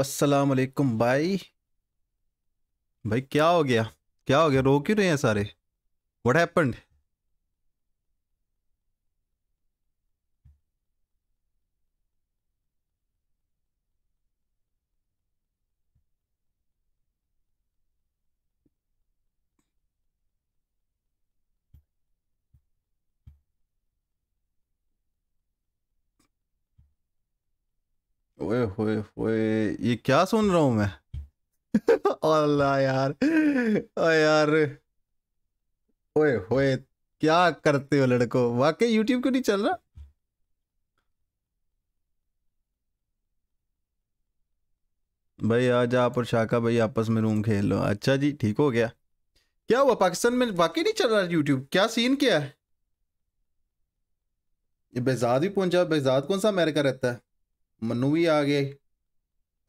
अस्सलाम वालेकुम भाई भाई क्या हो गया क्या हो गया रो क्यों रहे हैं सारे व्हाट हैपेंड ओए होए होए ये क्या सुन रहा हूँ मैं अल्लाह यार ओ यार ओए होए क्या करते हो लड़को वाकई यूट्यूब क्यों नहीं चल रहा भाई आज आप और शाका भाई आपस में रूम खेल लो अच्छा जी ठीक हो गया क्या हुआ पाकिस्तान में वाकई नहीं चल रहा यूट्यूब क्या सीन क्या है ये बेजाद ही पहुंचा बेजाद कौन सा अमेरिका रहता है मनु भी आ गए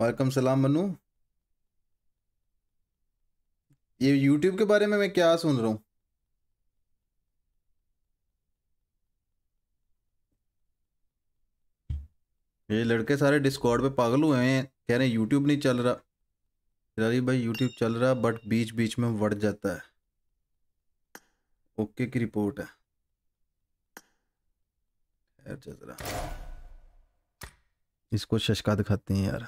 वालेकुम सलाम मनु ये यूट्यूब के बारे में मैं क्या सुन रहा हूँ ये लड़के सारे डिस्कॉर्ड पे पागल हुए हैं कह रहे हैं यूट्यूब नहीं चल रहा भाई यूट्यूब चल रहा बट बीच बीच में बढ़ जाता है ओके की रिपोर्ट है अच्छा, जरा इसको शशका दिखाते हैं यार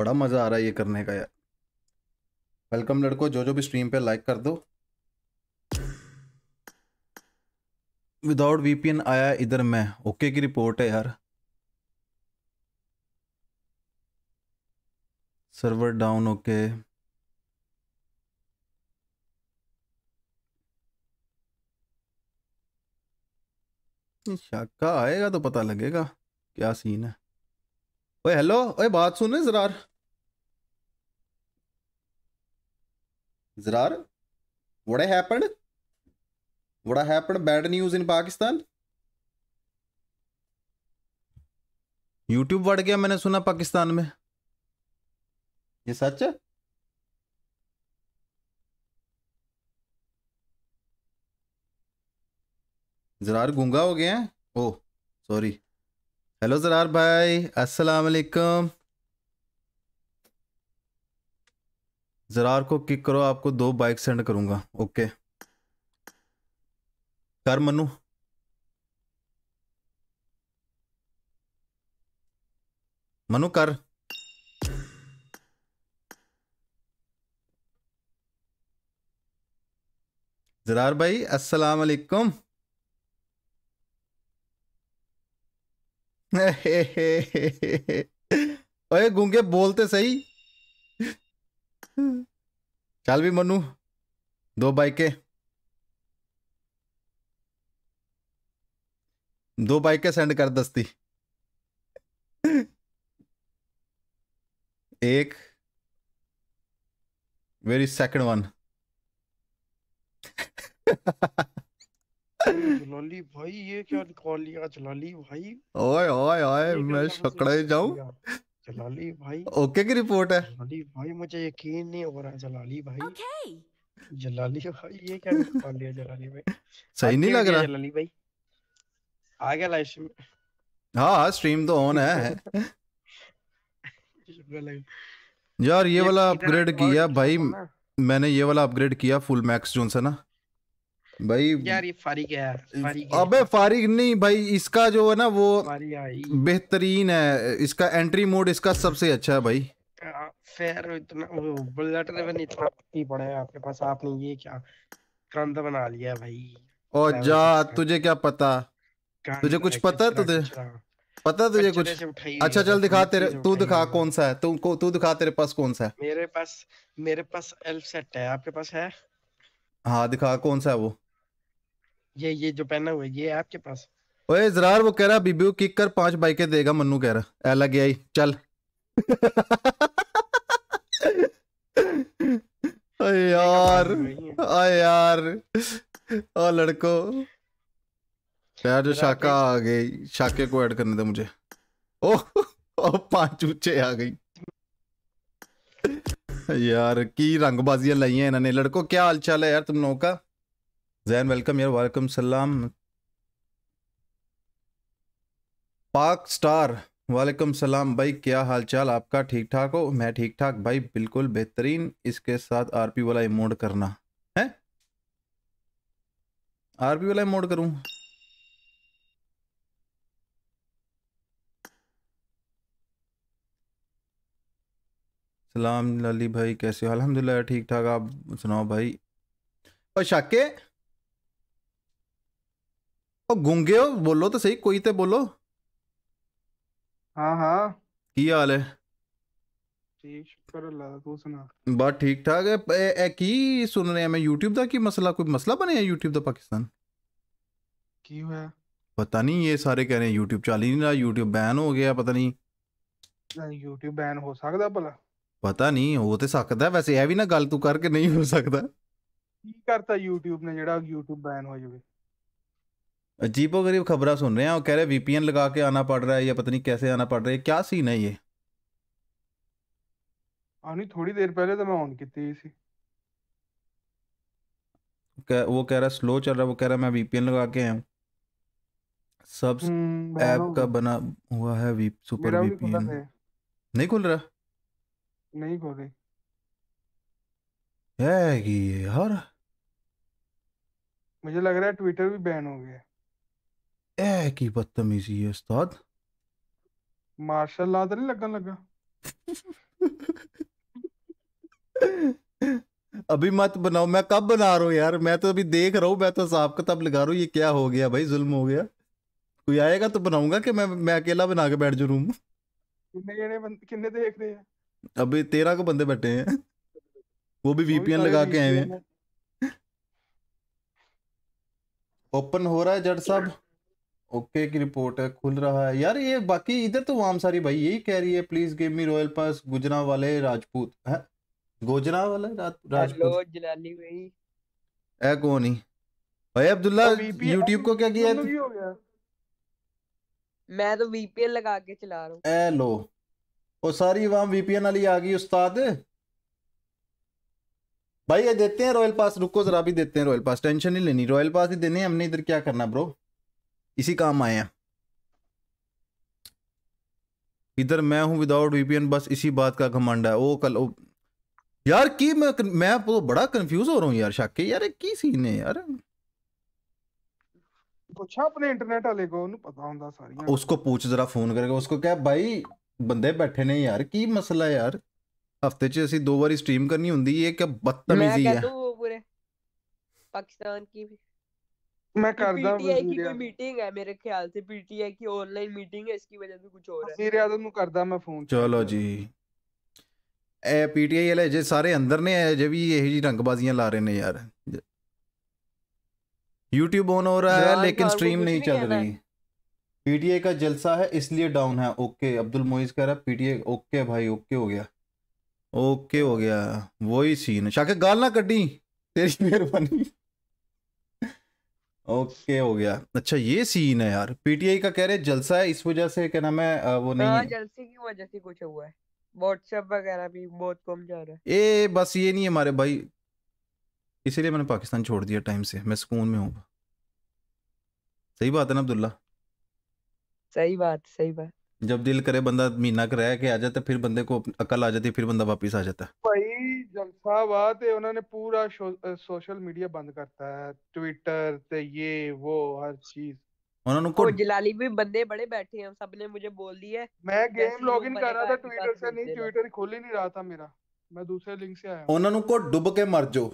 बड़ा मज़ा आ रहा है ये करने का यार वेलकम लड़को जो जो भी स्ट्रीम पे लाइक कर दो विदाउट वीपीएन आया इधर मैं ओके की रिपोर्ट है यार सर्वर डाउन ओके शाका आएगा तो पता लगेगा क्या सीन है ओए हेलो ओए बात सुन जरार जरार वड़े हैपन वड़ा happen bad news in Pakistan YouTube बढ़ गया मैंने सुना पाकिस्तान में ये सच है जरार गूंगा हो गया है ओ सॉरी हेलो जरार भाई अस्सलाम वालेकुम जरार को किक करो आपको दो बाइक सेंड करूंगा ओके कर मनु मनु कर जरार भाई अस्सलाम वालेकुम ओए गूंगे बोलते तो सही चल भी मनु दो बाइके दो बाइके सेंड कर दस्ती एक वेरी सेकंड वन जलाली भाई ये क्या निकाल लिया जलाली भाई ओए ओए मैं शकड़े जाऊं जलाली भाई ओके की रिपोर्ट है जलाली भाई मुझे यकीन नहीं हो रहा जलाली भाई okay. जलाली भाई ये क्या निकाल लिया जलाली भाई सही नहीं लग रहा जलाली भाई आ गया लाइव स्ट्रीम हाँ स्ट्रीम हाँ, तो ऑन है यार ये वाला अपग्रेड किया भाई मैंने ये वाला अपग्रेड किया फुल मैक्स जोन से ना भाई यार ये फारिक है यार फारिक अबे फारिक नहीं भाई इसका जो है ना वो बेहतरीन है इसका एंट्री मोड इसका सबसे अच्छा है भाई फेयर इतना वो बुलेट लेवल इतना ही पड़ा है आपके पास आपने ये क्या क्रंद बना लिया भाई और जा तुझे क्या पता तुझे कुछ पता है तुझे अच्छा। पता तुझे कुछ अच्छा चल दिखा तेरे तू दिखा कौन सा है तू को तू दिखा तेरे पास कौन सा है मेरे पास मेरे पास एल्फ सेट है आपके पास है हाँ दिखा कौन सा है वो ये ये जो पहना हुआ है ये आपके पास ओए जरार वो कह रहा बीबीओ किक कर पांच बाइकें देगा मन्नू कह रहा ऐ लग आई चल अरे यार अरे यार ओ लड़को यार जो शाका आ गई शाके को ऐड करने दे मुझे ओह और पांच ऊंचे आ गई यार की रंगबाजियां लाई हैं इन्होंने लड़को क्या हाल चाल है यार तुम लोगों का जैन वेलकम यार वालेकुम सलाम पाक स्टार वालेकुम सलाम भाई क्या हाल चाल आपका ठीक ठाक हो मैं ठीक ठाक भाई बिल्कुल बेहतरीन इसके साथ आरपी वाला इमोड करना है आरपी वाला इमोड करूं सलाम लाली भाई कैसे हो अलहमदिल्ला ठीक ठाक आप सुनाओ भाई और शाके ओ गूंगे हो बोलो तो सही कोई तो बोलो हाँ हाँ की हाल है बस ठीक ठाक है ए, ए, की सुन रहे हैं मैं YouTube ਦਾ ਕੀ ਮਸਲਾ ਕੋਈ ਮਸਲਾ ਬਣਿਆ YouTube ਦਾ ਪਾਕਿਸਤਾਨ ਕੀ ਹੋਇਆ पता नहीं ये सारे कह रहे हैं YouTube चल ही नहीं रहा YouTube बैन हो गया पता नहीं YouTube बैन हो सकता भला पता नहीं ਹੋ तो सकता वैसे ਇਹ भी ना गल तू करके नहीं हो सकता ਕੀ ਕਰਤਾ YouTube ਨੇ ਜਿਹੜਾ YouTube ਬੈਨ ਹੋ ਜਾਵੇ अजीबो गरीब खबर सुन रहे हैं वो कह रहे वीपीएन लगा के आना पड़ रहा है या पता नहीं कैसे आना पड़ रहा है क्या सीन है ये आनी थोड़ी देर पहले तो मैं ऑन की थी इसी वो कह रहा स्लो चल रहा है वो कह रहा मैं वीपीएन लगा के आया हूँ सब ऐप का बना हुआ है वी, सुपर वीपीएन नहीं खुल रहा नहीं खोली हैगी यार मुझे लग रहा है ट्विटर भी बैन हो गया है ऐ की बदतमीजी है उस्ताद मार्शल लॉ तो नहीं लगन लगा अभी मत बनाओ मैं कब बना रहा हूँ यार मैं तो अभी देख रहा हूँ मैं तो हिसाब किताब लगा रहा हूँ ये क्या हो गया भाई जुल्म हो गया कोई आएगा तो बनाऊंगा कि मैं मैं अकेला बना के बैठ जू रूम कितने देख रहे हैं अभी तेरह को बंदे बैठे हैं वो भी वीपीएन लगा के आए हैं ओपन हो रहा है जट साहब ओके की रिपोर्ट है खुल रहा है यार ये बाकी इधर तो वाम सारी भाई यही कह रही है please give me royal pass गुजरा वाले राजपूत है गोजरा वाले राजपूत भाई ए कौन ही भाई अब्दुल्ला यूट्यूब तो को क्या किया मतलब मैं तो वीपीएन लगा के चला रहा हूँ वो सारी वहां वीपीएन वाली आ गई उस्ताद भाई ये देते हैं रॉयल पास रुको जरा भी देते हैं रॉयल पास टेंशन नहीं लेनी रॉयल पास ही देने हमने इधर क्या करना ब्रो इसी काम आए हैं इधर मैं हूं विदाउट वीपीएन बस इसी बात का घमंड है ओ कल ओ, यार की मैं मैं तो बड़ा कंफ्यूज हो रहा हूँ यार शाके यार एक की सीन है यार पूछा अपने इंटरनेट वाले को पता सारी उसको पूछ जरा फोन करके उसको क्या भाई ਬੰਦੇ ਬੈਠੇ ਨੇ ਯਾਰ ਕੀ ਮਸਲਾ ਯਾਰ ਹਫਤੇ 'ਚ ਅਸੀਂ ਦੋ ਵਾਰੀ ਸਟ੍ਰੀਮ ਕਰਨੀ ਹੁੰਦੀ ਹੈ ਕਿ ਬਦਤਮੀਜ਼ੀ ਹੈ ਮੈਂ ਕਹਿੰਦਾ ਪੂਰੇ ਪਾਕਿਸਤਾਨ ਕੀ मैं कर दा वजीर की कोई मीटिंग है मेरे ख्याल से पीटीआई ਆਨਲਾਈਨ ਮੀਟਿੰਗ ਹੈ है इसकी वजह से कुछ हो रहा है वजीर ਆਦਮ ਨੂੰ ਕਰਦਾ ਮੈਂ ਫੋਨ ਚਲੋ ਜੀ ਐ ਪੀਟੀਆਈ ਵਾਲੇ ਜੇ ਸਾਰੇ ਅੰਦਰ ਨੇ ਜੇ ਵੀ ਇਹੋ ਜੀ ਰੰਗਬਾਜ਼ੀਆਂ ਲਾ ਰਹੇ ਨੇ ਯਾਰ YouTube ਓਨ ਹੋ ਰਹਾ ਹੈ ਲੇਕਿਨ ਸਟ੍ਰੀਮ ਨਹੀਂ ਚੱਲ ਰਹੀ पीटीए का जलसा है इसलिए डाउन है ओके अब्दुल मोइज कह रहा है पीटीए ओके भाई ओके हो गया ओके हो गया वही सीन शाके गाल ना कटी तेरी मेहरबानी ओके हो गया अच्छा ये सीन है यार पीटीआई का कह रहे जलसा है इस वजह से क्या नाम है वो नहीं हाँ, है जलसे की वजह से कुछ हुआ है व्हाट्सएप वगैरह भी बहुत कम जा रहा है ए बस ये नहीं है हमारे भाई इसीलिए मैंने पाकिस्तान छोड़ दिया टाइम से मैं सुकून में हूँ सही बात है ना अब्दुल्ला सही बात सही बात जब दिल करे बंदा महीना कराया के आ जाता फिर बंदे को अकल आ जाती फिर बंदा वापस आ जाता भाई जलसा बात है उन्होंने पूरा सोशल मीडिया बंद करता है ट्विटर ते ये वो हर चीज उन्होंने को जलाली भी बंदे बड़े बैठे हैं सबने मुझे बोल दिया है मैं गेम लॉगिन कर रहा था ट्विटर से नहीं ट्विटर खोल ही नहीं रहा था मेरा मैं दूसरे लिंक से आया उन्होंने को डुब के मर जाओ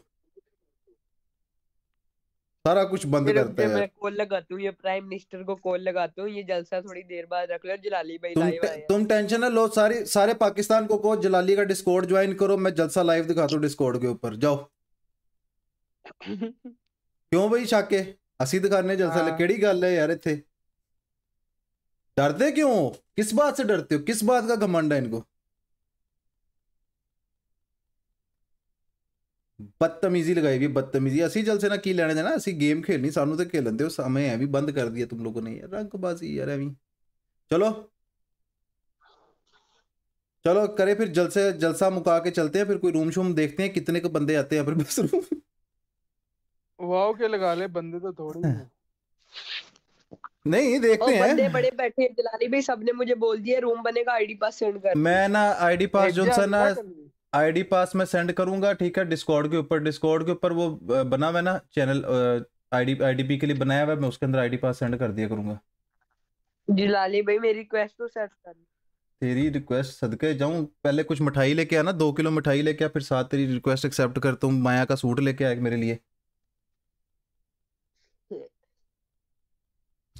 सारा कुछ बंद करते हैं कॉल लगाती हूँ ये प्राइम मिनिस्टर को कॉल लगाती हूँ ये जलसा थोड़ी देर बाद रख लो जलाली भाई तुम, लाइव आए तुम टेंशन है लो सारी सारे पाकिस्तान को कहो जलाली का डिस्कॉर्ड ज्वाइन करो मैं जलसा लाइव दिखाता हूँ डिस्कॉर्ड के ऊपर जाओ क्यों भाई शाके असी दिखाने जलसा ले हाँ। केड़ी गल है यार इतने डरते क्यों किस बात से डरते हो किस बात का घमंड है इनको ਬਦਤਮੀਜ਼ੀ ਲਗਾਈ ਵੀ ਬਦਤਮੀਜ਼ੀ ਅਸੀਂ ਜਲਸੇ ਨਾਲ ਕੀ ਲੈਣਾ ਦੇਣਾ ਅਸੀਂ ਗੇਮ ਖੇਡਣੀ ਸਾਨੂੰ ਤੇ ਖੇਲਣ ਦਿਓ ਸਮੇਂ ਹੈ ਵੀ ਬੰਦ ਕਰ ਦਿਆ ਤੁਮ ਲੋਗੋਂ ਨੇ ਯਾਰ ਰੰਗਬਾਜ਼ੀ ਯਾਰ ਐਵੇਂ चलो चलो करे फिर जलसे जलसा मुका के चलते हैं फिर कोई रूम शूम देखते हैं कितने के बंदे आते हैं फिर बस रूम वाओ के लगा ले बंदे तो थोड़े नहीं देखते हैं बंदे बड़े बैठे हैं जलाली भाई सबने मुझे बोल दिया रूम बनेगा आईडी पास सेंड कर मैं ना आईडी पास जो ना आईडी पास मैं सेंड करूंगा ठीक है डिस्कॉर्ड के ऊपर डिस्कॉर्ड के ऊपर वो बना हुआ ना चैनल आईडी आईडीपी के लिए बनाया हुआ है मैं उसके अंदर आईडी पास सेंड कर दिया करूंगा जिलाली भाई मेरी रिक्वेस्ट तो सेट कर तेरी रिक्वेस्ट सदके जाऊं पहले कुछ मिठाई लेके आना दो किलो मिठाई लेके आ फिर साथ तेरी रिक्वेस्ट एक्सेप्ट कर तुम माया का सूट लेके आए मेरे लिए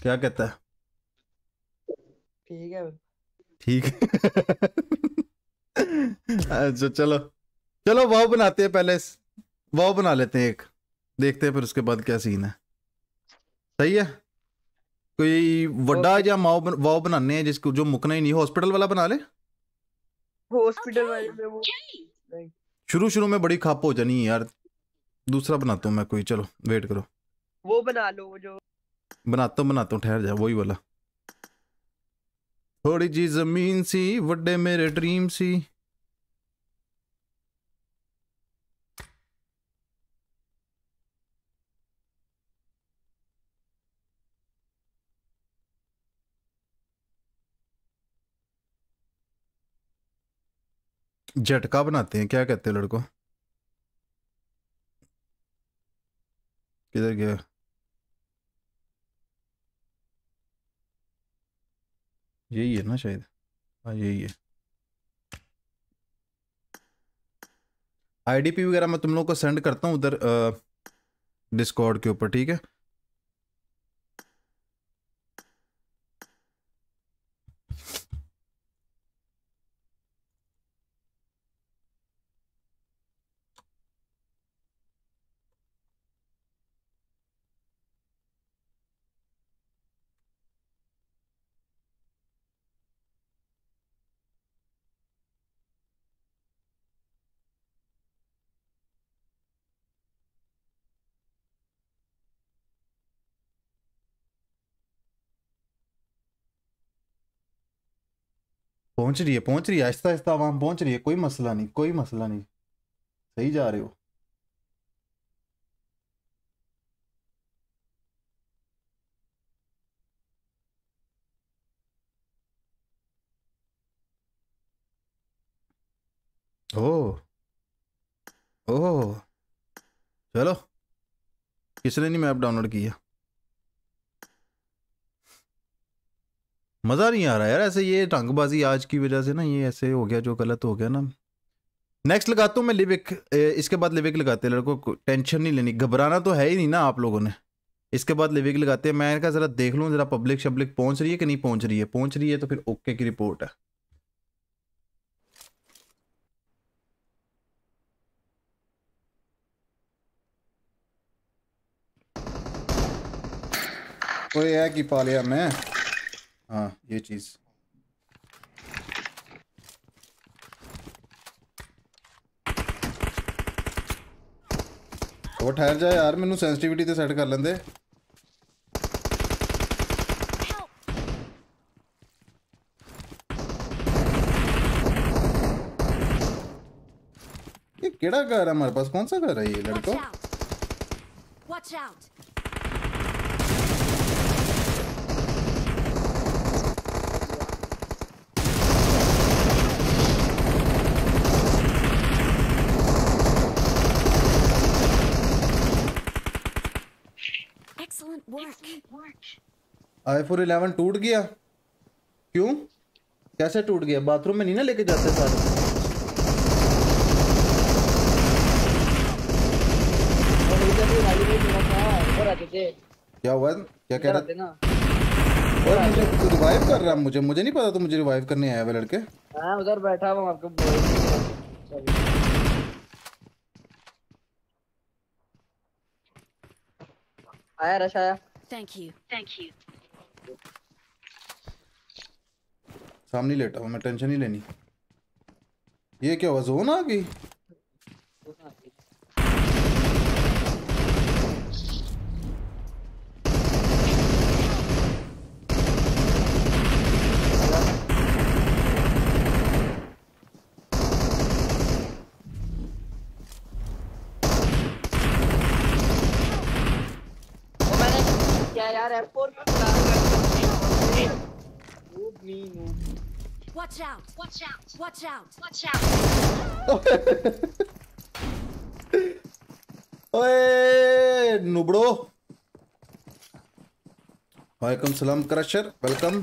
क्या कहता है ठीक है ठीक अच्छा चलो चलो वाव बनाते हैं पहले वाव बना लेते हैं एक देखते हैं फिर उसके बाद क्या सीन है सही है कोई वड्डा या माओ वाव बनाने हैं जिसको जो मुकना ही नहीं हॉस्पिटल वाला बना ले हॉस्पिटल okay. वाले वो okay. शुरू शुरू में बड़ी खाप हो जानी है यार दूसरा बनाता हूँ मैं कोई चलो वेट करो वो बना लो जो बनाता हूँ बनाता हूँ ठहर जा वही वाला थोड़ी जी जमीन सी वे मेरे ड्रीम सी झटका बनाते हैं क्या कहते हैं लड़को किधर गया यही है ना शायद हाँ यही है आईडीपी वगैरह मैं तुम लोग को सेंड करता हूँ उधर डिस्कॉर्ड के ऊपर ठीक है पहुंच रही है पहुंच रही है आहिस्ता आहिस्ता आवाम पहुंच रही है कोई मसला नहीं कोई मसला नहीं सही जा रहे हो ओ ओ चलो किसने नहीं मैप डाउनलोड किया मज़ा नहीं आ रहा यार ऐसे ये टंगबाजी आज की वजह से ना ये ऐसे हो गया जो गलत हो गया ना नेक्स्ट लगाता हूँ मैं लिविक इसके बाद लिविक लगाते हैं लड़कों को टेंशन नहीं लेनी घबराना तो है ही नहीं ना आप लोगों ने इसके बाद लिविक लगाते हैं मैंने कहा ज़रा देख लूँ ज़रा पब्लिक शब्लिक पहुँच रही है कि नहीं पहुँच रही है पहुँच रही है तो फिर ओके की रिपोर्ट है कोई है कि पालिया मैं हाँ ये चीज वो ठहर जाए यार मैं सेंसिटिविटी से सेट कर लेंगे केड़ा घर है हमारे पास कौन सा घर है ये लड़को आईफोन 11 टूट गया क्यों कैसे टूट गया बाथरूम में नहीं ना लेके जाते सारे क्या हुआ क्या कह रहा था और मुझे तो रिवाइव कर रहा मुझे मुझे नहीं पता तो मुझे रिवाइव करने आया हुआ लड़के हां उधर बैठा हुआ आपको आया रश आया Thank you. Thank you. सामने लेटा हूँ मैं टेंशन ही लेनी ये क्या हुआ जोन आ गई यार एफ4 Watch out! Watch out! Watch out! वालेकुम सलाम क्रशर वेलकम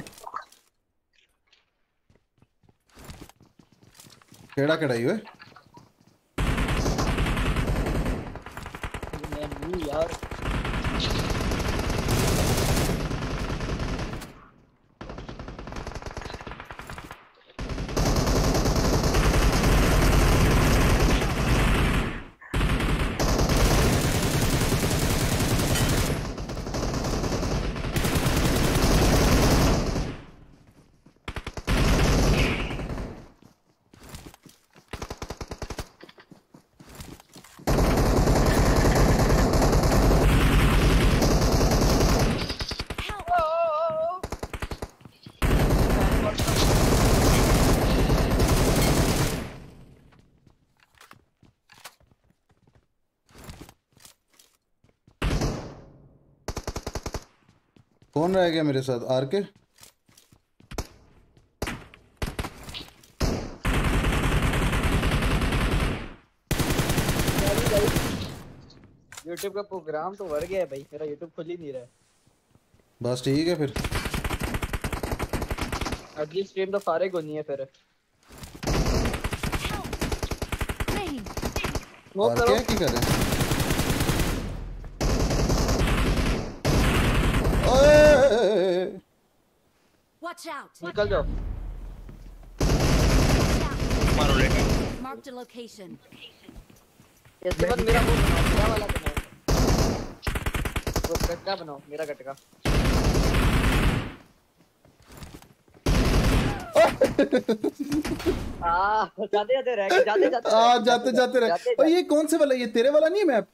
केड़ा केड़ा हुए यार कौन रह गया मेरे साथ आर के YouTube का प्रोग्राम तो भर गया है भाई मेरा YouTube खुल ही नहीं रहा बस ठीक है फिर अगली स्ट्रीम तो फारिग होनी है फिर वो क्या की कर रहे हैं आ जाते जाते रहे, जाते जाते आ जाते जाते और ये कौन से वाला ये तेरे वाला नहीं है मैप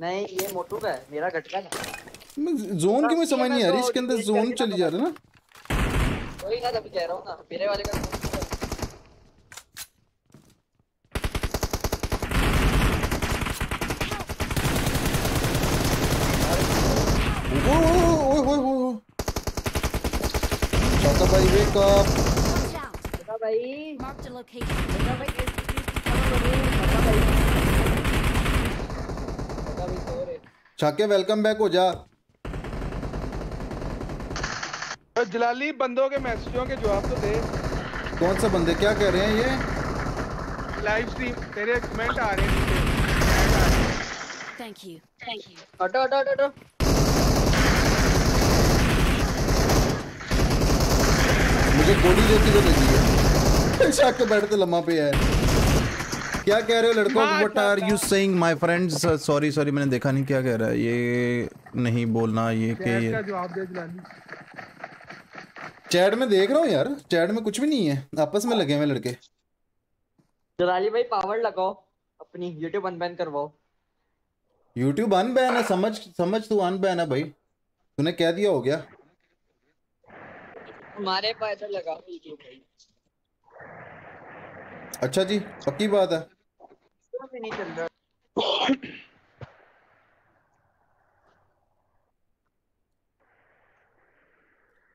नहीं ये मोटू का है मेरा गटका है जोन की मैं समझ नहीं आ रही इसके अंदर जोन चली जा रहा है ना वही ना तभी कह रहा हूं ना मेरे वाले का भाई भाई भाई वेलकम बैक हो जा और जलाली बंदों के मैसेजों के जवाब तो दे कौन से बंदे क्या कह रहे हैं ये लाइव स्ट्रीम तेरे कमेंट आ रहे हैं मुझे गोली देती तो लगी है शक अच्छा, के बैठते लम्मा पे है क्या कह रहे हो लड़कों what are you saying my friends sorry sorry मैंने देखा नहीं क्या कह रहा है ये नहीं बोलना ये कि जवाब दे चैट में देख रहा हूँ यार चैट में कुछ भी नहीं है आपस में लगे हुए लड़के जलाली भाई पावर लगाओ अपनी YouTube अनबैन करवाओ YouTube अनबैन है समझ समझ तू अनबैन है भाई तूने कह दिया हो गया हमारे पास तो लगा अच्छा जी पक्की बात है तो भी नहीं चल रहा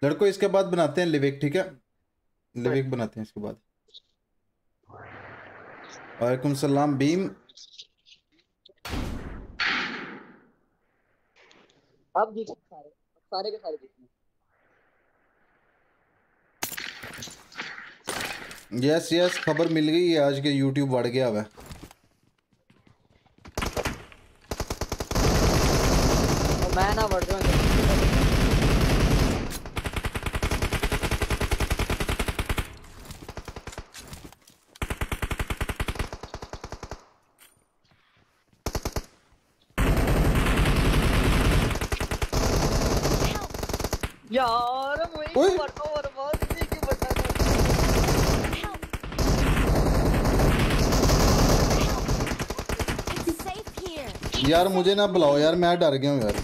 लड़को इसके बाद बनाते हैं लिविक ठीक है हाँ। लिविक बनाते हैं इसके बाद वालेकुम सलाम भीम आप जीत सारे सारे के सारे यस यस खबर मिल गई है आज के यूट्यूब बढ़ गया वह मैं ना बढ़ जाऊंगा यार मुझे ना बुलाओ यार मैं डर गया हूँ यार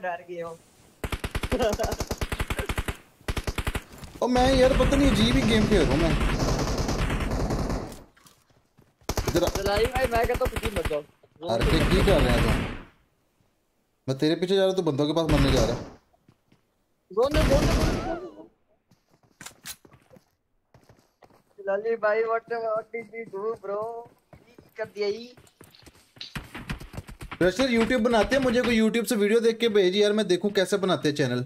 डर गया ओ मैं यार पता नहीं अजीब ही गेम खेल रहा हूँ मैं भाई मैं कहता हूँ मत जाओ अरे क्या कर रहे हैं तुम मैं तेरे पीछे जा रहा हूँ तो बंदों के पास मरने जा रहा गोने, गोने, गोने, भाई व्हाट व्हाट ब्रो कर दिया ही रशर तो YouTube बनाते हैं मुझे कोई YouTube से वीडियो देख के भेज यार मैं देखूं कैसे बनाते हैं चैनल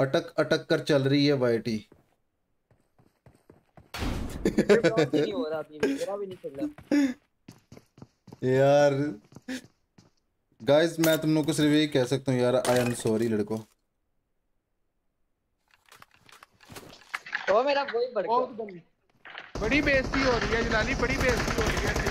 अटक अटक कर चल रही है वाईटी यार गाइस मैं तुम लोग को सिर्फ यही कह सकता हूँ यार आई एम सॉरी लड़को वो मेरा वही बढ़ गया बड़ी बेइज्जती हो रही है जलाली बड़ी बेइज्जती हो रही है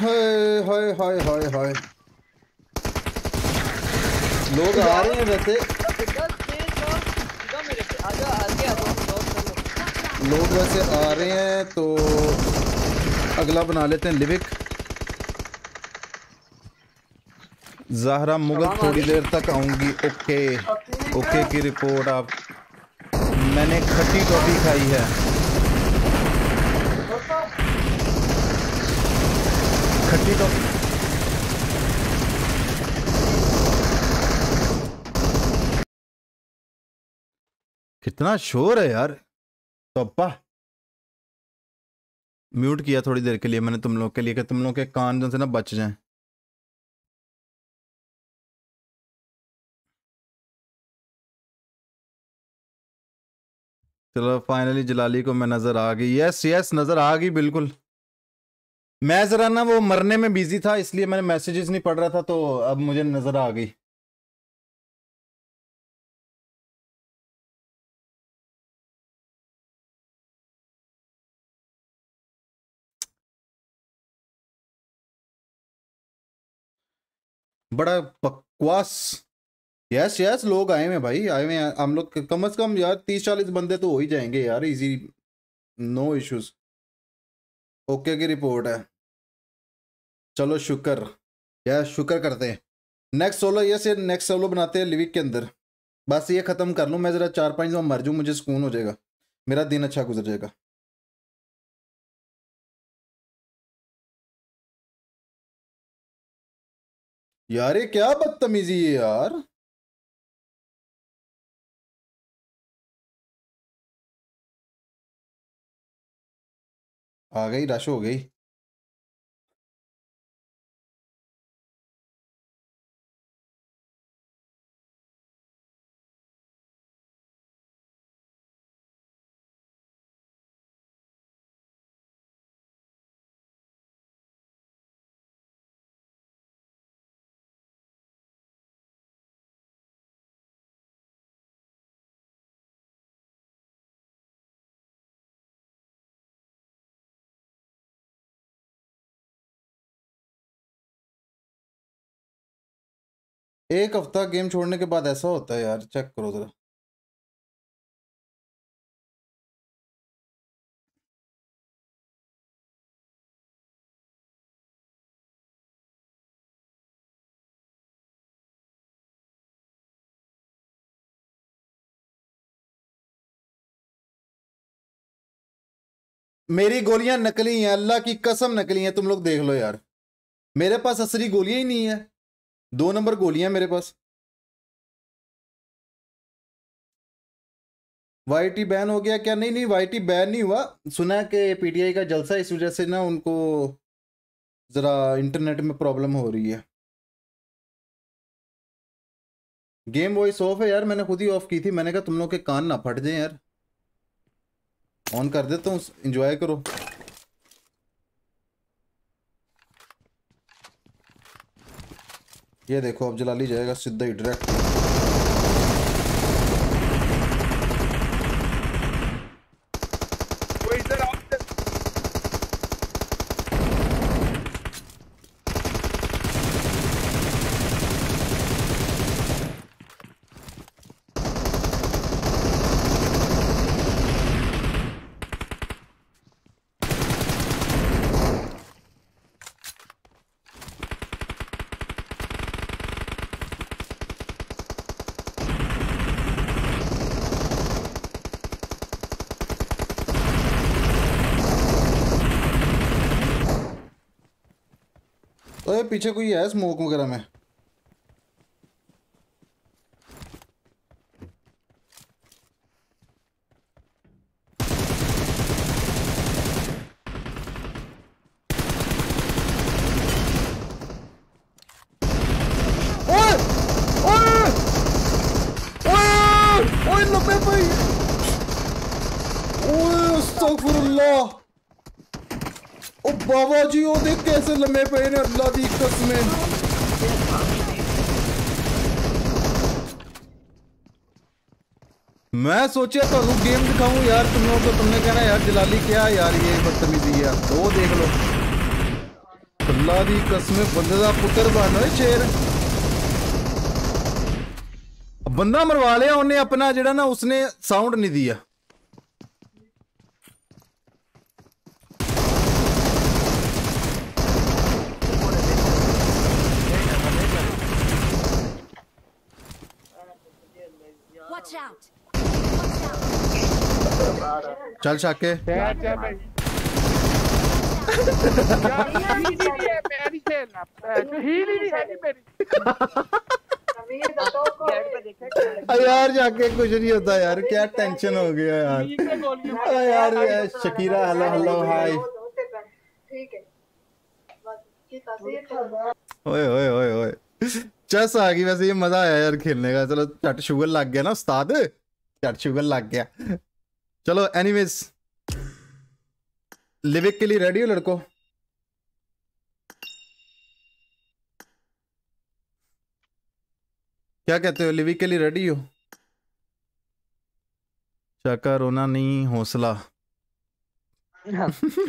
हाय हाय हाय हाय हाय लोग आ रहे हैं वैसे लोग वैसे आ रहे हैं तो अगला बना लेते हैं लिविक जहरा मुगल थोड़ी देर तक आऊंगी ओके ओके की रिपोर्ट आप मैंने खट्टी टॉफी खाई है खट्टी टॉफी कितना शोर है यार तोपा म्यूट किया थोड़ी देर के लिए मैंने तुम लोग के लिए कि तुम लोग के कान जो से ना बच जाएं चलो फाइनली जलाली को मैं नज़र आ गई यस यस नज़र आ गई बिल्कुल मैं ज़रा ना वो मरने में बिजी था इसलिए मैंने मैसेजेस नहीं पढ़ रहा था तो अब मुझे नज़र आ गई बड़ा बकवास यस यस लोग आए हुए भाई आए हुए हम लोग कम से कम यार तीस चालीस बंदे तो हो ही जाएंगे यार इजी नो इश्यूज ओके की रिपोर्ट है चलो शुक्र यार शुक्र करते हैं नेक्स्ट सोलो यस ये नेक्स्ट सोलो बनाते हैं लिविक के अंदर बस ये ख़त्म कर लूँ मैं ज़रा चार पाँच दिन मर जाऊँ मुझे सुकून हो जाएगा मेरा दिन अच्छा गुजर जाएगा यार ये क्या बदतमीजी है यार आ गई राशो हो गई एक हफ्ता गेम छोड़ने के बाद ऐसा होता है यार चेक करो ज़रा मेरी गोलियां नकली हैं अल्लाह की कसम नकली हैं तुम लोग देख लो यार मेरे पास असली गोलियां ही नहीं है दो नंबर गोलियां मेरे पास वाईटी बैन हो गया क्या नहीं नहीं वाईटी बैन नहीं हुआ सुना कि पीटीआई का जलसा इस वजह से ना उनको ज़रा इंटरनेट में प्रॉब्लम हो रही है गेम वॉइस ऑफ है यार मैंने खुद ही ऑफ की थी मैंने कहा तुम लोग के कान ना फट जाए यार ऑन कर देता हूँ इंजॉय करो ये देखो अब जलाली जाएगा सीधा ही डायरेक्ट पीछे कोई है स्मोक वगैरह में استغفر الله ओ बाबा जी ओ देख कैसे लंबे पड़े ने अल्लाह दी कसमें मैं सोचा तो गेम दिखाऊं यार तुम लोग तुमने कहना यार जलाली क्या यार ये बदतमीजी है वो देख लो अल्लाह दी कसमें बंदे का पुत्र बनो शेर बंदा मरवा लिया उन्हें अपना जड़ा ना उसने साउंड नहीं दिया चल शाके यार जाके कुछ नहीं होता यार क्या टेंशन हो गया यार यार शकीरा हेलो हेलो हाय ठीक है ओए ओए ओए ओए चस आ गई वैसे ये मजा आया यार खेलने का चलो चट शुगर लग गया ना उस्ताद चट शुगर लग गया चलो एनीवेज लिविक के लिए रेडी हो लड़को क्या कहते हो लिविक के लिए रेडी हो चाका रोना नहीं हौसला हाँ,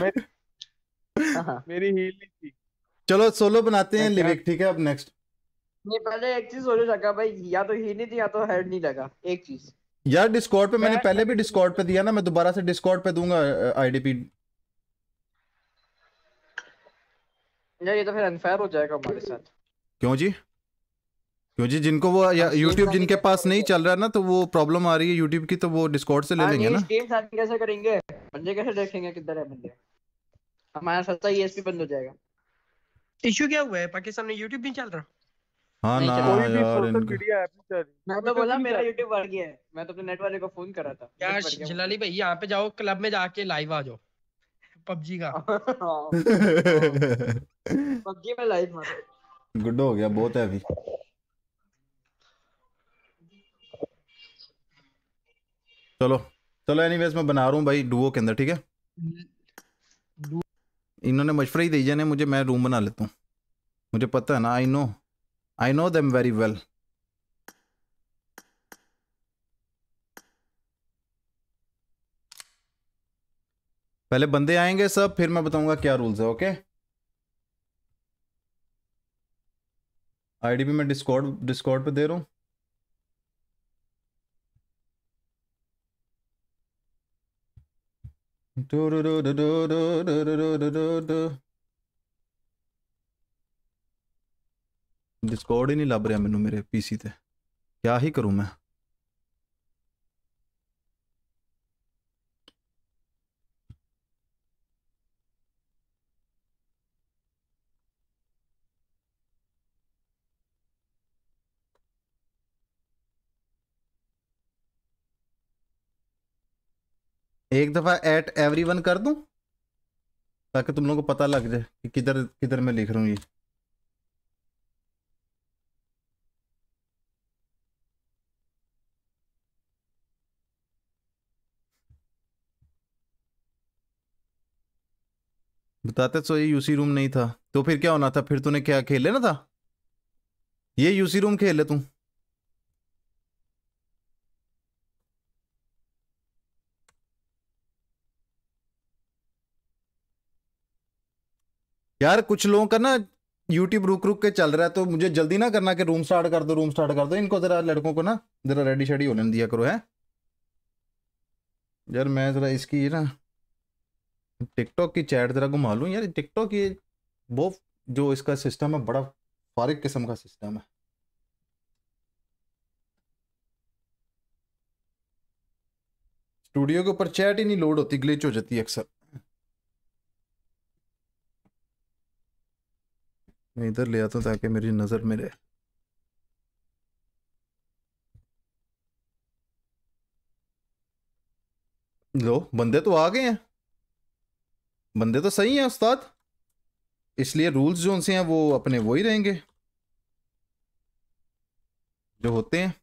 हाँ, हाँ। मेरी हील थी चलो सोलो बनाते हैं लिविक ठीक है अब नेक्स्ट नहीं पहले एक चीज सोचो शाका भाई या तो ही नहीं थी या तो हेड नहीं लगा एक चीज यार डिस्कॉर्ड पे मैंने पहले भी डिस्कॉर्ड पे दिया ना मैं दोबारा से डिस्कॉर्ड पे दूंगा आईडीपी यार ये तो फिर अनफेयर हो जाएगा हमारे साथ क्यों जी क्यों जी जिनको वो यूट्यूब हाँ, जिनके पास नहीं चल रहा ना तो वो प्रॉब्लम आ रही है यूट्यूब की तो वो डिस्कॉर्ड से ले हाँ, लेंगे ना स्ट्रीम साथ कैसे करेंगे बंदे कैसे देखेंगे किधर है बंदे हमारा सस्ता ईएसपी e बंद हो जाएगा इशू क्या हुआ है पाकिस्तान में यूट्यूब नहीं चल रहा हाँ ना यार वीडियो ऐप नहीं मैं तो बोला मेरा YouTube बढ़ गया है मैं तो अपने नेट वाले को फोन कर रहा था क्या जलाली भाई यहाँ पे जाओ क्लब में जाके लाइव आ जाओ पबजी का हाँ। पबजी में लाइव मारो गुड हो गया बहुत है अभी चलो चलो एनीवेज मैं बना रहा हूँ भाई डुओ के अंदर ठीक है हम्म। इन्होंने मशवरा ही दे जाने मुझे मैं रूम बना लेता हूँ मुझे पता है ना I know I know them very well. पहले बंदे आएंगे सब फिर मैं बताऊंगा क्या रूल्स है ओके आईडी भी मैं डिस्कॉर्ड डिस्कॉर्ड पे दे रहा हूँ do do do do do do do do do do Discord ही नहीं लभ रहा मैं मेरे पीसी ਤੇ ਕਿਆ ਹੀ ਕਰੂੰ ਮੈਂ एक दफ़ा एट एवरीवन कर दूं ताकि तुम लोगों को पता लग जाए कि किधर किधर मैं लिख रहा हूँ ये बताते तो ये यूसी रूम नहीं था तो फिर क्या होना था फिर तूने क्या खेल लेना था ये यूसी रूम खेल ले तू यार कुछ लोगों का ना यूट्यूब रुक रुक के चल रहा है तो मुझे जल्दी ना करना कि रूम स्टार्ट कर दो रूम स्टार्ट कर दो इनको जरा लड़कों को ना जरा रेडी शेडी होने दिया करो है यार मैं जरा इसकी ना टिकटॉक की चैट ज़रा घुमा लूँ यार टिकटॉक ये वो जो इसका सिस्टम है बड़ा फारिग किस्म का सिस्टम है स्टूडियो के ऊपर चैट ही नहीं लोड होती ग्लिच हो जाती है अक्सर मैं इधर ले आता हूँ ताकि मेरी नज़र में रहे लो बंदे तो आ गए हैं बंदे तो सही हैं उस्ताद इसलिए रूल्स जो उनसे हैं वो अपने वो ही रहेंगे जो होते हैं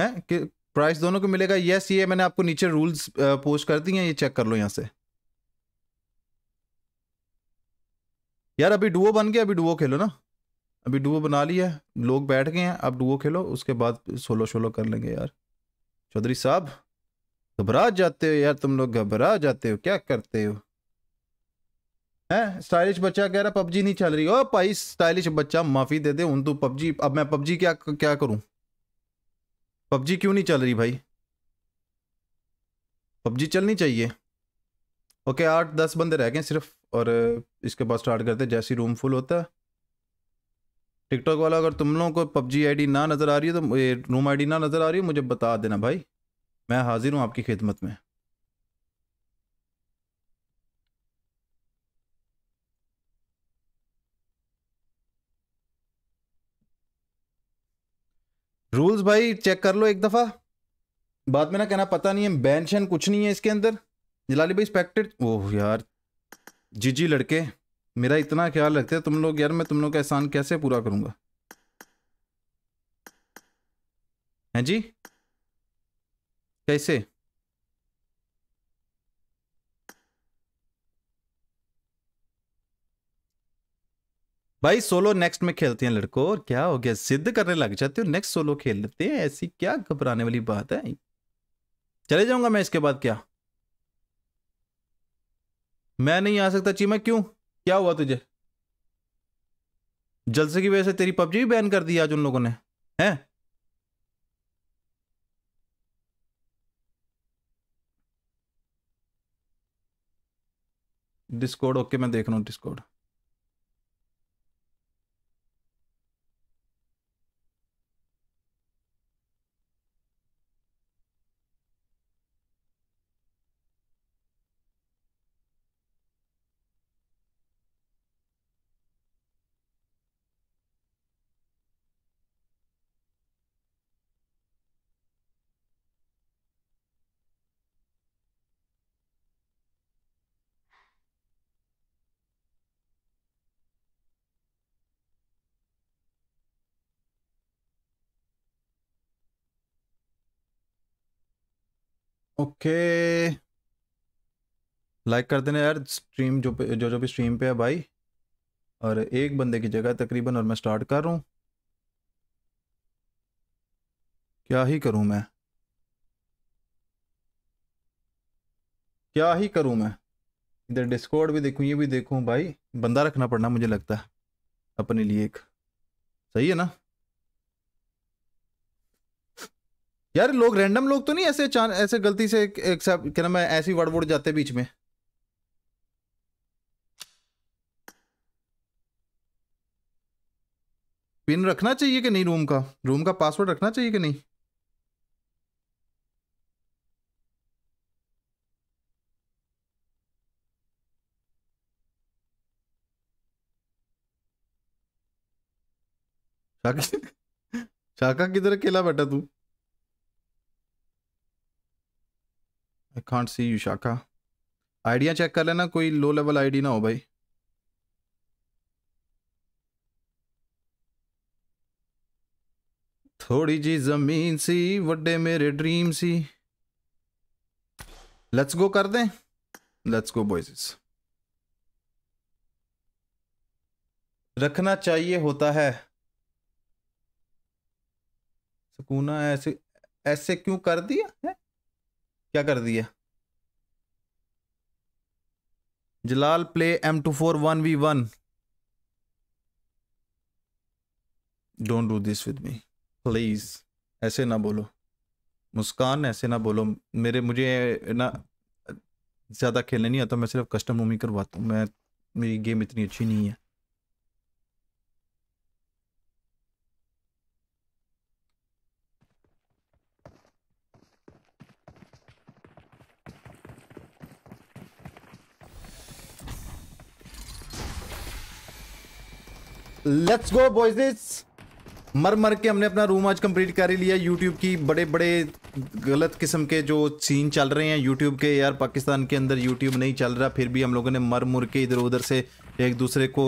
हैं कि प्राइस दोनों को मिलेगा यस ये मैंने आपको नीचे रूल्स पोस्ट कर दिए हैं ये चेक कर लो यहां से यार अभी डुओ बन गया अभी डुओ खेलो ना अभी डुओ बना लिया लोग बैठ गए हैं अब डुओ खेलो उसके बाद सोलो शोलो कर लेंगे यार चौधरी साहब घबरा जाते हो यार तुम लोग घबरा जाते हो क्या करते हो हैं स्टाइलिश बच्चा कह रहा पबजी नहीं चल रही ओ भाई स्टाइलिश बच्चा माफी दे दे उन तू तो पबजी अब मैं पबजी क्या क्या करूं पबजी क्यों नहीं चल रही भाई पबजी चलनी चाहिए ओके आठ दस बंदे रह गए सिर्फ और इसके बाद स्टार्ट करते जैसे रूम फुल होता है टिकटॉक वाला अगर तुम लोगों को पबजी आईडी ना नज़र आ रही है तो ये रूम आईडी ना नज़र आ रही है मुझे बता देना भाई मैं हाजिर हूँ आपकी खिदमत में रूल्स भाई चेक कर लो एक दफ़ा बाद में ना कहना पता नहीं है बैन शैन कुछ नहीं है इसके अंदर जलाली भाई स्पेक्टेड ओह यार जी जी लड़के मेरा इतना ख्याल रखते तुम लोग यार मैं तुम लोग का एहसान कैसे पूरा करूंगा हैं जी कैसे भाई सोलो नेक्स्ट में खेलते हैं लड़को और क्या हो गया सिद्ध करने लग जाते हो नेक्स्ट सोलो खेल लेते हैं ऐसी क्या घबराने वाली बात है चले जाऊंगा मैं इसके बाद क्या मैं नहीं आ सकता चीमा क्यों क्या हुआ तुझे जलसे की वजह से तेरी पबजी भी बैन कर दी आज उन लोगों ने हैं डिस्कॉर्ड ओके मैं देख रहा हूँ डिस्कॉर्ड ओके लाइक कर देना यार स्ट्रीम जो जो जो भी स्ट्रीम पे है भाई और एक बंदे की जगह तकरीबन और मैं स्टार्ट कर रहा हूँ क्या ही करूँ मैं क्या ही करूँ मैं इधर डिस्कॉर्ड भी देखूँ ये भी देखूँ भाई बंदा रखना पड़ना मुझे लगता है अपने लिए एक सही है ना यार लोग रैंडम लोग तो नहीं ऐसे ऐसे गलती से क्या नाम है ऐसी वर्ड वोड़ जाते बीच में पिन रखना चाहिए कि नहीं रूम का रूम का पासवर्ड रखना चाहिए कि नहीं शाका शाका किधर अकेला बैठा तू आई कॉन्ट सी यू शाखा आइडिया चेक कर लेना कोई लो लेवल आईडी ना हो भाई थोड़ी जी जमीन सी वे मेरे ड्रीम सी लेट्स गो कर दें लेट्स गो बॉयज रखना चाहिए होता है सुकूना ऐसे ऐसे क्यों कर दिया है? क्या कर दिया Jalal play M two four one v one don't do this with me please ऐसे ना बोलो मुस्कान ऐसे ना बोलो मेरे मुझे ना ज़्यादा खेलने नहीं आता मैं सिर्फ कस्टम होम ही करवाता हूँ मैं मेरी गेम इतनी अच्छी नहीं है लेट्स गो बॉयज मर मर के हमने अपना रूम आज कंप्लीट कर ही लिया यूट्यूब की बड़े बड़े गलत किस्म के जो सीन चल रहे हैं यूट्यूब के यार पाकिस्तान के अंदर यूट्यूब नहीं चल रहा फिर भी हम लोगों ने मर मुर के इधर उधर से एक दूसरे को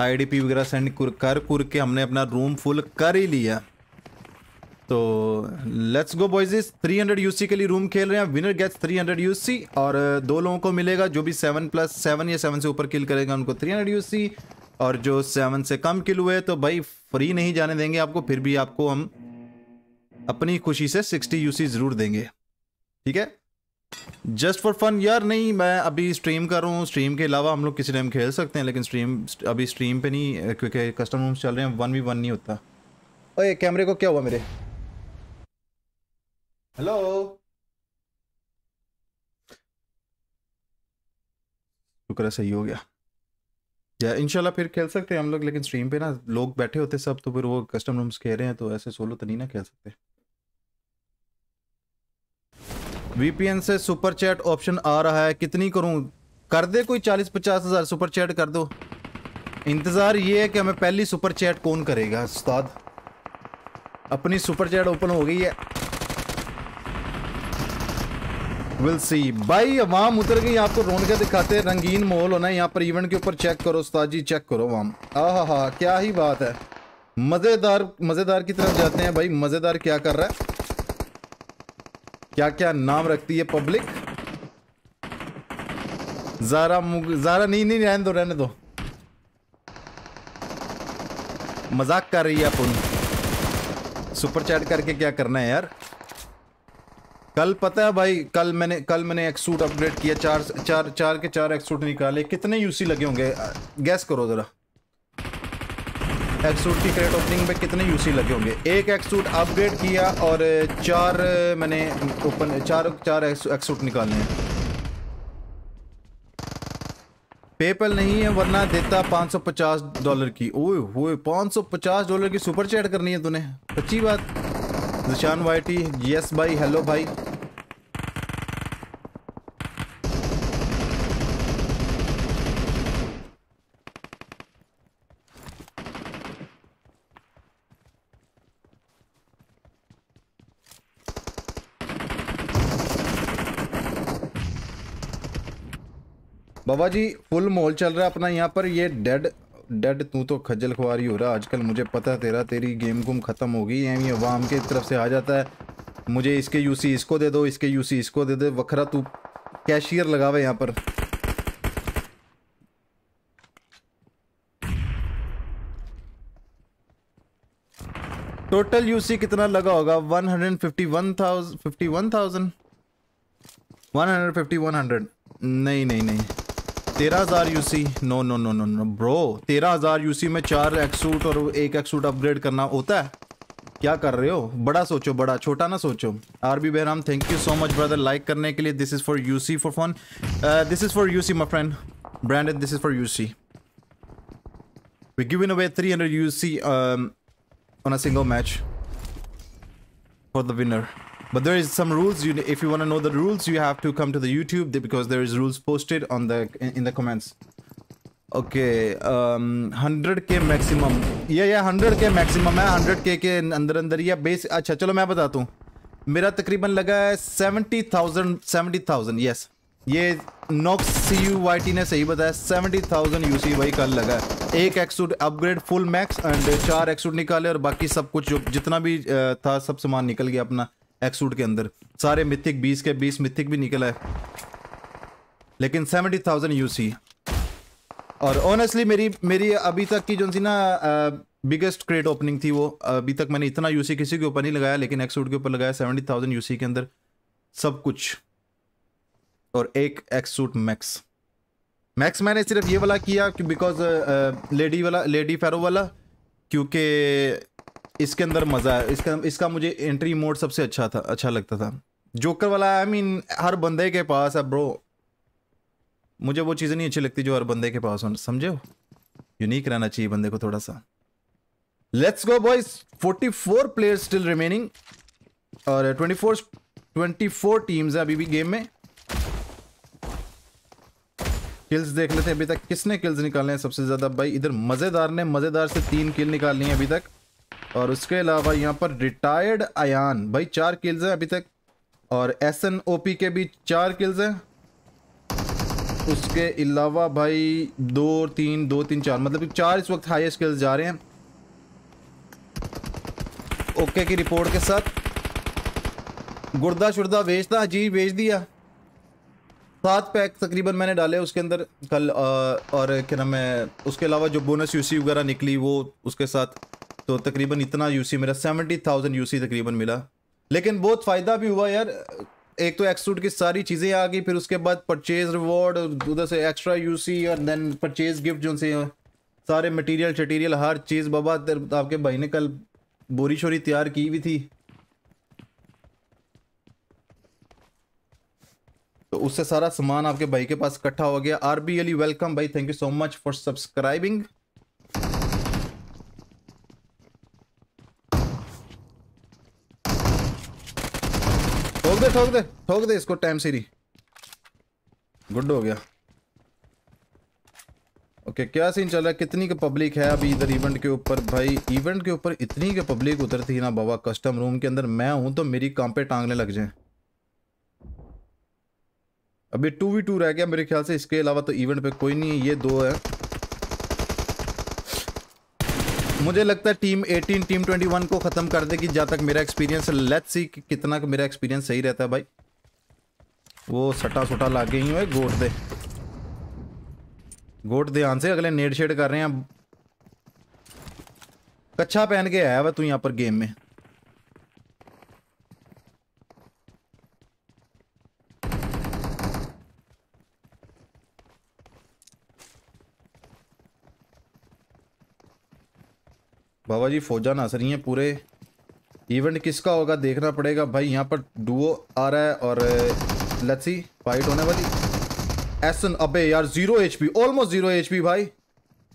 आईडीपी वगैरह सेंड कर कुर के हमने अपना रूम फुल कर ही लिया तो लेट्स गो बॉयज 300 यूसी के लिए रूम खेल रहे हैं विनर गेट्स 300 यूसी और दो लोगों को मिलेगा जो भी 7 प्लस 7 या 7 से ऊपर किल करेगा उनको 300 यूसी और जो सेवन से कम किल हुए तो भाई फ्री नहीं जाने देंगे आपको फिर भी आपको हम अपनी खुशी से सिक्सटी यूसी ज़रूर देंगे ठीक है जस्ट फॉर फन यार नहीं मैं अभी स्ट्रीम कर रहा हूँ स्ट्रीम के अलावा हम लोग किसी टाइम खेल सकते हैं लेकिन स्ट्रीम अभी स्ट्रीम पे नहीं क्योंकि कस्टम रूम्स चल रहे हैं वन वी वन नहीं होता ओए कैमरे को क्या हुआ मेरे हेलो शुक्र सही हो गया या इंशाल्लाह फिर खेल सकते हैं हम लोग लेकिन स्ट्रीम पे ना लोग बैठे होते सब तो फिर वो कस्टम रूम्स खेल रहे हैं तो ऐसे सोलो तो नहीं ना खेल सकते वीपीएन से सुपर चैट ऑप्शन आ रहा है कितनी करूं कर दे कोई चालीस पचास हज़ार सुपर चैट कर दो इंतज़ार ये है कि हमें पहली सुपर चैट कौन करेगा उस्ताद अपनी सुपर चैट ओपन हो गई है विल सी भाई अवाम उतर गई आपको रोन के दिखाते हैं रंगीन माहौल होना है यहाँ पर इवेंट के ऊपर चेक करो उस्ताद जी चेक करो वाम आहा हा क्या ही बात है मज़ेदार मज़ेदार की तरफ जाते हैं भाई मज़ेदार क्या कर रहा है क्या क्या नाम रखती है पब्लिक जारा जारा नहीं नहीं रहने दो रहने दो मजाक कर रही है अपन सुपर चैट करके क्या करना है यार कल पता है भाई कल मैंने कल मैंने एक सूट अपग्रेड किया चार चार चार के चार एक सूट निकाले कितने यूसी लगे होंगे गैस करो ज़रा एक सूट की क्रेट ओपनिंग में कितने यूसी लगे होंगे एक एक सूट अपग्रेड किया और चार मैंने ओपन चार चार एक सूट निकालने हैं पेपल नहीं है वरना देता 550 डॉलर की ओए होए 550 डॉलर की सुपर चैट करनी है तूने अच्छी बात जिशान वाइटी यस भाई हेलो भाई बाबा जी फुल मॉल चल रहा है अपना यहाँ पर ये डेड डेड तू तो खजल खुआरी हो रहा आजकल मुझे पता तेरा तेरी गेम गुम ख़त्म होगी गई अवाम के तरफ से आ जाता है मुझे इसके यूसी इसको दे दो इसके यूसी इसको दे दे वखरा तू कैशियर लगावे यहाँ पर टोटल यूसी कितना लगा होगा 151,000 फिफ्टी वन हंड्रेड नहीं नहीं नहीं तेरह हजार UC no no no no no bro तेरह हजार यूसी में चार एक्सूट और एक एक्सूट अपग्रेड करना होता है क्या कर रहे हो बड़ा सोचो बड़ा छोटा ना सोचो R B Behram thank you so much brother like करने के लिए this is for U C for phone this is for U C my friend branded this is for U C we give in away three hundred U C on a single match for the winner But there is some rules. You, if you want to know the rules, you have to come to the YouTube because there is rules posted on the in, in the comments. okay um 100k maximum yeah yeah 100k maximum hai 100k ke andar andar अंदर अंदर या base अच्छा चलो मैं बताता हूँ मेरा तकरीबन लगा 70000 सेवेंटी थाउजेंड ये Knox C U Y T ने सही बताया seventy thousand U C Y कल लगा एक X suit upgrade full max and चार एक्सूट निकाले और बाकी सब कुछ जो जितना भी था सब सामान निकल गया अपना एक्सूट के अंदर सारे मिथिक बीस के बीस मिथिक भी निकला है लेकिन सेवेंटी थाउजेंड यू और ऑनेस्टली मेरी मेरी अभी तक की जो सी ना बिगेस्ट क्रेट ओपनिंग थी वो अभी तक मैंने इतना यूसी किसी के ऊपर नहीं लगाया लेकिन एक्सूट के ऊपर लगाया सेवेंटी थाउजेंड यूसी के अंदर सब कुछ और एक एक्सूट मैक्स मैक्स मैंने सिर्फ ये वाला किया कि बिकॉज लेडी वाला लेडी फेरो वाला क्योंकि इसके अंदर मज़ा है इसका इसका मुझे एंट्री मोड सबसे अच्छा था अच्छा लगता था जोकर वाला आई I मीन mean, हर बंदे के पास है ब्रो मुझे वो चीज़ें नहीं अच्छी लगती जो हर बंदे के पास हो समझे हो यूनिक रहना चाहिए बंदे को थोड़ा सा let's go boys 44 players still remaining और 24 24 टीम्स है अभी भी गेम में किल्स देख लेते हैं अभी तक किसने किल्स निकाले हैं सबसे ज़्यादा भाई इधर मज़ेदार ने मज़ेदार से तीन किल निकालनी है अभी तक और उसके अलावा यहाँ पर रिटायर्ड अन भाई चार किल्स हैं अभी तक और एस एन ओ पी के भी चार किल्स हैं उसके अलावा भाई दो तीन दो तीन चार मतलब चार इस वक्त हाईएस्ट किल्स जा रहे हैं ओके की रिपोर्ट के साथ गुर्दा शुर्दा बेचता अजीब बेच दिया सात पैक तकरीबन मैंने डाले उसके अंदर कल और क्या नाम है उसके अलावा जो बोनस यूसी वगैरह निकली वो उसके साथ तो तकरीबन इतना यूसी मेरा सेवेंटी थाउजेंड यू तकरीबन मिला लेकिन बहुत फ़ायदा भी हुआ यार एक तो एक्सूट की सारी चीज़ें आ गई फिर उसके बाद परचेज रिवॉर्ड उधर से एक्स्ट्रा यूसी और देन परचेज गिफ्ट जो से सारे मटेरियल शटीरियल हर चीज़ बाबा आपके भाई ने कल बोरी शोरी तैयार की हुई थी तो उससे सारा सामान आपके भाई के पास इकट्ठा हो गया आर बी अली वेलकम भाई thank you so much for subscribing ठोक दे ठोक दे इसको टाइम सीरी गुड हो गया ओके okay, क्या सीन चल रहा है कितनी का पब्लिक है अभी इधर इवेंट के ऊपर भाई इवेंट के ऊपर इतनी के पब्लिक उतरती थी ना बाबा कस्टम रूम के अंदर मैं हूं तो मेरी कांपे टांगने लग जाए अभी टू वी टू रह गया मेरे ख्याल से इसके अलावा तो इवेंट पे कोई नहीं है ये दो है मुझे लगता है टीम 18 टीम 21 को खत्म कर देगी जहाँ तक मेरा एक्सपीरियंस लेट्स सी कि कितना मेरा एक्सपीरियंस सही रहता है भाई वो सटा सुटा ला के ही हुए गोट दे गोट ध्यान से अगले नेड शेड कर रहे हैं कच्छा पहन के आया हुआ तू यहां पर गेम में बाबा जी फौजा नासरी है पूरे इवेंट किसका होगा देखना पड़ेगा भाई यहाँ पर डुओ आ रहा है और लच्छी uh, फाइट होने वाली एसन अबे यार zero H P almost zero H P भाई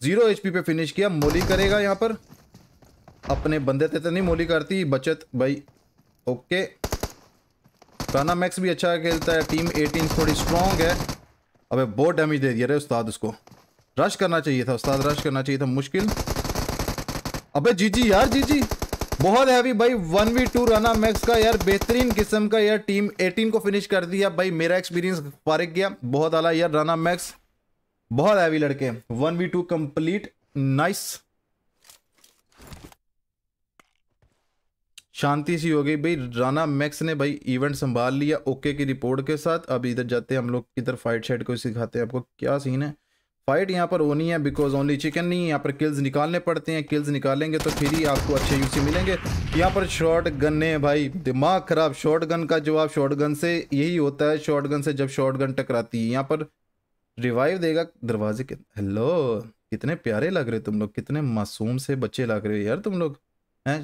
जीरो एच पी पे फिनिश किया मोली करेगा यहाँ पर अपने बंदे थे तो नहीं मोली करती बचत भाई ओके राना मैक्स भी अच्छा खेलता है टीम एटीन थोड़ी स्ट्रांग है अबे बहुत डैमेज दे दिया रे उस्ताद उसको रश करना चाहिए था उस्ताद रश करना चाहिए था मुश्किल अबे जीजी यार जीजी बहुत हैवी भाई one v two Rana Max का यार बेहतरीन किस्म का यार टीम 18 को फिनिश कर दिया भाई मेरा एक्सपीरियंस फारिक गया बहुत आला यार रना मैक्स बहुत हैवी लड़के one v two complete nice शांति सी हो गई भाई राना मैक्स ने भाई इवेंट संभाल लिया ओके की रिपोर्ट के साथ अब इधर जाते हैं हम लोग इधर फाइट शाइट को सिखाते हैं आपको क्या सीन है फाइट यहाँ पर होनी है बिकॉज ओनली चिकन नहीं यहाँ पर किल्स निकालने पड़ते हैं किल्स निकालेंगे तो फिर ही आपको अच्छे यूसी मिलेंगे यहाँ पर शॉर्ट गन ने भाई दिमाग ख़राब शॉर्ट गन का जवाब शॉर्ट गन से यही होता है शॉर्ट गन से जब शॉर्ट गन टकराती है यहाँ पर रिवाइव देगा दरवाजे के हेलो कितने प्यारे लग रहे तुम लोग कितने मासूम से बच्चे लग रहे हो यार तुम लोग हैं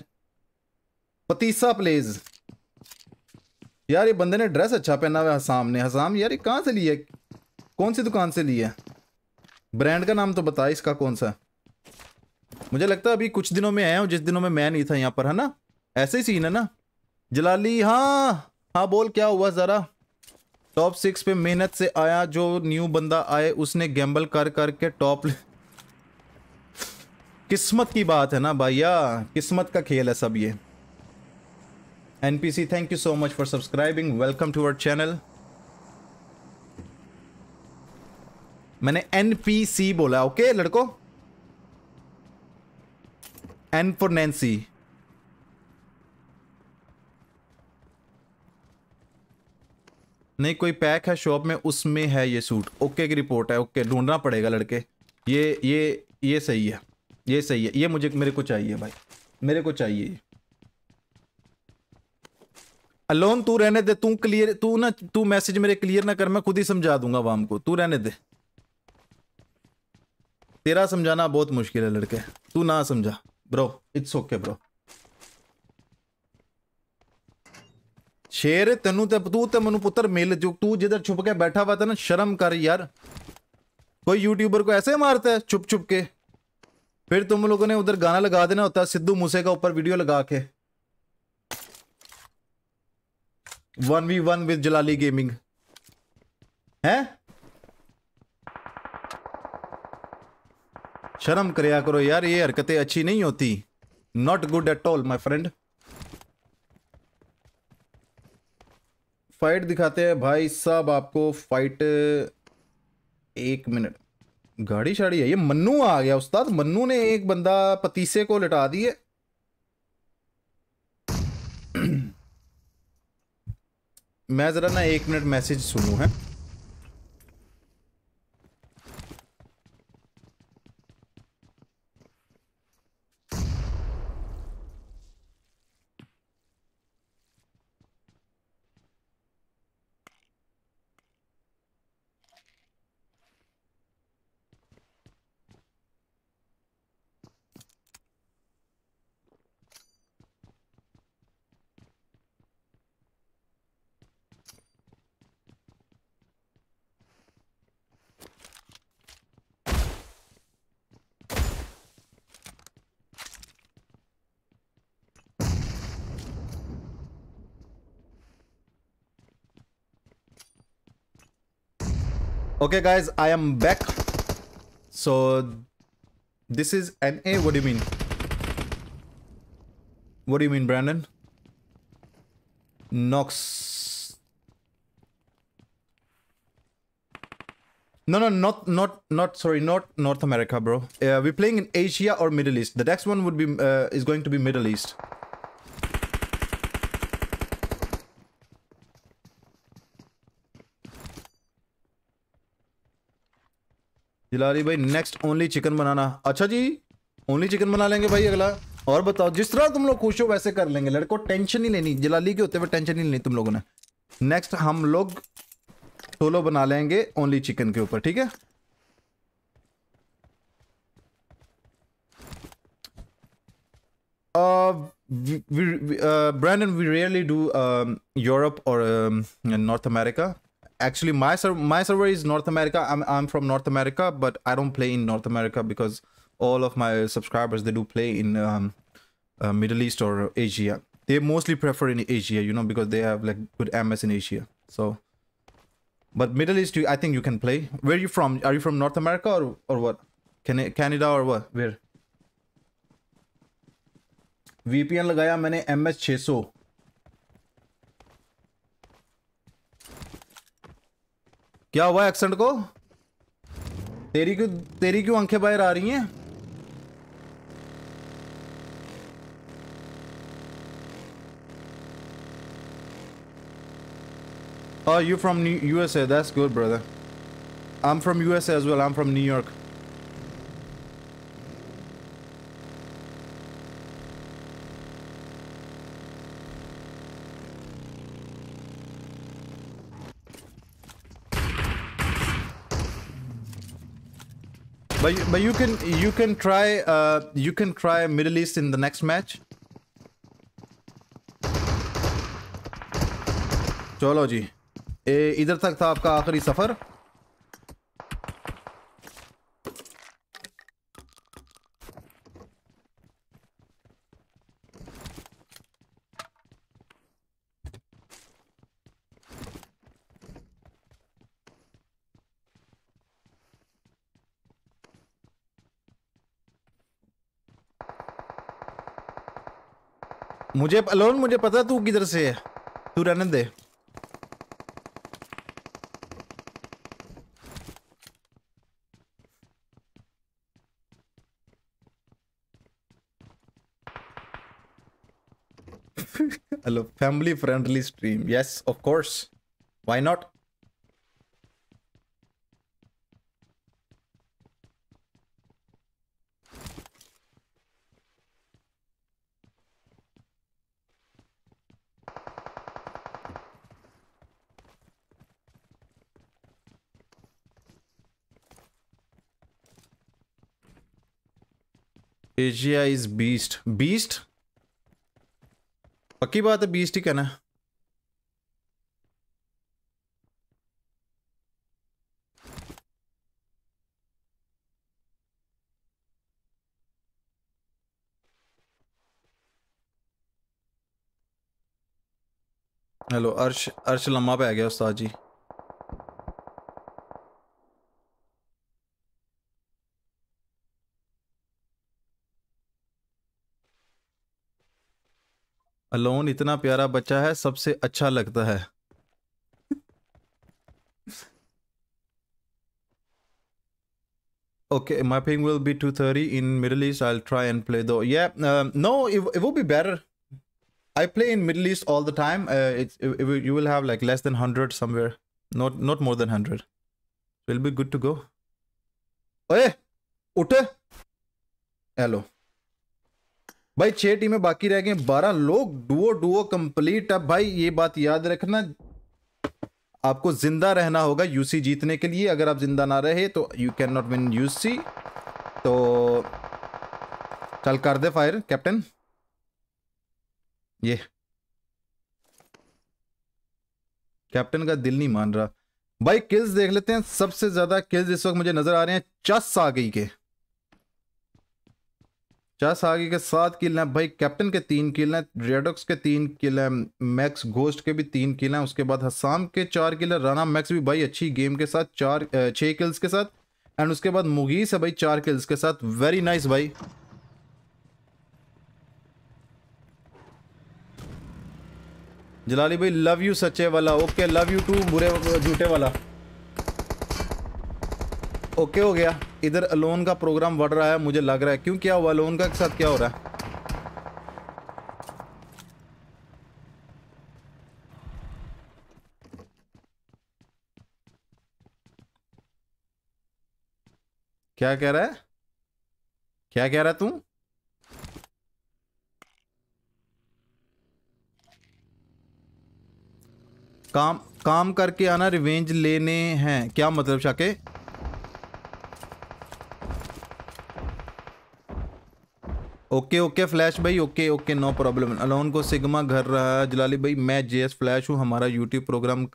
पतीसा प्लेज यार ये बंदे ने ड्रेस अच्छा पहना हुआ है हसाम ने हसाम यार ये कहाँ से लिया कौन सी दुकान से लिया है ब्रांड का नाम तो बता इसका कौन सा मुझे लगता है अभी कुछ दिनों में आया हूँ जिस दिनों में मैं नहीं था यहाँ पर है ना ऐसे ही सीन है ना जलाली हाँ हाँ बोल क्या हुआ ज़रा टॉप सिक्स पे मेहनत से आया जो न्यू बंदा आए उसने गैम्बल कर करके टॉप किस्मत की बात है ना भैया किस्मत का खेल है सब ये NPC thank you so much for subscribing welcome to our channel मैंने एनपीसी बोला ओके okay, लड़को एन फॉर नैन्सी नहीं कोई पैक है शॉप में उसमें है ये सूट ओके की रिपोर्ट है ओके ढूंढना पड़ेगा लड़के ये ये ये सही है ये सही है ये मुझे मेरे को चाहिए भाई मेरे को चाहिए अलोन तू रहने दे तू क्लियर तू ना तू मैसेज मेरे क्लियर ना कर मैं खुद ही समझा दूंगा वाम को तू रहने दे तेरा समझाना बहुत मुश्किल है लड़के तू ना समझा ब्रो इट्स ओके ब्रो ਸ਼ੇਰ ਤੈਨੂੰ ਤੇ ਤੂੰ ਤੇ ਮੈਨੂੰ ਪੁੱਤਰ ਮਿਲ ਜੋ ਤੂੰ ਜਿੱਧਰ ਛੁਪ ਕੇ ਬੈਠਾ ਵਾ ਤਾ ਨਾ ਸ਼ਰਮ ਕਰ कोई यूट्यूबर को ऐसे मारता है चुप चुप के फिर तुम लोगों ने उधर गाना लगा देना होता सिद्धू मूसे का ऊपर वीडियो लगा के one v one with Jalali gaming है शर्म करया करो यार ये हरकतें अच्छी नहीं होती not good at all my friend fight दिखाते हैं भाई साहब आपको फाइट एक मिनट गाड़ी शाड़ी है ये मन्नू आ गया उस्ताद मन्नू ने एक बंदा पतीसे को लटा दिए मैं ज़रा ना एक मिनट मैसेज सुनू है Okay guys, I am back. So this is an A, what do you mean? What do you mean, Brandon? Nox. No, no, not, not, not, sorry, not North America, bro. Yeah, uh, we're playing in Asia or Middle East. The next one would be, uh, is going to be Middle East. जिलारी भाई next only chicken बनाना अच्छा जी only chicken बना लेंगे भाई अगला और बताओ जिस तरह तुम लोग खुश हो वैसे कर लेंगे लड़को टेंशन नहीं लेनी जलाली के होते हुए टेंशन नहीं लेनी तुम लोगों ने नेक्स्ट हम लोग सोलो बना लेंगे ओनली चिकन के ऊपर ठीक है Brandon we rarely do Europe और North America actually my ser my server is north america I'm, I'm from north america but i don't play in north america because all of my subscribers they do play in um, uh, middle east or asia they mostly prefer in asia you know because they have like good ms in asia so but middle east i think you can play where are you from are you from north america or, or what can canada or what where vpn lagaya maine ms 600 क्या हुआ accent को तेरी क्यों तेरी क्यों आंखें बाहर आ रही हैं Oh, you from New USA. That's good, brother. I'm from USA as well. I'm from New York. But you, but you can you can try uh you can try Middle East in the next match. Chalo ji, A, idhar tak tha आपका आखिरी safar. मुझे alone मुझे पता है तू किधर से है तू रहने दे hello family friendly stream yes of course why not एवेजिया इज बीस्ट बीस्ट पक्की बात है बीस्ट ही कहना हेलो अर्श अर्श लम्मा पे आ गया उस्ताद जी अलोन इतना प्यारा बच्चा है सबसे अच्छा लगता है Okay, my ping will be 230 in Middle East. I'll try and play though. Yeah, um, no, it, it will be better. I play in Middle East all the time. Uh, it's, it, it, you will have like less than 100 somewhere. Not not more than 100. So it'll be good to go. Hey, Ute. Hello. भाई छह टीमें बाकी रह गई बारह लोग Duo Duo complete अब भाई ये बात याद रखना आपको जिंदा रहना होगा यूसी जीतने के लिए अगर आप जिंदा ना रहे तो यू कैन नॉट विन यूसी तो चल कर दे फायर कैप्टन ये कैप्टन का दिल नहीं मान रहा भाई किल्स देख लेते हैं सबसे ज्यादा किल्स इस वक्त मुझे नजर आ रहे हैं चस आ गई के चार सागी के सात किल हैं भाई कैप्टन के तीन किल हैं रेडोक्स के तीन किल हैं मैक्स घोस्ट के भी तीन किल हैं उसके बाद हसाम के चार किल हैं राना मैक्स भी भाई अच्छी गेम के साथ चार छः किल्स के साथ एंड उसके बाद मुगीस है भाई चार किल्स के साथ वेरी नाइस भाई जलाली भाई लव यू सच्चे वाला ओके लव यू टू बुरे झूठे वाला ओके हो गया इधर अलोन का प्रोग्राम बढ़ रहा है मुझे लग रहा है क्यों क्या हुआ लोन का के साथ क्या हो रहा है क्या कह रहा है क्या कह रहा है तू काम काम करके आना रिवेंज लेने हैं क्या मतलब शाके ओके ओके फ्लैश भाई okay okay no problem alone को सिग्मा घर रहा है जलाली भाई मैं जेएस फ्लैश हूँ हमारा यूट्यूब प्रोग्राम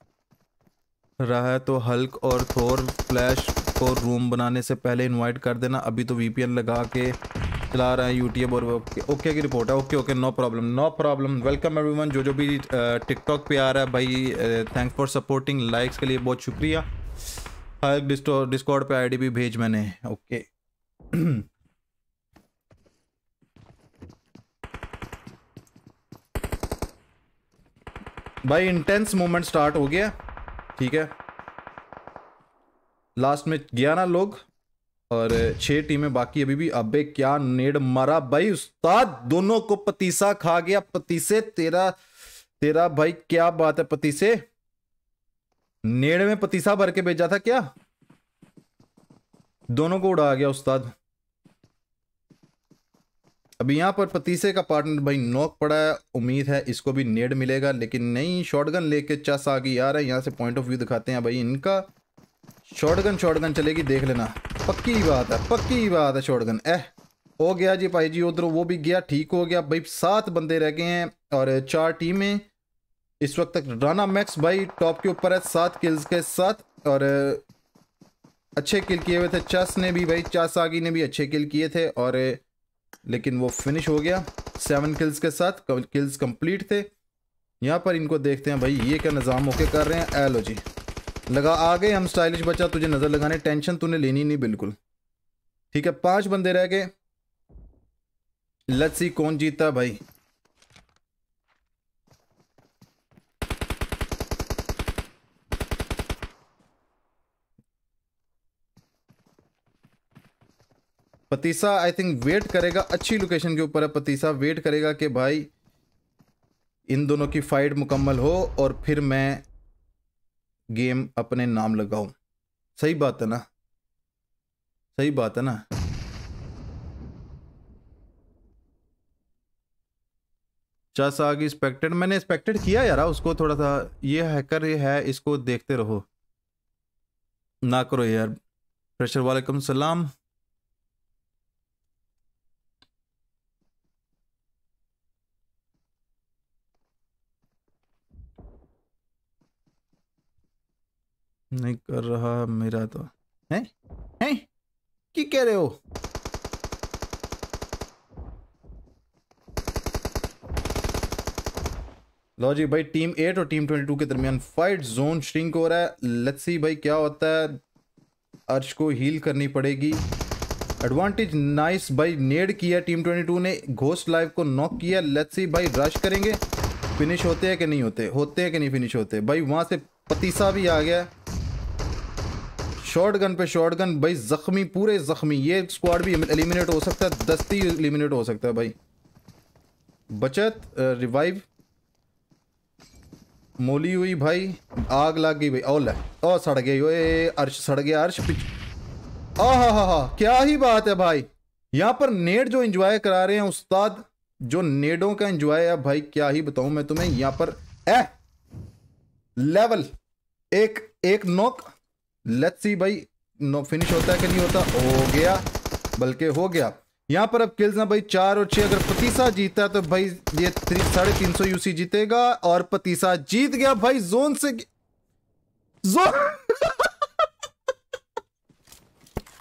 रहा है तो हल्क और थोर फ्लैश को रूम बनाने से पहले इनवाइट कर देना अभी तो वीपीएन लगा के चला रहे हैं यूट्यूब और ओके ओके की रिपोर्ट है okay okay no problem no problem welcome every जो जो भी टिकटॉक पर आ रहा है भाई थैंक्स फॉर सपोर्टिंग लाइक्स के लिए बहुत शुक्रिया हल्क डिस्कॉर्ड पर आई भी भेज मैंने ओके भाई इंटेंस मूवमेंट स्टार्ट हो गया ठीक है लास्ट में ग्यारह लोग और छह टीमें बाकी अभी भी अबे क्या नेड मरा भाई उस्ताद दोनों को पतीसा खा गया पतीसे तेरा तेरा भाई क्या बात है पतीसे नेड़ में पतीसा भर के भेजा था क्या दोनों को उड़ा गया उस्ताद अभी यहाँ पर पतीसे का पार्टनर भाई नोक पड़ा है उम्मीद है इसको भी नेड मिलेगा लेकिन नहीं शॉटगन लेके चस आगे आ रहा है यहाँ से पॉइंट ऑफ व्यू दिखाते हैं भाई इनका शॉटगन शॉटगन चलेगी देख लेना पक्की बात है पक्की बात है शॉटगन एह हो गया जी भाई जी उधर वो भी गया ठीक हो गया भाई सात बंदे रह गए हैं और चार टीमें इस वक्त तक राना मैक्स भाई टॉप के ऊपर है सात किल्स के साथ और अच्छे किल किए हुए थे चस ने भी भाई चस आगी ने भी अच्छे किल किए थे और लेकिन वो फिनिश हो गया सेवन किल्स के साथ किल्स कंप्लीट थे यहाँ पर इनको देखते हैं भाई ये क्या निज़ाम होके कर रहे हैं एलो जी लगा आ गए हम स्टाइलिश बचा तुझे नज़र लगाने टेंशन तूने लेनी नहीं बिल्कुल ठीक है पांच बंदे रह गए लत सी कौन जीता भाई पतीसा आई थिंक वेट करेगा अच्छी लोकेशन के ऊपर है पतीसा वेट करेगा कि भाई इन दोनों की फाइट मुकम्मल हो और फिर मैं गेम अपने नाम लगाऊं सही बात है ना सही बात है ना चस आगे एक्सपेक्टेड मैंने एक्सपेक्टेड किया यार उसको थोड़ा सा ये हैकर ये है इसको देखते रहो ना करो यार प्रेशर वालेकुम सलाम नहीं कर रहा मेरा तो हैं हैं की कह रहे हो लो जी भाई टीम एट और टीम ट्वेंटी टू के दरमियान फाइट जोन श्रिंक हो रहा है लेट्स सी भाई क्या होता है अर्श को हील करनी पड़ेगी एडवांटेज नाइस भाई नेड किया टीम ट्वेंटी टू ने घोस्ट लाइव को नॉक किया लेट्स सी भाई रश करेंगे फिनिश होते हैं कि नहीं होते होते हैं कि नहीं फिनिश होते भाई वहाँ से पतीसा भी आ गया शॉर्ट गन पे शॉर्ट गन भाई जख्मी पूरे जख्मी ये स्क्वाड भी एलिमिनेट हो सकता है दस्ती एलिमिनेट हो सकता है भाई बचत रिवाइव मोली हुई भाई आग लग गई भाई ओले ओ सड़ गई ओए अर्श सड़ गया अर्श पिछ आ क्या ही बात है भाई यहाँ पर नेट जो इंजॉय करा रहे हैं उस्ताद जो नेडों का इंजॉय है भाई क्या ही बताऊं मैं तुम्हें यहाँ पर ए लेवल एक एक नोक लेट्स सी भाई नो फिनिश होता है कि नहीं होता हो गया बल्कि हो गया यहाँ पर अब किल्स ना भाई चार और छः अगर पतीसा जीता तो भाई ये थ्री साढ़े तीन सौ यूसी जीतेगा और पतीसा जीत गया भाई जोन से जोन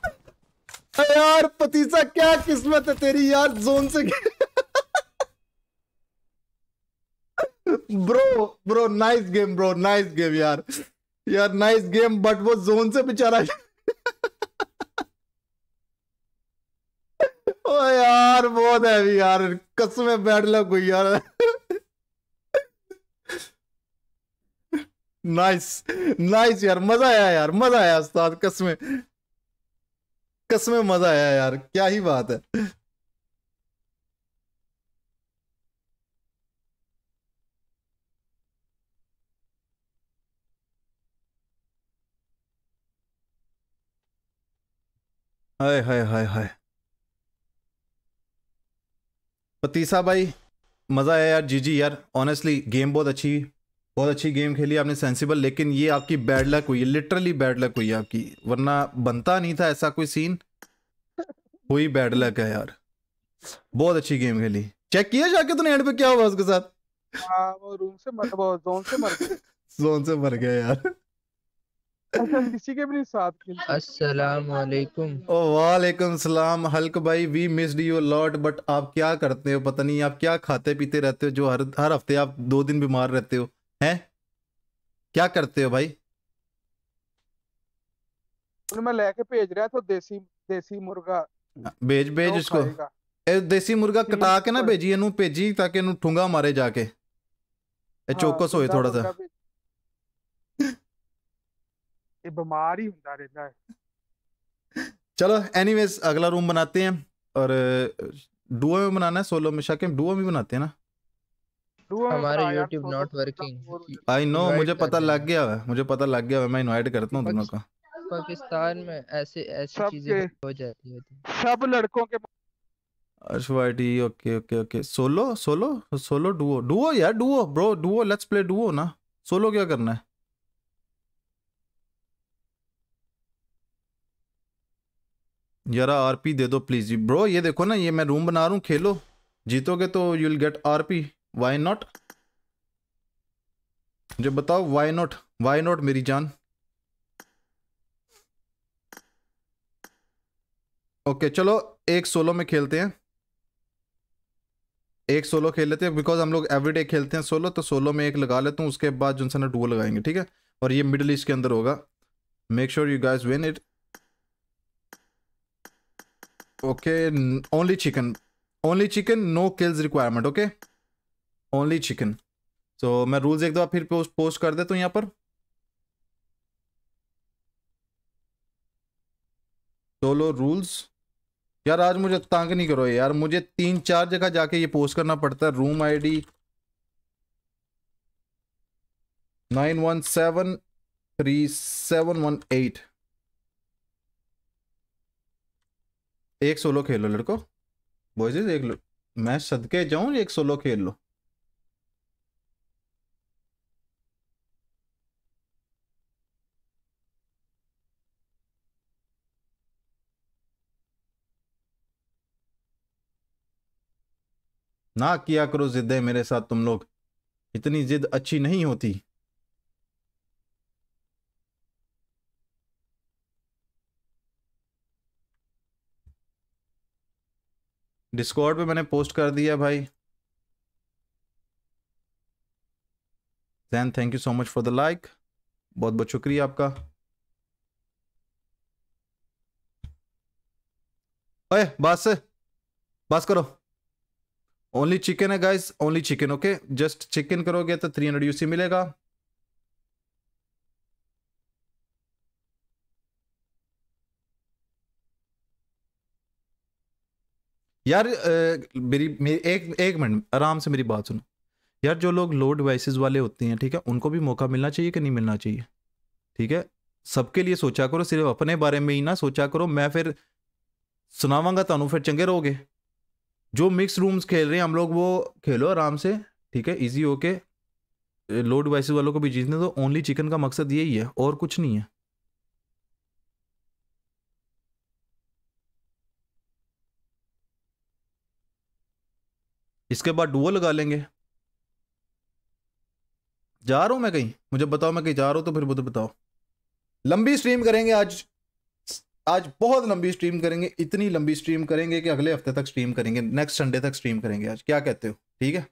यार पतीसा क्या किस्मत है तेरी यार जोन से bro bro nice game bro nice game यार यार नाइस गेम बट वो जोन से बेचारा ओ यार बहुत हैवी यार कसम बैठ लग गई यार नाइस नाइस यार मजा आया यार मजा आया उस्ताद कसमे कसमे मजा आया यार क्या ही बात है हाय हाय हाय हाय पतीसा भाई मज़ा आया यार जी जी यार ऑनेस्टली गेम बहुत अच्छी बहुत अच्छी गेम खेली आपने सेंसिबल लेकिन ये आपकी बैड लक हुई लिटरली बैड लक हुई आपकी वरना बनता नहीं था ऐसा कोई सीन हुई बैड लक है यार बहुत अच्छी गेम खेली चेक किया जाके तूने एंड पे क्या हुआ उसके साथ आ, हाँ, वो रूम से मर वो जोन से मर गया जोन से मर गया यार अच्छा किसी के भी नहीं साथ अस्सलाम वालेकुम ओ वालेकुम सलाम हल्क भाई we missed you lot but आप क्या करते हो पता नहीं आप क्या खाते पीते रहते हो जो हर हर हफ्ते आप दो दिन बीमार रहते हो हैं क्या करते हो भाई मैं लेके भेज रहा था देसी देसी मुर्गा हाँ, भेज भेज इसको ए, देसी मुर्गा कटा के ना भेजी इनू भेजी ताकि इनू ठूंगा मारे जाके ए हाँ, चौकस होए थोड़ा सा ਇਹ ਬਿਮਾਰ ਹੀ ਹੁੰਦਾ ਰਹਿੰਦਾ ਹੈ ਚਲੋ ਐਨੀਵੇਸ ਅਗਲਾ रूम बनाते हैं और डुओ में बनाना है सोलो में शाकिब डुओ में बनाते हैं ना हमारे YouTube not working I know मुझे पता लग गया है मुझे पता लग गया है मैं इनवाइट करता हूँ दोनों का पाकिस्तान में ऐसे ऐसी चीजें हो जाती है तो। सब लड़कों के अश्वाइटी okay okay okay solo solo solo duo duo यार duo bro duo let's play duo ना सोलो क्या करना है जरा आरपी दे दो प्लीज ब्रो ये देखो ना ये मैं रूम बना रहा हूँ खेलो जीतोगे तो you will get RP why not मुझे बताओ वाई नॉट वाई नॉट मेरी जान ओके चलो एक सोलो में खेलते हैं एक सोलो खेल लेते हैं बिकॉज हम लोग एवरीडे खेलते हैं सोलो तो सोलो में एक लगा लेता हूँ उसके बाद जो ना डुओ लगाएंगे ठीक है और ये मिडल ईस्ट के अंदर होगा make sure you guys when it okay only chicken only chicken no kills requirement okay only chicken तो मैं रूल्स एक दो फिर पोस्ट पोस्ट कर देता हूँ यहाँ पर सोलो रूल्स यार आज मुझे तंग नहीं करो यार मुझे तीन चार जगह जाके ये पोस्ट करना पड़ता है room ID nine one seven three seven one eight एक सोलो खेल लो लड़को बॉयजेज एक मैं सदके जाऊं एक सोलो खेल लो ना किया करो जिद्दे मेरे साथ तुम लोग इतनी जिद अच्छी नहीं होती डिस्कॉर्ड पे मैंने पोस्ट कर दिया भाई Jain thank you so much for the like बहुत बहुत शुक्रिया आपका ओए बस बस करो ओनली चिकन है guys only chicken okay just chicken करोगे तो थ्री हंड्रेड यूसी मिलेगा यार मेरी एक एक मिनट आराम से मेरी बात सुनो यार जो लोग लो डिवाइसेस वाले होते हैं ठीक है उनको भी मौका मिलना चाहिए कि नहीं मिलना चाहिए ठीक है सबके लिए सोचा करो सिर्फ अपने बारे में ही ना सोचा करो मैं फिर सुनावांगा थानू फिर चंगे रहोगे जो मिक्स रूम्स खेल रहे हैं हम लोग वो खेलो आराम से ठीक है ईजी होके लो डिवाइसेस वालों को भी जीतने दो ओनली चिकन का मकसद यही है और कुछ नहीं है इसके बाद डुओ लगा लेंगे जा रहा हूं मैं कहीं मुझे बताओ मैं कहीं जा रहा हूं तो फिर मुझे बताओ लंबी स्ट्रीम करेंगे आज आज बहुत लंबी स्ट्रीम करेंगे इतनी लंबी स्ट्रीम करेंगे कि अगले हफ्ते तक स्ट्रीम करेंगे नेक्स्ट संडे तक स्ट्रीम करेंगे आज क्या कहते हो ठीक है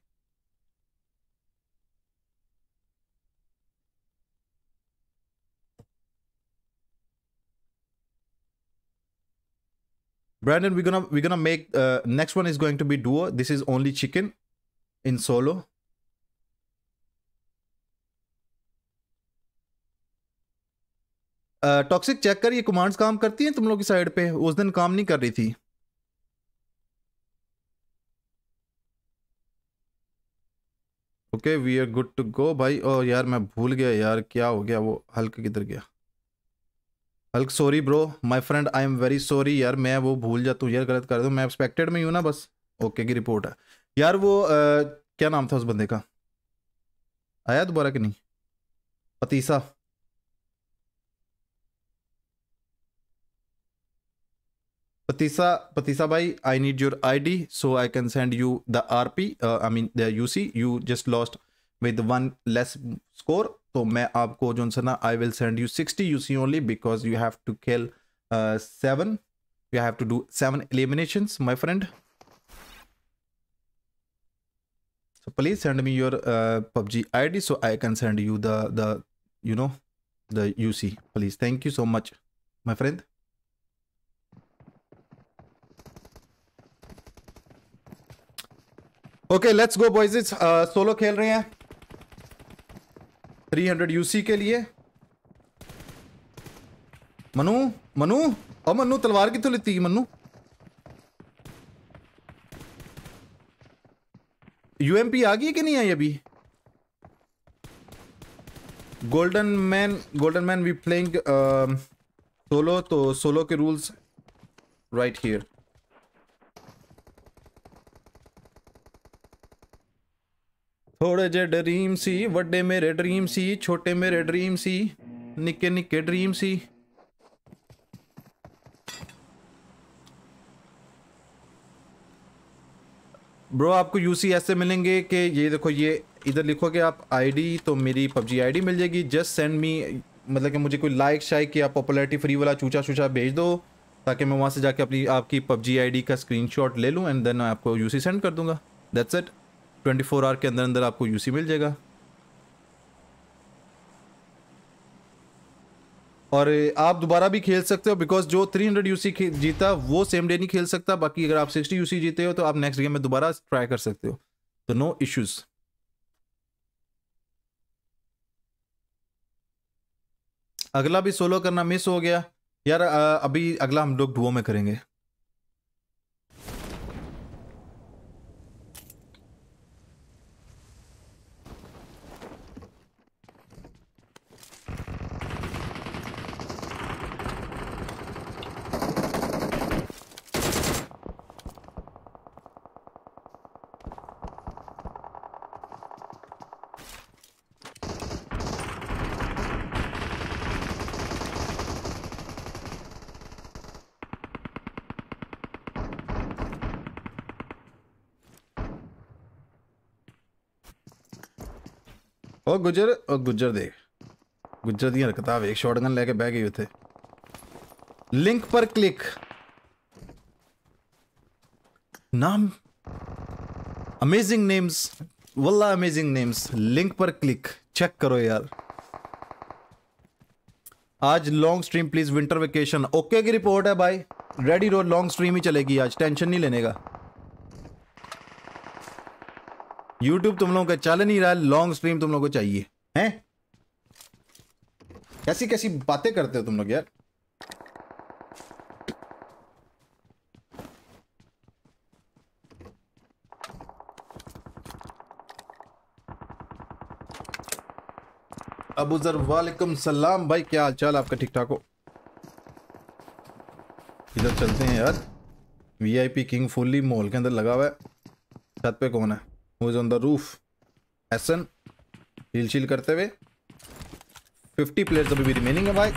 Brandon, we're gonna we're gonna make uh, next one is going to be duo. This is only chicken in solo. Toxic uh, check कर ये कमांड्स काम करती हैं तुम लोग की साइड पे उस दिन काम नहीं कर रही थी okay we are good to go भाई और यार मैं भूल गया यार क्या हो गया वो हल्क किधर गया Hulk sorry bro my friend I am very sorry यार मैं वो भूल जाता हूँ यार गलत कर दूँ मैं एक्सपेक्टेड में ही हूँ ना बस ओके की रिपोर्ट है यार वो आ, क्या नाम था उस बंदे का आया दोबारा कि नहीं पतीसा पतीसा पतीसा भाई I need your ID so I can send you the RP I mean the UC you just lost with one less score तो मैं आपको जो सा ना I will send you sixty U C only because you have to खेल seven you have to do seven elimination my friend so please send me your PUBG I D so I can send you do no the you C please thank you so much my friend okay let's go boys solo खेल रहे हैं three hundred UC के लिए मनु मनु और मनु तलवार कितों तो लेती Manu UMP आ गई कि नहीं आई अभी golden man golden man we playing solo तो सोलो के रूल्स राइट हियर थोड़े जे ड्रीम सी वे मेरे ड्रीम सी छोटे मेरे dream C Nike Nike dream C bro आपको यूसी ऐसे मिलेंगे कि ये देखो ये इधर लिखोगे आप आईडी तो मेरी पबजी आईडी मिल जाएगी जस्ट सेंड मी मतलब कि मुझे कोई लाइक शाइक या पॉपुलैरिटी फ्री वाला चूचा चूचा भेज दो ताकि मैं वहाँ से जाके अपनी आपकी पबजी आईडी का स्क्रीनशॉट ले लूँ एंड देन आपको यूसी सेंड कर दूँगा that's it twenty four hour के अंदर अंदर आपको यूसी मिल जाएगा और आप दोबारा भी खेल सकते हो बिकॉज जो 300 यूसी जीता वो सेम डे नहीं खेल सकता बाकी अगर आप 60 यूसी जीते हो तो आप नेक्स्ट गेम में दोबारा ट्राई कर सकते हो तो नो इश्यूज़ अगला भी सोलो करना मिस हो गया यार अभी अगला हम लोग डुओ में करेंगे गुजर और गुजर देख गुजर दी हरकत एक शॉटगन लेके बह गई थे लिंक पर क्लिक नाम अमेजिंग नेम्स वल्ला अमेजिंग नेम्स लिंक पर क्लिक चेक करो यार आज long stream please winter vacation okay की रिपोर्ट है भाई रेडी रो लॉन्ग स्ट्रीम ही चलेगी आज टेंशन नहीं लेने का यूट्यूब तुम लोगों का चल नहीं रहा लॉन्ग स्ट्रीम तुम लोगों को चाहिए हैं कैसी कैसी बातें करते हो तुम लोग यार अबूजर वालेकुम सलाम भाई क्या हाल चाल आपका ठीक ठाक हो इधर चलते हैं यार वीआईपी किंग फुल्ली मॉल के अंदर लगा हुआ है छत पे कौन है who is on the roof एसन हिल शील करते हुए 50 प्लेयर्स अभी भी रिमेनिंग है भाई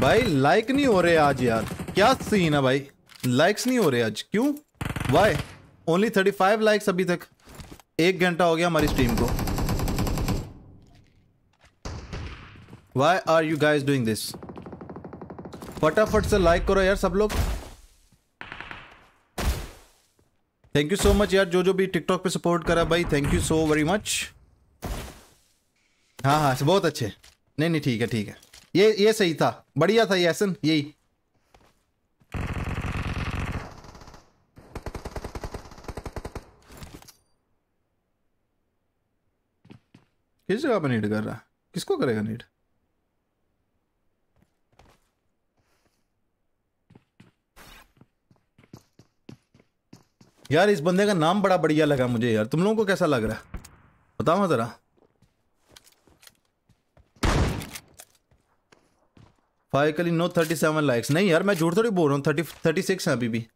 भाई लाइक नहीं हो रहे आज यार क्या सीन है भाई लाइक्स नहीं हो रहे आज क्यों वाई ओनली 35 लाइक्स अभी तक एक घंटा हो गया हमारी स्ट्रीम को why are you guys doing this फटाफट से लाइक करो यार सब लोग थैंक यू सो मच यार जो जो भी टिकटॉक पे सपोर्ट करा भाई thank you so very much हाँ हाँ बहुत अच्छे नहीं नहीं ठीक है ठीक है ये ये सही था बढ़िया था ये एसन यही किस जगह पर नीड कर रहा किसको करेगा नीड यार इस बंदे का नाम बड़ा बढ़िया लगा मुझे यार तुम लोगों को कैसा लग रहा है बताओ ना जरा फाइकली नो थर्टी सेवन लाइक्स नहीं यार मैं झूठ थोड़ी बोल रहा हूँ थर्टी थर्टी सिक्स है अभी भी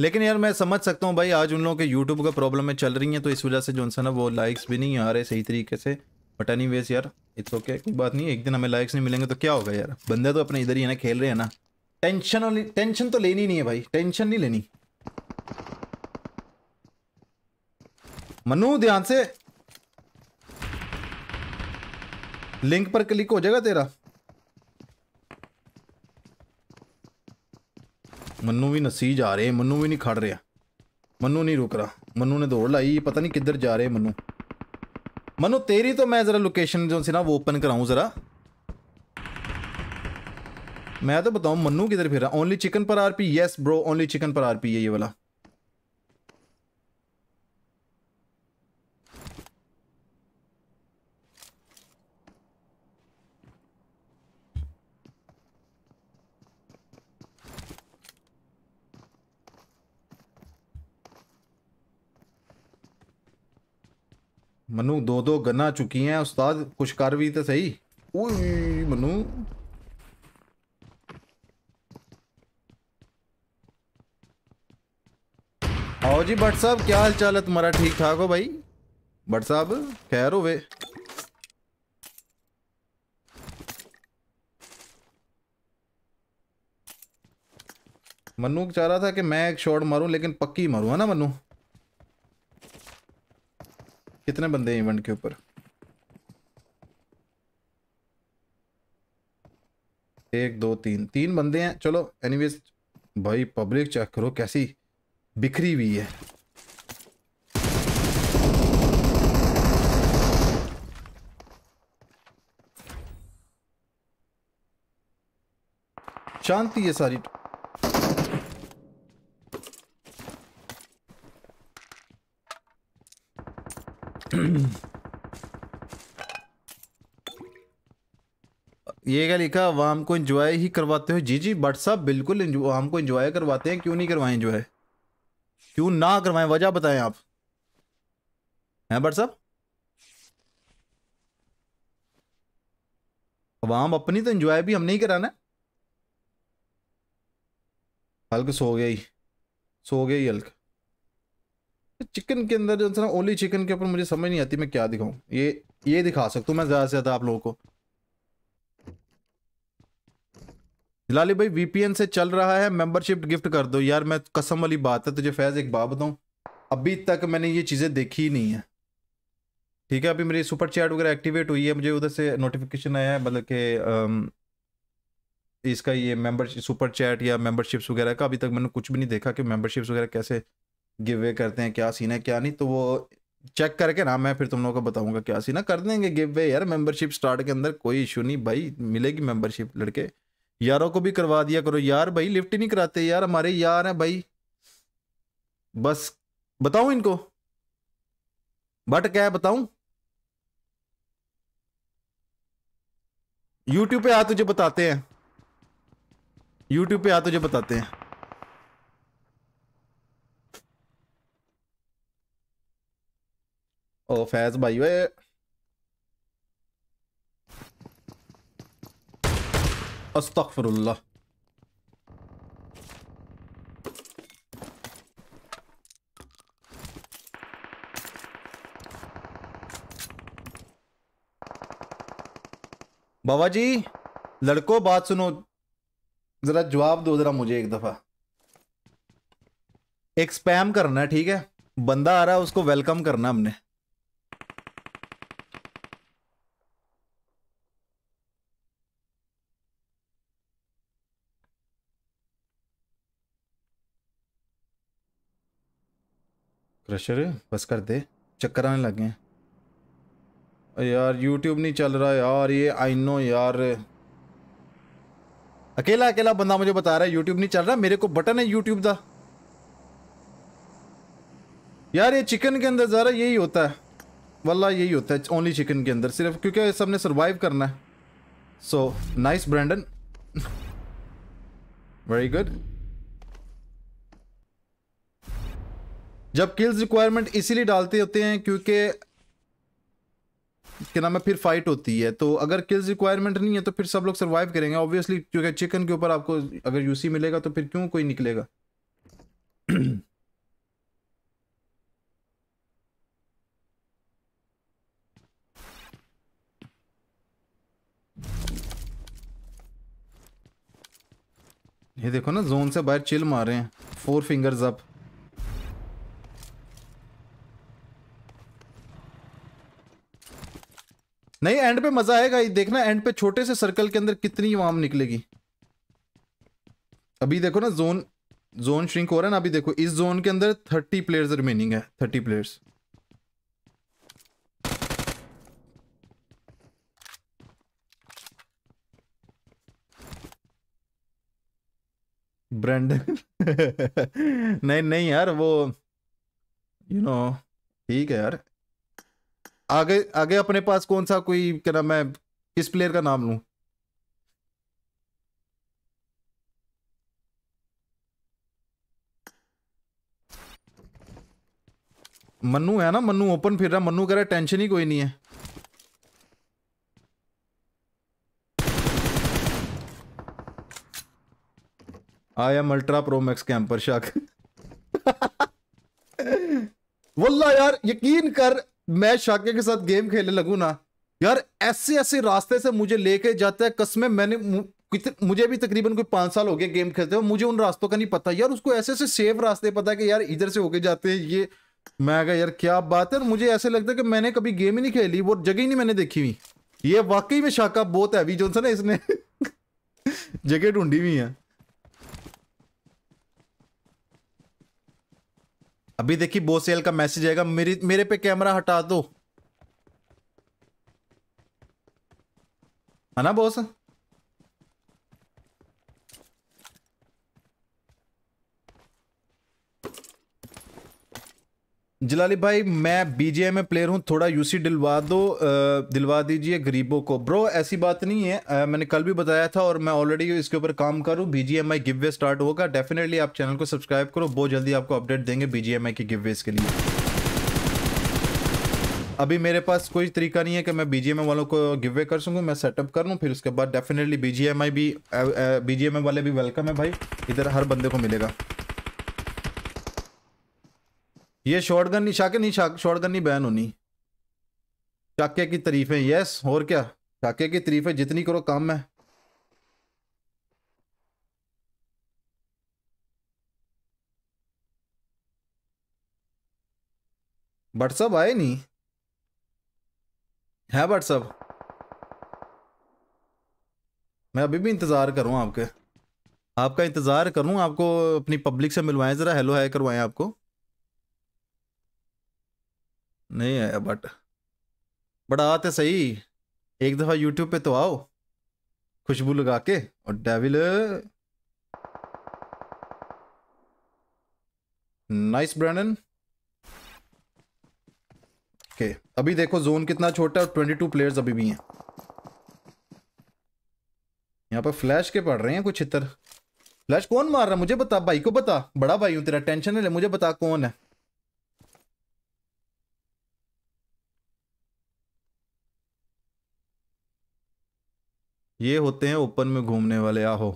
लेकिन यार मैं समझ सकता हूँ भाई आज उन लोगों के यूट्यूब का प्रॉब्लम चल रही है तो इस वजह से जो ना वो लाइक्स भी नहीं आ रहे सही तरीके से बट एनी वेज यार इट्स ओके okay, कोई बात नहीं एक दिन हमें लाइक्स नहीं मिलेंगे तो क्या होगा यार बंदे तो अपने इधर ही है ना खेल रहे हैं ना टेंशन और टेंशन तो लेनी नहीं है भाई टेंशन नहीं लेनी मनु ध्यान से लिंक पर क्लिक हो जाएगा तेरा ਮੰਨੂ ਵੀ ਨਸੀ ਜਾ ਰਹੇ ਮੰਨੂ ਵੀ ਨਹੀਂ ਖੜ ਰਿਹਾ ਮੰਨੂ ਨਹੀਂ ਰੁਕ ਰਹਾ ਮੰਨੂ ਨੇ ਦੌੜ ਲਾਈ ਪਤਾ ਨਹੀਂ ਕਿੱਧਰ ਜਾ ਰਹੇ ਮੰਨੂ ਮੰਨੂ ਤੇਰੀ ਤੋਂ ਮੈਂ ਜ਼ਰਾ ਲੋਕੇਸ਼ਨ ਜੋ ਸੀ ਨਾ ਉਹ ਓਪਨ ਕਰਾਉਂ ਜ਼ਰਾ ਮੈਂ ਤਾਂ ਬਤਾਉ ਮੰਨੂ ਕਿੱਧਰ ਫਿਰ रहा ਓਨਲੀ ਚਿਕਨ ਪਰ RP yes bro only chicken ਪਰ ਆਰਪੀ ਹੈ ਇਹ ਵਾਲਾ मनु दो दो गन्ना चुकी हैं उस्ताद कुछ कर भी तो सही ओए मनु आओ जी भट्ट साहब क्या हाल चाल है तुम्हारा ठीक ठाक हो भाई भट्ट साहब खैर हो वे मनु चाह रहा था कि मैं एक शॉट मारूं लेकिन पक्की मारूं है ना मनु कितने बंदे हैं इवेंट के ऊपर एक दो तीन तीन बंदे हैं चलो एनीवेज भाई पब्लिक चेक करो कैसी बिखरी हुई है शांति है सारी ये क्या लिखा आवाम को इंजॉय ही करवाते हो जी जी बट साहब बिल्कुल वाम को इंजॉय करवाते हैं क्यों नहीं करवाएं इंजॉय क्यों ना करवाएं वजह बताएं आप हैं बट साहब वाम अपनी तो इंजॉय भी हम नहीं कराना हल्क सो गया ही सो गया ही हल्क चिकन के अंदर जो ना ओनली चिकन के ऊपर मुझे समझ नहीं आती मैं क्या दिखाऊं ये ये दिखा सकता हूँ मैं ज़्यादा से ज़्यादा आप लोगों को लाली भाई वीपीएन से चल रहा है मेंबरशिप गिफ्ट कर दो यार मैं कसम वाली बात है तुझे फैज़ एक बात बताऊं अभी तक मैंने ये चीज़ें देखी ही नहीं है ठीक है अभी मेरी सुपर चैट वगैरह एक्टिवेट हुई है मुझे उधर से नोटिफिकेशन आया है मतलब कि इसका ये मेंबरशिप सुपर चैट या मेंबरशिप्स वगैरह का अभी तक मैंने कुछ भी नहीं देखा कि मेंबरशिप्स वगैरह कैसे गिव वे करते हैं क्या सीन है क्या नहीं तो वो चेक करके ना मैं फिर तुम लोगों को बताऊंगा क्या सीन है कर देंगे गिव वे यार मेंबरशिप स्टार्ट के अंदर कोई इशू नहीं भाई मिलेगी मेंबरशिप लड़के यारों को भी करवा दिया करो यार भाई लिफ्ट ही नहीं कराते यार हमारे यार हैं भाई बस बताऊं इनको बट क्या है बताऊं यूट्यूब पे आ तुझे बताते हैं यूट्यूब पे आ तुझे बताते हैं ओ फैज भाई वे अस्तफरुल्ला बाबा जी लड़को बात सुनो जरा जवाब दो जरा मुझे एक दफा एक स्पैम करना है ठीक है बंदा आ रहा है उसको वेलकम करना हमने क्रशर बस कर दे चक्कर आने लग गए यार यूट्यूब नहीं चल रहा यार ये आई नो यार अकेला अकेला बंदा मुझे बता रहा है यूट्यूब नहीं चल रहा मेरे को बटन है यूट्यूब का यार ये चिकन के अंदर ज़रा यही होता है वल्ला यही होता है ओनली चिकन के अंदर सिर्फ क्योंकि सबने सर्वाइव करना है so nice Brandon very good जब किल्स रिक्वायरमेंट इसीलिए डालते होते हैं क्योंकि क्या नाम है फिर फाइट होती है तो अगर किल्स रिक्वायरमेंट नहीं है तो फिर सब लोग सर्वाइव करेंगे ऑब्वियसली क्योंकि चिकन के ऊपर आपको अगर यूसी मिलेगा तो फिर क्यों कोई निकलेगा ये देखो ना जोन से बाहर चिल मार रहे हैं फोर फिंगर्स अप नहीं एंड पे मजा आएगा ये देखना एंड पे छोटे से सर्कल के अंदर कितनी वाम निकलेगी अभी देखो ना जोन जोन श्रिंक हो रहा है ना अभी देखो इस जोन के अंदर थर्टी प्लेयर्स रिमेनिंग है थर्टी प्लेयर्स ब्रांड नहीं नहीं यार वो यू नो ठीक है यार आगे आगे अपने पास कौन सा कोई क्या नाम है किस प्लेयर का नाम लू मनु है ना मनु ओपन फिर रहा मनु कह रहा टेंशन ही कोई नहीं है I am ultra pro max camper शक वल्ला यार यकीन कर मैं शाके के साथ गेम खेलने लगू ना यार ऐसे ऐसे रास्ते से मुझे लेके जाता है कसमें मैंने मुझे भी तकरीबन कोई पांच साल हो गए गेम खेलते हुए मुझे उन रास्तों का नहीं पता यार उसको ऐसे ऐसे सेफ रास्ते पता है कि यार इधर से होके जाते हैं ये मैं कहा यार क्या बात है मुझे ऐसे लगता है कि मैंने कभी गेम ही नहीं खेली वो जगह ही नहीं मैंने देखी हुई ये वाकई में शाखा बहुत हैवी जोनसन ना इसने जगह ढूंढी हुई है अभी देखिए बोसेल का मैसेज आएगा मेरी मेरे पे कैमरा हटा दो है ना बोस जलाली भाई मैं बीजेए में प्लेयर हूँ थोड़ा यूसी दिलवा दो दिलवा दीजिए गरीबों को ब्रो ऐसी बात नहीं है मैंने कल भी बताया था और मैं ऑलरेडी इसके ऊपर काम करूँ आई गिव वे स्टार्ट होगा डेफिनेटली आप चैनल को सब्सक्राइब करो बहुत जल्दी आपको अपडेट देंगे आई के गिव वेज के लिए अभी मेरे पास कोई तरीका नहीं है कि मैं बीजीएमए वालों को गिव वे कर सकूँ मैं सेटअप कर लूँ फिर उसके बाद डेफिनेटली बीजीएमआई भी बीजीएमए वाले भी वेलकम है भाई इधर हर बंदे को मिलेगा ये गन नहीं शाके नहीं शॉर्ट गन नहीं बैन होनी शाके की तरीफें यस और क्या शाके की तरीफें जितनी करो काम है व्हाट्सअप आए नहीं है व्हाट्सअप मैं अभी भी इंतज़ार करूँ आपके आपका इंतज़ार करूँ आपको अपनी पब्लिक से मिलवाएं ज़रा हेलो है करवाएं आपको नहीं आया बट बट आते सही एक दफ़ा यूट्यूब पे तो आओ खुशबू लगा के और डेविल नाइस ब्रैंडन ओके अभी देखो जोन कितना छोटा है और ट्वेंटी टू प्लेयर्स अभी भी हैं यहाँ पर फ्लैश के पड़ रहे हैं कुछ इतर फ्लैश कौन मार रहा है मुझे बता भाई को बता बड़ा भाई हूँ तेरा टेंशन नहीं ले मुझे बता कौन है ये होते हैं ओपन में घूमने वाले आहो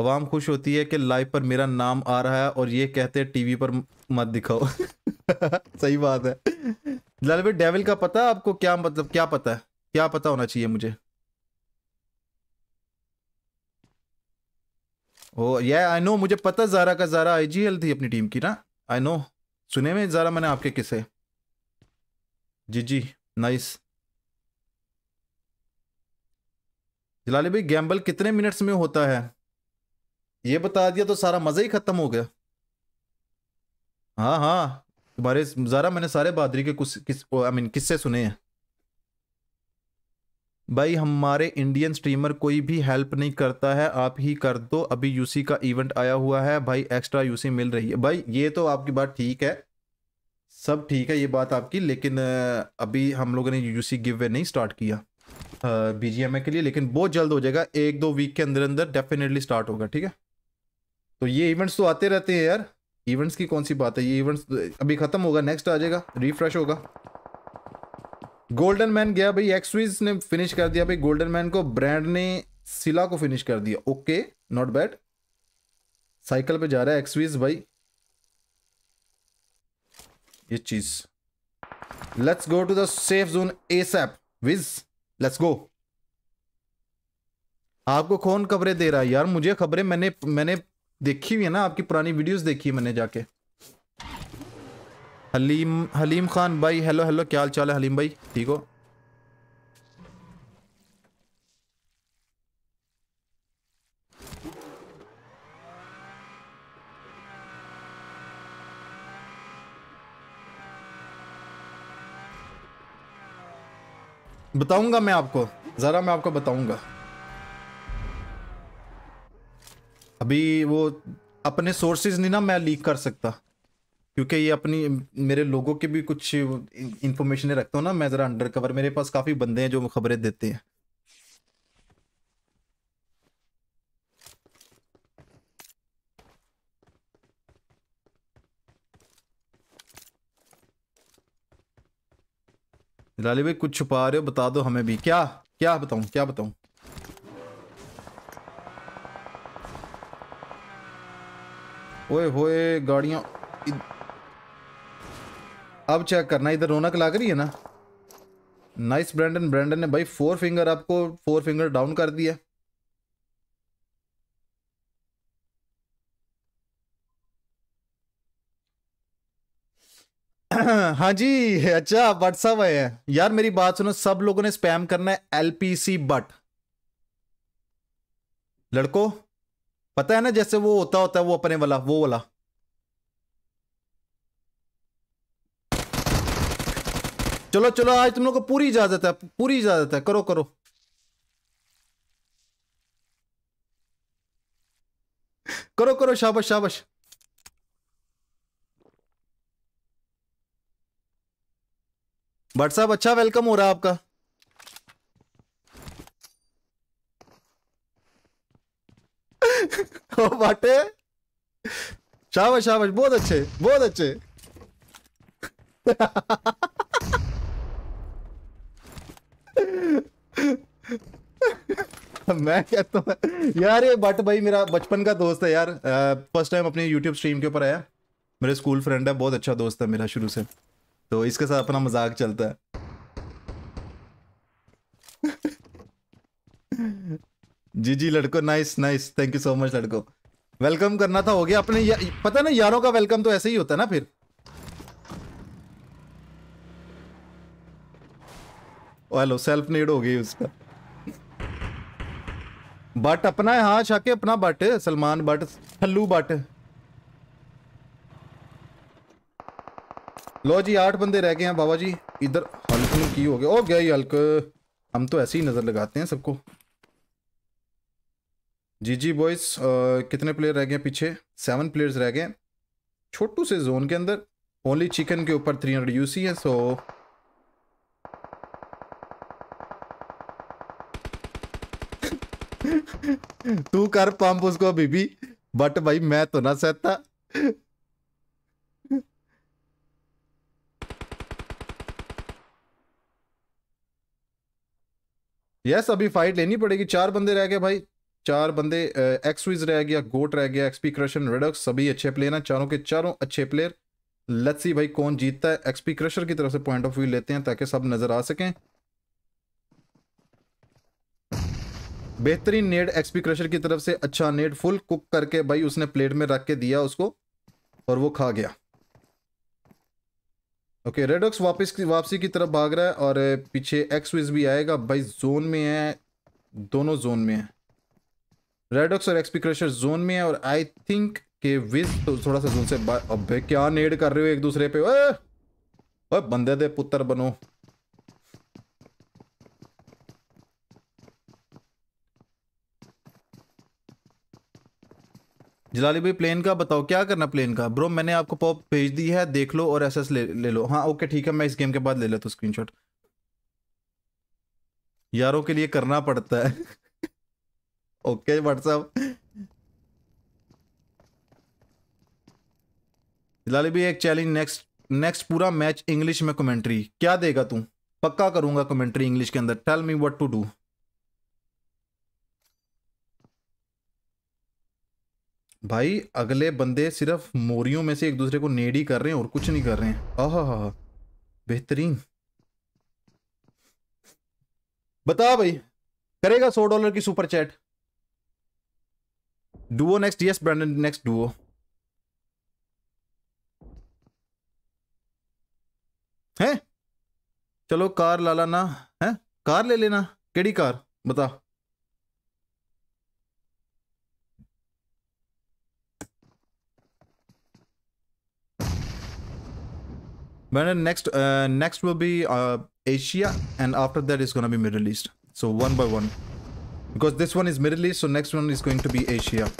आवाम खुश होती है कि लाइव पर मेरा नाम आ रहा है और ये कहते हैं टीवी पर मत दिखाओ सही बात है ललवे डेविल का पता है आपको क्या मतलब क्या पता है क्या पता होना चाहिए मुझे ओ ये आई नो मुझे पता जारा का जारा आईजीएल थी अपनी टीम की ना आई नो सुने में जारा मैंने आपके किसे जी जी नाइस जलाली भाई गैम्बल कितने मिनट्स में होता है ये बता दिया तो सारा मज़ा ही ख़त्म हो गया हाँ हाँ तुम्हारे ज़रा मैंने सारे बहादरी के कुछ किस आई मीन किस्से सुने हैं भाई हमारे इंडियन स्ट्रीमर कोई भी हेल्प नहीं करता है आप ही कर दो अभी यूसी का इवेंट आया हुआ है भाई एक्स्ट्रा यूसी मिल रही है भाई ये तो आपकी बात ठीक है सब ठीक है ये बात आपकी लेकिन अभी हम लोगों ने यूसी गिव वे नहीं स्टार्ट किया बीजीएमआई के लिए लेकिन बहुत जल्द हो जाएगा एक दो वीक के अंदर अंदर डेफिनेटली स्टार्ट होगा ठीक है तो ये इवेंट्स तो आते रहते हैं यार इवेंट्स की कौन सी बात है ये इवेंट्स तो अभी ख़त्म होगा नेक्स्ट आ जाएगा रिफ्रेश होगा गोल्डन मैन गया भाई एक्सवीज ने फिनिश कर दिया भाई गोल्डन मैन को ब्रांड ने सिला को फिनिश कर दिया ओके नॉट बैड साइकिल पे जा रहा है एक्सवीज भाई ये चीज़ let's go to the safe zone ASAP विज लेट्स गो आपको कौन खबरें दे रहा है यार मुझे खबरें मैंने मैंने देखी हुई है ना आपकी पुरानी वीडियोस देखी है मैंने जाके हलीम हलीम खान भाई हेलो हेलो क्या हाल चाल है हलीम भाई ठीक हो बताऊंगा मैं आपको ज़रा मैं आपको बताऊंगा अभी वो अपने सोर्सेज नहीं ना मैं लीक कर सकता क्योंकि ये अपनी मेरे लोगों के भी कुछ इंफॉर्मेशन रखता हूँ ना मैं ज़रा अंडरकवर मेरे पास काफ़ी बंदे हैं जो खबरें देते हैं निराली भाई कुछ छुपा रहे हो बता दो हमें भी क्या क्या बताऊं क्या बताऊं ओए होए गाड़ियां इद... अब चेक करना इधर रौनक लग रही है ना नाइस ब्रांडन ब्रांडन ने भाई फोर फिंगर आपको फोर फिंगर डाउन कर दिया हाँ जी अच्छा व्हाट्सअप है यार मेरी बात सुनो सब लोगों ने स्पैम करना है एलपीसी बट लड़को पता है ना जैसे वो होता होता है वो अपने वाला वो वाला चलो चलो आज तुम लोग को पूरी इजाजत है पूरी इजाजत है करो करो करो करो शाबाश शाबाश भट्ट साहब अच्छा वेलकम हो रहा है आपका ओ बाटे शाबाश शाबाश बहुत अच्छे बहुत अच्छे मैं कहता हूँ यार ये बट भाई मेरा बचपन का दोस्त है यार फर्स्ट टाइम अपने यूट्यूब स्ट्रीम के ऊपर आया मेरे स्कूल फ्रेंड है बहुत अच्छा दोस्त है मेरा शुरू से तो इसके साथ अपना मजाक चलता है जी जी लड़को nice nice thank you so much लड़को वेलकम करना था हो गया अपने या, पता ना यारों का वेलकम तो ऐसे ही होता है ना फिर हेलो सेल्फ नीड हो गई उसका बट अपना है हाँ छाके अपना बट सलमान बट हल्लू बट लो जी आठ बंदे रह गए हैं बाबा जी इधर हल्क की हो गया ओ गया ही हल्क हम तो ऐसे ही नज़र लगाते हैं सबको जी जी बॉयज कितने प्लेयर रह गए पीछे सेवन प्लेयर्स रह गए छोटू से जोन के अंदर ओनली चिकन के ऊपर थ्री हंड्रेड यू है सो तू कर पंप उसको बीबी बट भाई मैं तो ना सहता यस अभी फाइट लेनी पड़ेगी चार बंदे रह गए भाई चार बंदे एक्सविज रह गया गोट रह गया एक्सपी क्रशर रेडक्स सभी अच्छे प्लेयर हैं चारों के चारों अच्छे प्लेयर लेट्स सी भाई कौन जीतता है एक्सपी क्रशर की तरफ से पॉइंट ऑफ व्यू लेते हैं ताकि सब नजर आ सकें बेहतरीन नेड एक्सपी क्रशर की तरफ से अच्छा नेड फुल कुक करके भाई उसने प्लेट में रख के दिया उसको और वो खा गया ओके रेडॉक्स वापस की वापसी की तरफ भाग रहा है और पीछे एक्स विज भी आएगा भाई जोन में है दोनों जोन में है रेडॉक्स और एक्सपी क्रशर जोन में है और आई थिंक के विज तो थोड़ा सा जोन से अबे क्या नेड कर रहे हो एक दूसरे पे ओ बंदे दे पुत्र बनो जलाली भाई प्लेन का बताओ क्या करना प्लेन का ब्रो मैंने आपको पॉप भेज दी है देख लो और एसएस ले ले लो हाँ ओके ठीक है मैं इस गेम के बाद ले लेता हूँ स्क्रीनशॉट यारों के लिए करना पड़ता है ओके व्हाट्सअप जलाली भाई एक चैलेंज नेक्स्ट नेक्स्ट पूरा मैच इंग्लिश में कमेंट्री क्या देगा तू पक्का करूंगा कमेंट्री इंग्लिश के अंदर tell me what to do भाई अगले बंदे सिर्फ मोरियों में से एक दूसरे को नेडी कर रहे हैं और कुछ नहीं कर रहे हैं आह हा बेहतरीन बता भाई करेगा सौ डॉलर की super chat duo next yes Brandon next duo है चलो कार ला लाना है कार ले लेना केड़ी कार बता But then next, uh, next will be uh, Asia, and after that is gonna be Middle East. So one by one, because this one is Middle East, so next one is going to be Asia.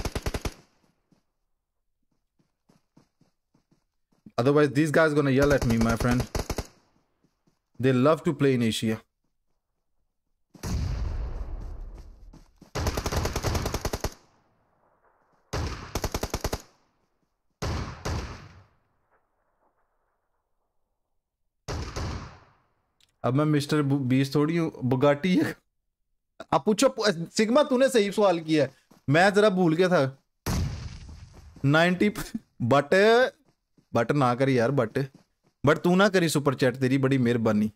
Otherwise, these guys gonna yell at me, my friend. They love to play in Asia. अब मैं mister बीस थोड़ी हूँ Bugatti है आप पूछो sigma तूने सही सवाल किया है मैं जरा भूल गया था नाइनटी बट बट ना करी यार बट बट तू ना करी सुपर चैट तेरी बड़ी मेहरबानी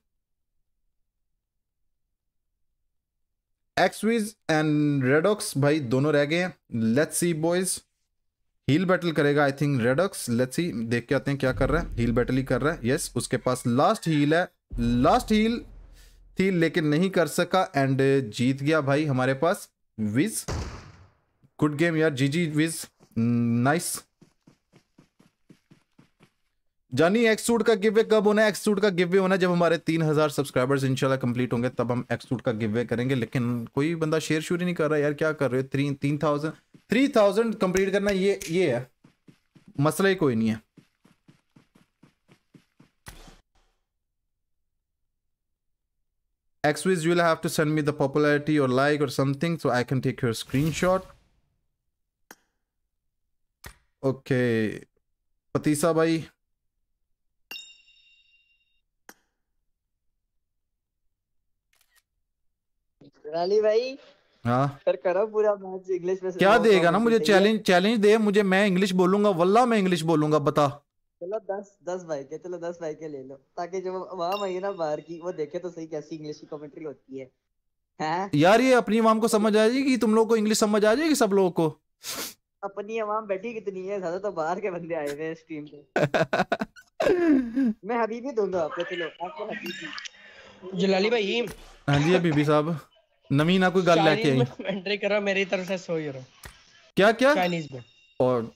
एक्सवीज एंड रेडॉक्स भाई दोनों रह गए हैं let's see boys heal battle करेगा I think Redox let's see देख के आते हैं क्या कर रहा है हील बैटल ही कर रहा है यस yes, उसके पास लास्ट हील है लास्ट हील थी लेकिन नहीं कर सका एंड uh, जीत गया भाई हमारे पास विज गुड गेम यार जी जी विज नाइस जानी एक्सूट का गिवे कब होना है एक्सूट का गिवे होना जब हमारे तीन हजार सब्सक्राइबर्स इंशाल्लाह कंप्लीट होंगे तब हम एक्सूट का गिवे करेंगे लेकिन कोई बंदा शेयर शुरू ही नहीं कर रहा यार क्या कर रहे हो थ्री तीन थाउजेंड थ्री थाउजेंड कंप्लीट करना ये ये है मसला ही कोई नहीं है XWiz, you will have to send me the popularity or like or something so I can take your screenshot. Okay. Patisa bhai. Rali भाई हाँ पर करो पूरा मैच इंग्लिश में क्या देगा ना मुझे चैलेंज चैलेंज दे मुझे मैं इंग्लिश बोलूंगा वल्ला मैं इंग्लिश बोलूंगा बता चलो दस दस भाई के चलो दस भाई के ले लो ताकि जब वहाँ ना बाहर की वो देखे तो सही कैसी इंग्लिश की कमेंट्री होती है हैं यार ये अपनी आवाम को समझ आ जाएगी तुम लोग को इंग्लिश समझ आ जाएगी सब लोगों को अपनी आवाम बैठी कितनी है ज्यादा तो बाहर के बंदे आए हुए स्ट्रीम पे मैं हबीबी दूंगा आपको चलो आपको हबीबी जलाली भाई हाँ जी हबीबी साहब नमी ना कोई गल लेके आई एंट्री करो मेरी तरफ से सो ही यूरो क्या क्या चाइनीज में और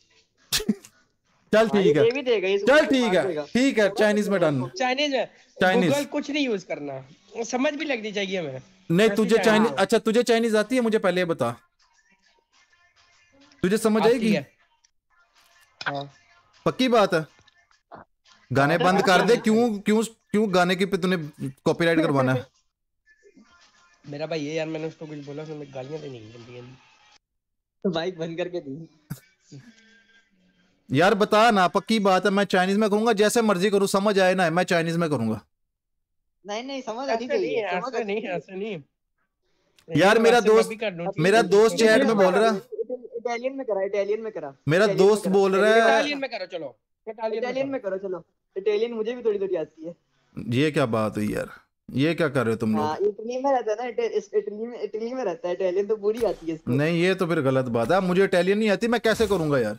चल हाँ, ठीक है चल ठीक है ठीक है चाइनीज में डन चाइनीज में चाइनीज कुछ नहीं यूज करना समझ भी लगनी चाहिए हमें नहीं तुझे चाइनीज हाँ। अच्छा तुझे चाइनीज आती है मुझे पहले बता तुझे समझ आएगी हाँ। पक्की बात है गाने बंद कर दे क्यों क्यों क्यों गाने की पे तूने कॉपीराइट करवाना मेरा भाई ये यार मैंने उसको कुछ बोला उसने गालियां देनी है भाई बंद करके दी यार बता ना पक्की बात है मैं चाइनीज में करूंगा जैसे मर्जी करूँ समझ आए ना मैं चाइनीज में करूंगा नहीं नहीं समझ आनी चाहिए ऐसा नहीं ऐसा नहीं यार मेरा दोस्त मेरा दोस्त चैट में बोल रहा इटालियन में करा इटालियन में करा मेरा दोस्त बोल रहा है इटालियन में करो चलो इटालियन में करो चलो इटालियन मुझे भी थोड़ी थोड़ी आती है ये क्या बात हुई यार ये क्या कर रहे हो तुम लोग हाँ, इटली में रहता है ना इटली में इटली में रहता है इटालियन तो बुरी आती है नहीं ये तो फिर गलत बात है मुझे इटालियन नहीं आती मैं कैसे करूंगा यार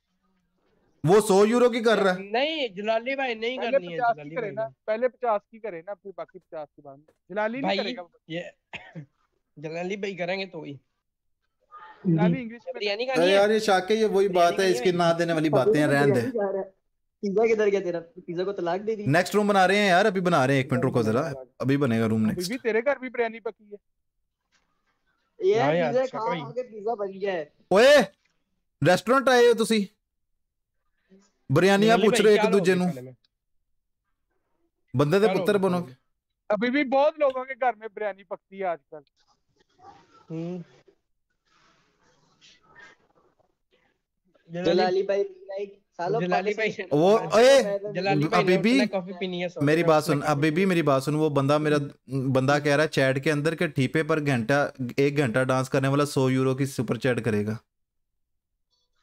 वो सौ यूरो की कर रहा है नहीं जलाली भाई नहीं पहले करनी पचास है जलाली भाई ना पहले पचास की करे ना फिर बाकी पचास के बाद जलाली भाई करेगा ये जलाली भाई करेंगे तो ही इंग्लिश में यार ये शाके ये वही बात है इसके ना देने वाली बातें हैं रहने दे पिज्जा किधर गया तेरा पिज्जा को तलाक दे दी नेक्स्ट रूम बना रहे हैं यार अभी बना रहे हैं एक मिनट रुको जरा अभी बनेगा रूम नेक्स्ट अभी तेरे घर भी बिरयानी पकी है ये हाँ पिज्जा खा अच्छा के पिज्जा बन गया है ओए रेस्टोरेंट आए हो ਤੁਸੀਂ ਬਰਿਆਨੀਆਂ ਪੁੱਛ ਰਹੇ ਇੱਕ ਦੂਜੇ ਨੂੰ ਬੰਦੇ ਦੇ ਪੁੱਤਰ ਬਣੋ अभी भी बहुत लोगों के घर में बिरयानी पकती है आजकल हम्म। जलाली जलाली भाई हाँ, तो- भी मेरी बात सुन अभी भी मेरी बात सुन वो बंदा मेरा बंदा कह रहा है चैट के अंदर के ठीपे पर घंटा एक घंटा डांस करने वाला सौ यूरो की सुपर चैट करेगा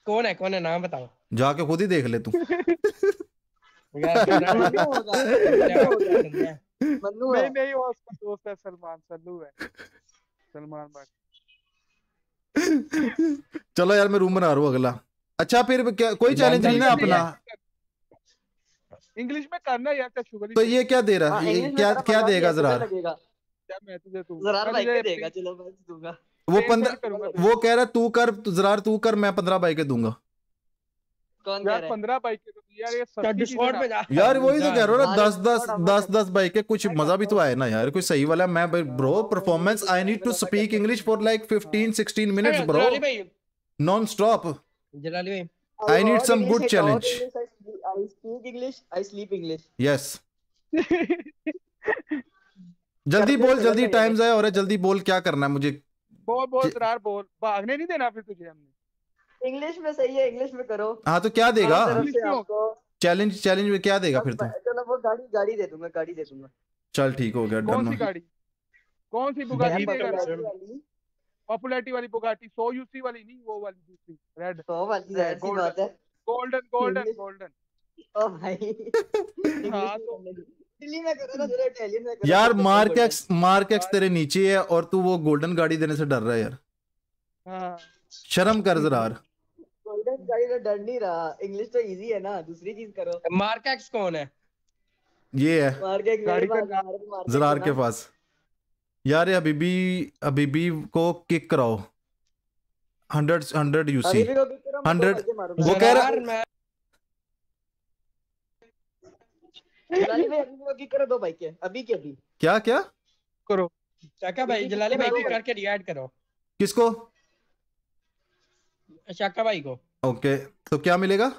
कौन है कौन है नाम बताओ जाके खुद ही देख ले तू नहीं नहीं वो उसका दोस्त है सलमान सल्लू है सलमान भाई चलो यार मैं रूम बना रहा हूँ अगला अच्छा फिर क्या कोई चैलेंज नहीं ना अपना इंग्लिश में करना यार क्या शुगर तो ये क्या दे रहा हाँ, है क्या क्या देगा जरा क्या मैं तुझे तू जरा हाँ, भाई देगा चलो मैं दूंगा वो पंद्रह तो। वो कह रहा तू कर जरार तू कर मैं पंद्रह बाइकें दूंगा यार तो यार यार वही तो कह रहा हूँ ना दस दस दस दस बाइकें कुछ मजा भी तो आए ना यार कोई सही वाला मैं bro performance I need to speak English for like fifteen sixteen bro non stop I need some good challenge जल्दी बोल जल्दी टाइम जाए और जल्दी बोल क्या करना है मुझे बोल बोल तरार बोल भागने नहीं देना फिर तुझे हमने इंग्लिश में सही है इंग्लिश में करो हाँ तो क्या देगा चैलेंज चैलेंज में क्या देगा फिर तुम चलो वो गाड़ी गाड़ी दे दूंगा गाड़ी दे दूंगा चल ठीक हो गया कौन सी गाड़ी कौन सी बुगाटी पॉपुलैरिटी वाली बुगाटी सो यूसी वाली नहीं वो वाली दूसरी रेड सो वाली रेड गोल्डन गोल्डन गोल्डन ओ भाई हाँ तो यार मार्केक्स मार्केक्स तेरे नीचे है और तू वो गोल्डन गाड़ी देने से डर रहा है यार हाँ। शर्म कर जरा यार गोल्डन गाड़ी तो डर नहीं रहा इंग्लिश तो इजी है ना दूसरी चीज करो मार्केक्स कौन है ये है जरार के पास यार अबीबी अबीबी को किक कराओ हंड्रेड हंड्रेड यूसी हंड्रेड वो कह रहा जलाली कर दो भाई के अभी के अभी क्या क्या करो शाका भाई जलाली भाई की करके रिएक्ट करो किसको शाका भाई को ओके तो क्या मिलेगा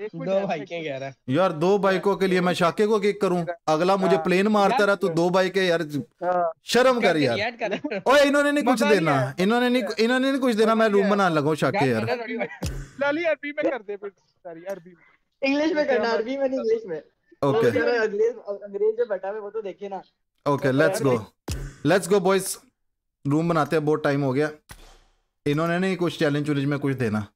दो बाइकें कह रहा है यार दो बाइकों के लिए मैं शाके को किक करूं अगला मुझे प्लेन हाँ। मारता रहा तो दो बाइकें यार हाँ। शर्म कर यार ओए इन्होंने नहीं कुछ देना इन्होंने नहीं इन्होंने नहीं कुछ देना मैं रूम बनाने लगा शाके यार लाली अरबी में कर दे फिर सारी अरबी में इंग्लिश में करना अरबी में नहीं इंग्लिश में ओके तो अंग्रेज जो बैठा है वो तो देखिए ना okay let's go let's go boys room बनाते हैं बहुत टाइम हो गया इन्होंने नहीं कुछ चैलेंज चुलेंज में कुछ देना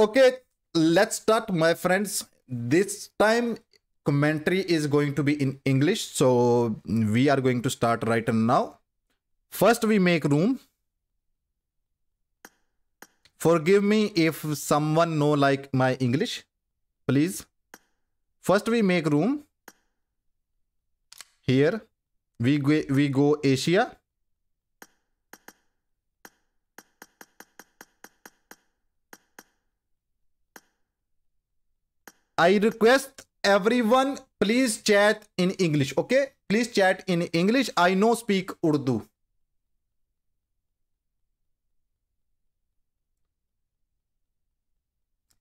okay let's start my friends this time commentary is going to be in English. So we are going to start right now. First, we make room. Forgive me if someone know like my English, please. First, we make room. Here, we go, we go Asia. I request everyone please chat in English. Okay. Please chat in English. I know speak Urdu.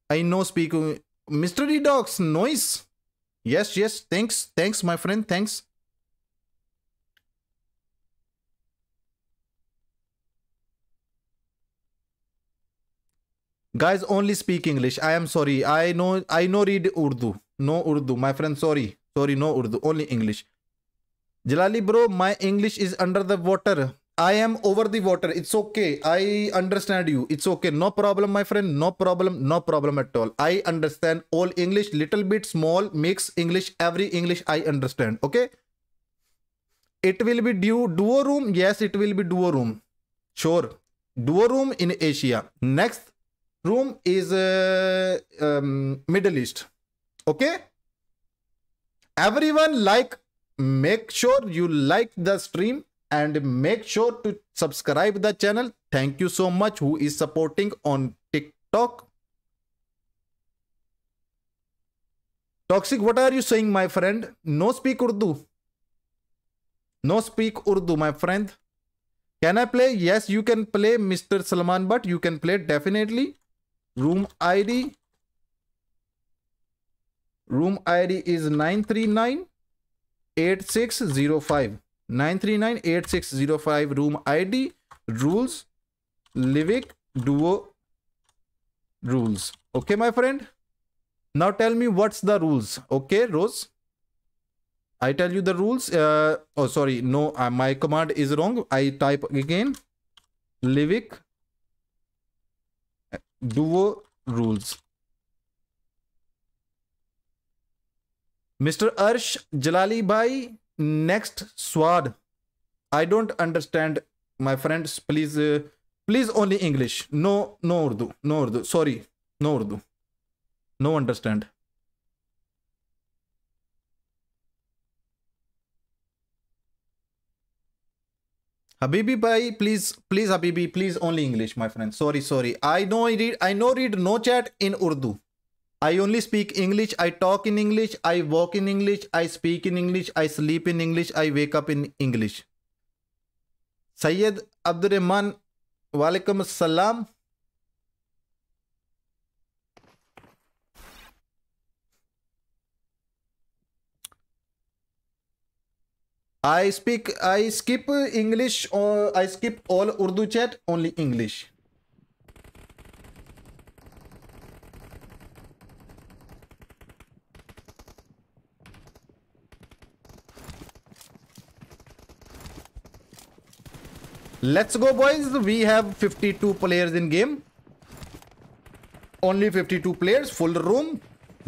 I know speak mystery dogs noise. Yes, yes. Thanks. Thanks, my friend. Thanks. Guys, only speak English. I am sorry. I know I know read Urdu. No Urdu. My friend, sorry. Sorry, no Urdu. Only English. Jalali bro, my English is under the water. I am over the water. It's okay. I understand you. It's okay. No problem, my friend. No problem. No problem at all. I understand all English, little bit small, mix English, every English I understand. Okay. It will be duo, duo room. Yes, it will be duo room. Sure. Duo room in Asia. Next Room is uh, um, Middle East. Okay. Everyone like make sure you like the stream and make sure to subscribe the channel. Thank you so much who is supporting on TikTok. Toxic, what are you saying, my friend? No speak Urdu. No speak Urdu, my friend. Can I play? Yes, you can play Mr. Salman, but you can play definitely room ID. Room ID is 939-8605. 939 room ID rules Livic Duo rules. Okay, my friend. Now tell me what's the rules. Okay, Rose. I tell you the rules. Uh, oh, sorry. No, uh, my command is wrong. I type again. Livic duo rules. Mr. Arsh Jalali Bhai, next swad. I don't understand, my friends. Please, uh, please only English. No, no Urdu. No Urdu. Sorry. No Urdu. No understand. Habibi bhai, please, please Habibi, please only English, my friend. Sorry, sorry. I know read, I know read no chat in Urdu. I only speak English. I talk in English. I walk in English. I speak in English. I sleep in English. I wake up in English. Sayyid Abdurrahman, Walaikum Salam. I speak I skip English I skip all Urdu chat only English let's go boys we have fifty two players in game only fifty two players full room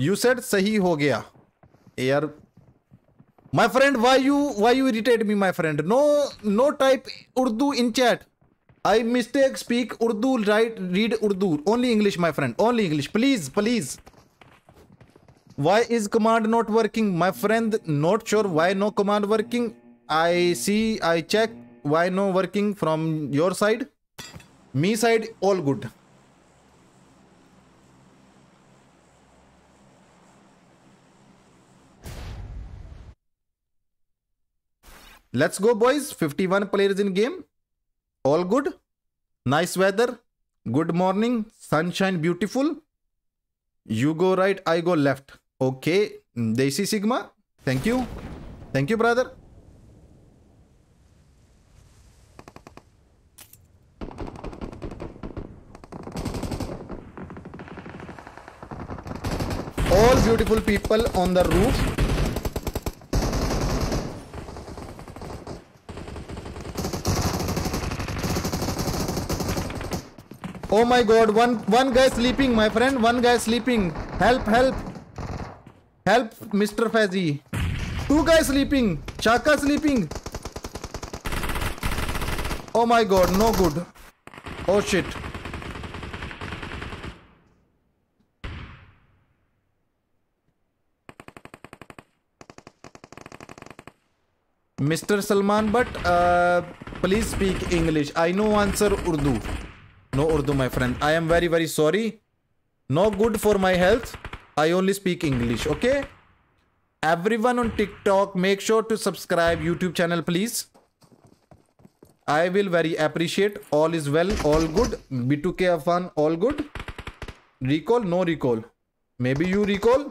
you set सही हो गया यार My friend, why you why you irritate me, my friend? No, no type Urdu in chat. I mistake speak Urdu, write, read Urdu. Only English, my friend. Only English. Please, please. Why is command not working? My friend, not sure why no command working. I see, I check why no working from your side. Me side, all good. Let's go boys. 51 players in game. All good. Nice weather. Good morning. Sunshine beautiful. You go right. I go left. Okay. Desi Sigma. Thank you. Thank you brother. all beautiful people on the roof oh my god one one guy sleeping my friend one guy sleeping help help help mister Faizi two guy sleeping Chaka sleeping oh my god no good oh shit mister Salman Butt please speak English I no answer Urdu No Urdu, my friend. I am very, very sorry. No good for my health. I only speak English, okay? Everyone on TikTok, make sure to subscribe YouTube channel, please. I will very appreciate. All is well, all good. B2K Afan, all good. Recall, no recall. Maybe you recall.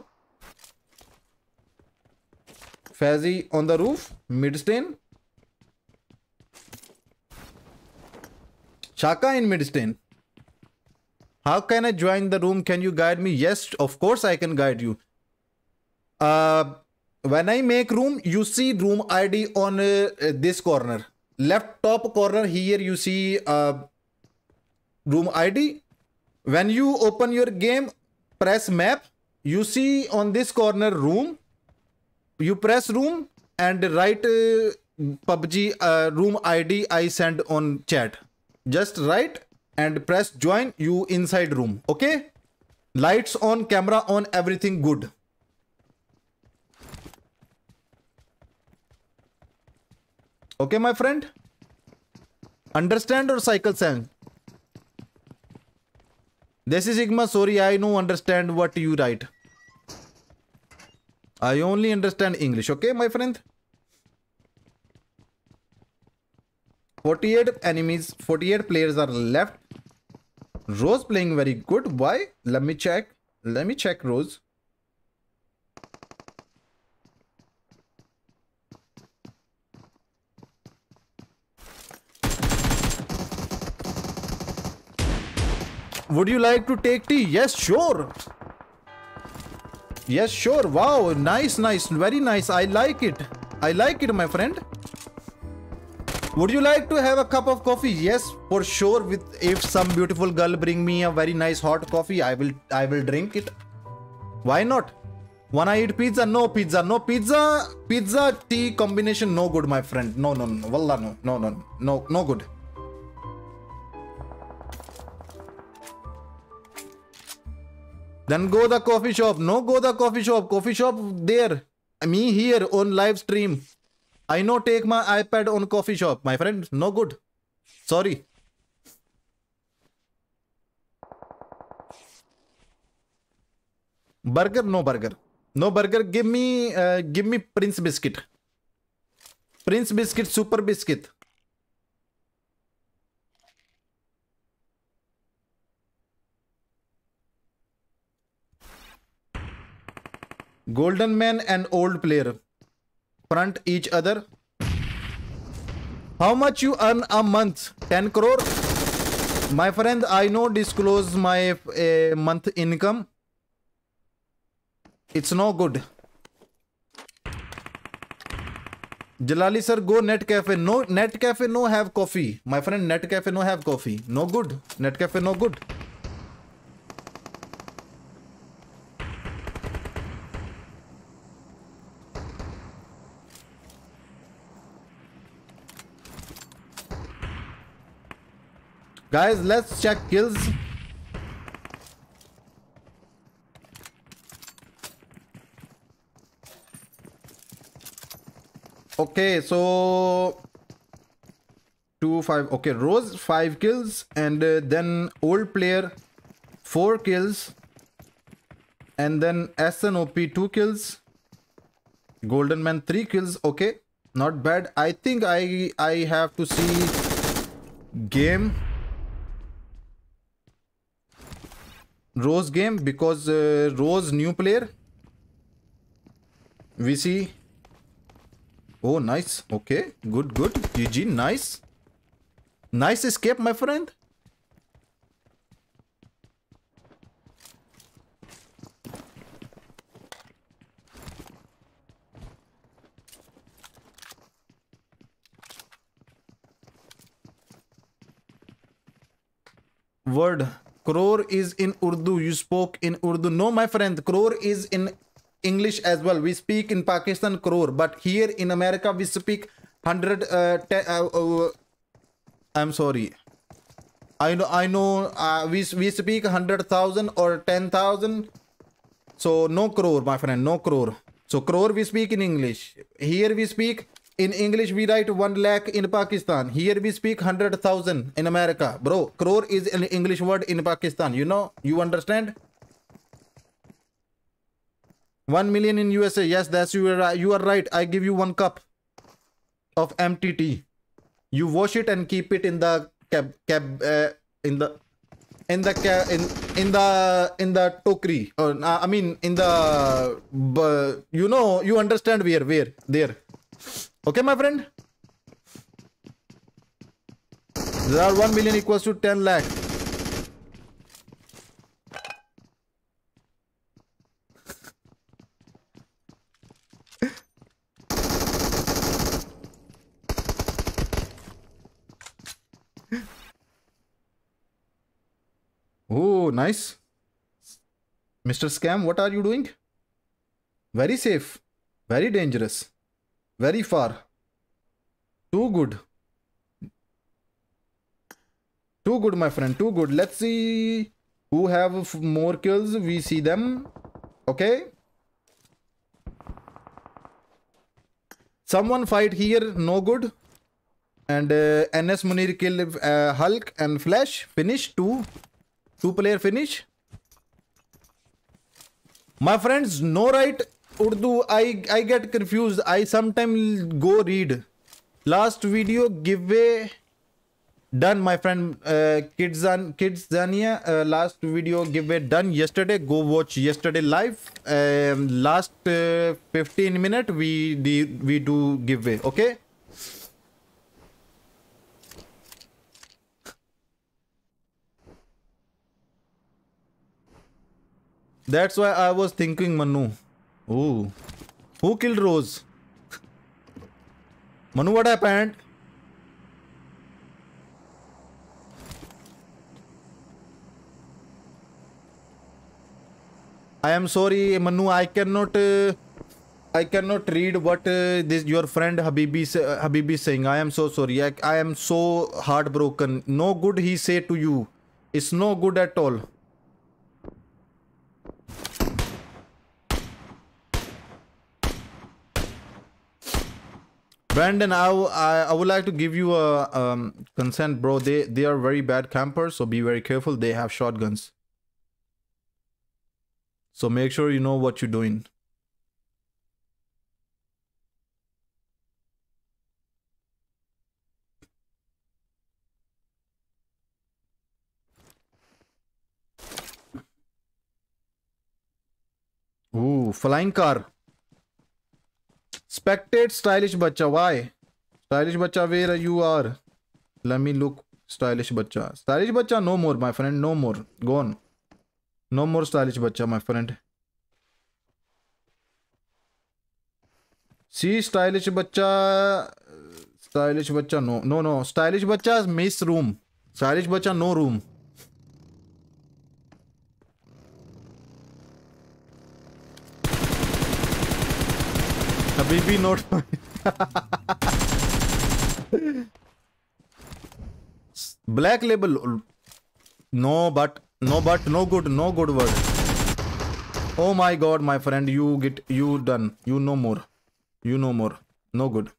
Fazzy on the roof, mid stain. Shaka in Midstain. How can I join the room? Can you guide me? Yes, of course I can guide you. Uh, when I make room, you see room ID on uh, this corner. Left top corner here you see uh, room ID. When you open your game, press map. You see on this corner room. You press room and write uh, PUBG uh, room ID I send on chat. Just write and press join you inside room. Okay. Lights on, camera on, everything good. Okay, my friend. Understand or cycle sang? This is Sigma. Sorry, I don't understand what you write. I only understand English. Okay, my friend. 48 enemies, 48 players are left. Rose playing very good. Why? Let me check. Let me check Rose. Would you like to take tea? Yes, sure. Yes, sure. Wow, nice, nice. Very nice. I like it. I like it, my friend. Would you like to have a cup of coffee? Yes, for sure. With if some beautiful girl bring me a very nice hot coffee, I will I will drink it. Why not? Wanna eat pizza? No pizza. No pizza. Pizza tea combination no good, my friend. No no no. Wallah no no no no no good. Then go the coffee shop. No go the coffee shop. Coffee shop there. Me here on live stream. I know take my iPad on coffee shop, my friend. No good. Sorry. Burger? No burger. No burger. Give me, uh, give me Prince biscuit. Prince biscuit, super biscuit. Golden man and old player front each other. How much you earn a month? 10 crore? My friend, I know disclose my uh, month income. It's no good. Jalali sir, go net cafe. No, net cafe no have coffee. My friend, net cafe no have coffee. No good. Net cafe no good. Guys, let's check kills. Okay, so... 2, 5... Okay, Rose 5 kills and uh, then old player 4 kills. And then SNOP 2 kills. Golden Man 3 kills. Okay, not bad. I think I, I have to see game. Rose game because uh, Rose new player. We see. Oh, nice. Okay. Good, good. GG. nice. Nice escape, my friend. Word crore is in urdu you spoke in urdu no my friend crore is in english as well we speak in pakistan crore but here in america we speak 100 uh, uh, uh, i'm sorry i know i know uh, we, we speak 100000 or 10000 so no crore my friend no crore so crore we speak in english here we speak in English, we write 1 lakh in Pakistan. Here we speak 100,000 in America. Bro, crore is an English word in Pakistan. You know, you understand? 1 million in USA. Yes, that's you are, you are right. I give you one cup of empty tea. You wash it and keep it in the cab, cab uh, in the in the in in the in the tokri or uh, I mean in the uh, you know you understand where where there Okay, my friend? There are 1 million equals to 10 lakh. oh, nice. Mr. Scam, what are you doing? Very safe. Very dangerous. Very far. Too good. Too good, my friend. Too good. Let's see who have more kills. We see them. Okay. Someone fight here. No good. And uh, NS Munir kill uh, Hulk and Flash. Finish. Two. Two player finish. My friends, no right Urdu, I, I get confused. I sometimes go read. Last video giveaway done, my friend. Uh, Kids and Kids Zania. Uh, last video giveaway done yesterday. Go watch yesterday live. Um, last uh, 15 minute we do, we do giveaway. Okay. That's why I was thinking Manu. Ooh. Who killed Rose? Manu, what happened? I am sorry, Manu. I cannot. Uh, I cannot read what uh, this your friend Habibi uh, Habibi saying. I am so sorry. I, I am so heartbroken. No good he say to you. It's no good at all. Brandon, I, I, would like to give you a um, consent, bro. They they are very bad campers, so be very careful. They have shotguns. So make sure you know what you're doing. Ooh, flying car. Expected stylish बच्चा why stylish बच्चा where are you लमी look stylish बच्चा stylish बच्चा no more my friend no more gone no more stylish बच्चा my friend see stylish बच्चा stylish बच्चा no no no stylish बच्चा miss room stylish बच्चा no room Habibi note. Black label No but no but no good no good word Oh my god my friend you get you done you no more you no more no good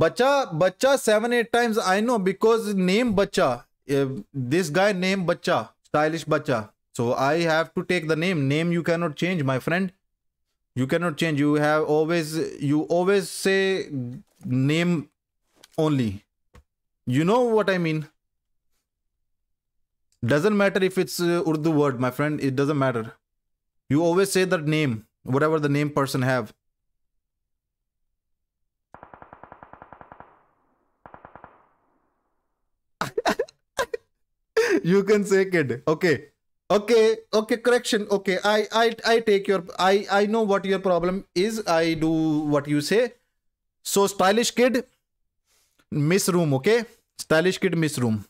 Bacha, Bacha 7-8 times I know because name Bacha uh, this guy named Bacha, stylish Bacha. So I have to take the name. Name you cannot change, my friend. You cannot change. You have always you always say name only. You know what I mean. Doesn't matter if it's uh, Urdu word, my friend. It doesn't matter. You always say that name, whatever the name person have. you can say kid. Okay. Okay, okay, correction. Okay, I, I, I take your, I, I know what your problem is. I do what you say. So stylish kid, miss room. Okay, stylish kid, miss room.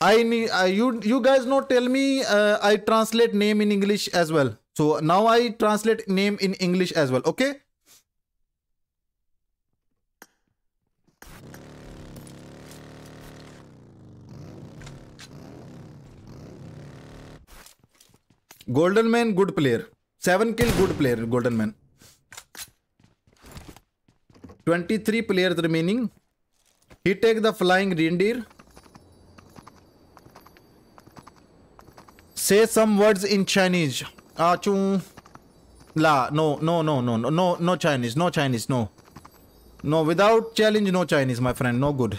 I need uh, you. You guys know. Tell me. Uh, I translate name in English as well. So now I translate name in English as well. Okay. Golden man, good player. 7 kill, good player, golden man. 23 players remaining. He take the flying reindeer. Say some words in Chinese. Achung. Ah, La, no, no, no, no, no, no, no Chinese, no Chinese, no. No, without challenge, no Chinese, my friend, no good.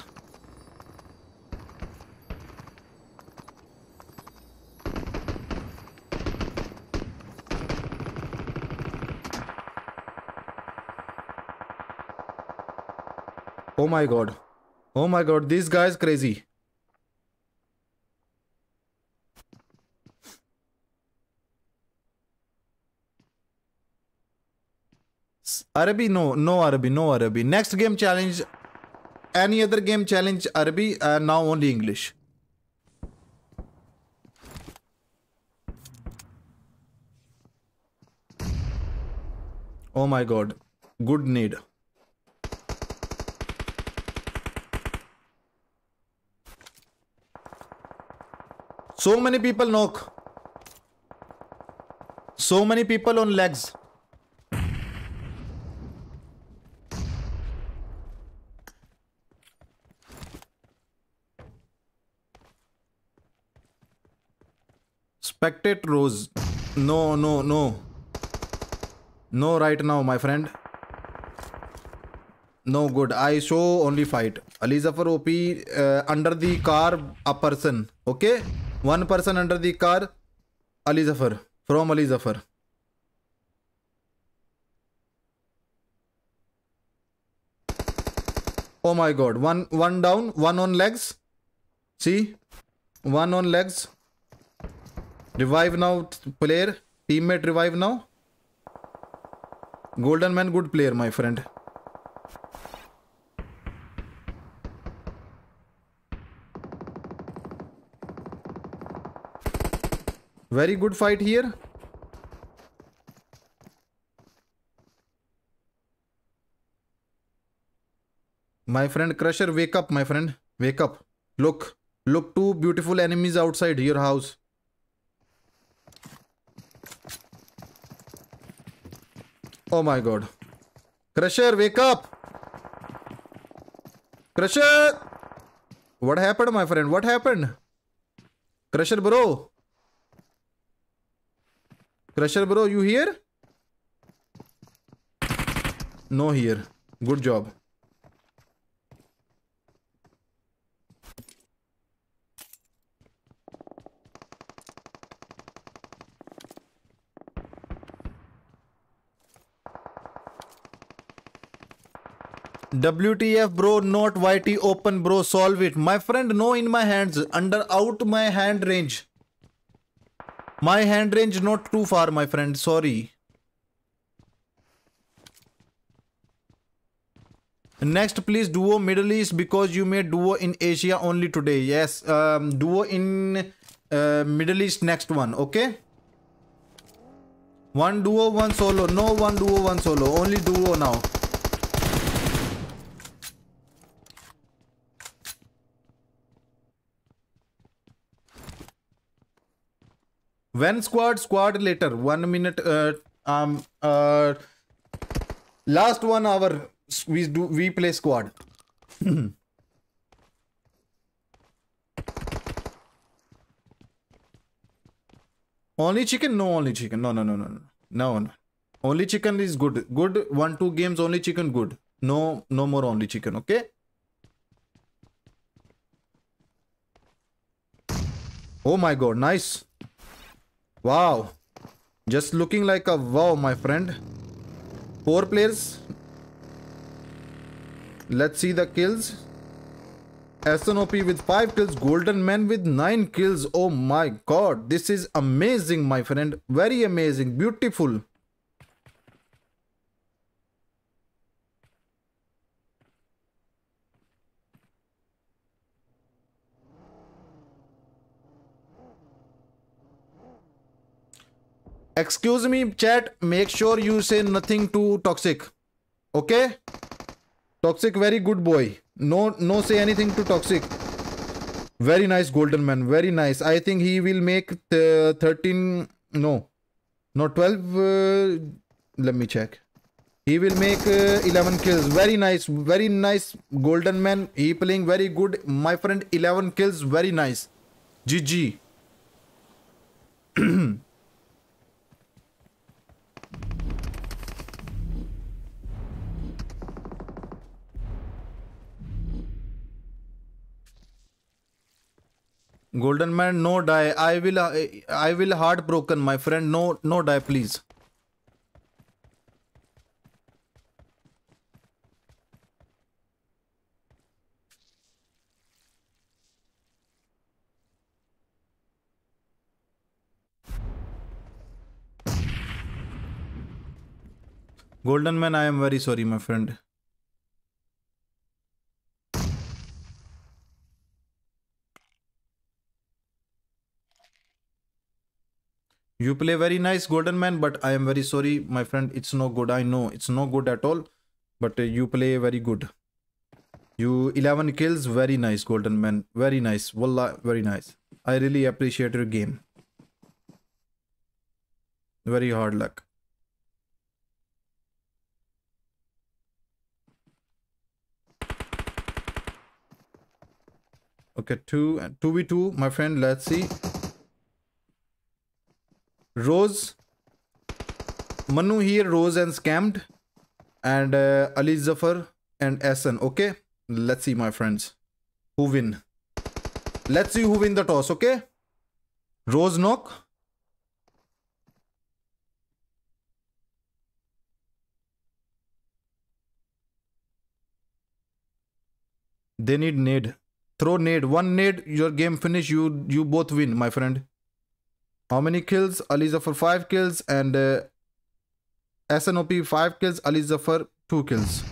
my god. Oh my god, this guy's crazy. Arabi, no, no Arabi, no Arabi. Next game challenge, any other game challenge Arabi, uh, now only English. Oh my god, good need. So many people knock. So many people on legs. Spectate rose. No, no, no. No right now, my friend. No good. I show only fight. Ali Zafar OP uh, under the car a person. Okay? One person under the car, Ali Zafar. From Ali Zafar. Oh my god. One one down, one on legs. See? One on legs. Revive now, player. Teammate revive now. Golden man, good player, my friend. Very good fight here. My friend Crusher, wake up, my friend. Wake up. Look. Look, two beautiful enemies outside your house. Oh my god. Crusher, wake up! Crusher! What happened, my friend? What happened? Crusher, bro. Crusher bro, you here? No here. Good job. WTF bro, not YT open bro, solve it. My friend, no in my hands, under out my hand range. My hand range not too far, my friend. Sorry. Next, please duo Middle East because you made duo in Asia only today. Yes, um, duo in uh, Middle East next one. Okay. One duo, one solo. No one duo, one solo. Only duo now. When squad, squad later. One minute. Uh, um. Uh. Last one hour. We do. We play squad. only chicken? No, only chicken. No, no, no, no, no, no, no. Only chicken is good. Good one, two games. Only chicken good. No, no more only chicken. Okay. Oh my god, nice. Wow. Just looking like a wow, my friend. Four players. Let's see the kills. SNOP with 5 kills, Golden Man with 9 kills. Oh my god, this is amazing my friend. Very amazing, beautiful. Excuse me, chat. Make sure you say nothing too toxic. Okay? Toxic, very good boy. No, no, say anything too toxic. Very nice, golden man. Very nice. I think he will make 13. No, not 12. Uh, let me check. He will make uh, 11 kills. Very nice. Very nice, golden man. He playing very good. My friend, 11 kills. Very nice. GG. Golden man, no die. I will, uh, I will heartbroken, my friend. No, no die, please. Golden man, I am very sorry, my friend. You play very nice, Golden Man, but I am very sorry, my friend. It's no good. I know it's no good at all, but uh, you play very good. You 11 kills, very nice, Golden Man. Very nice. Wallah, very nice. I really appreciate your game. Very hard luck. Okay, 2 2v2, my friend. Let's see. Rose. Manu here, Rose and Scammed. And uh, Ali Zafar and Asan. Okay. Let's see, my friends. Who win? Let's see who win the toss, okay? Rose knock. They need nade. Throw nade. One nade, your game finish. You you both win, my friend. How many kills? Ali Zafar 5 kills and uh, SNOP 5 kills. Ali Zafar 2 kills.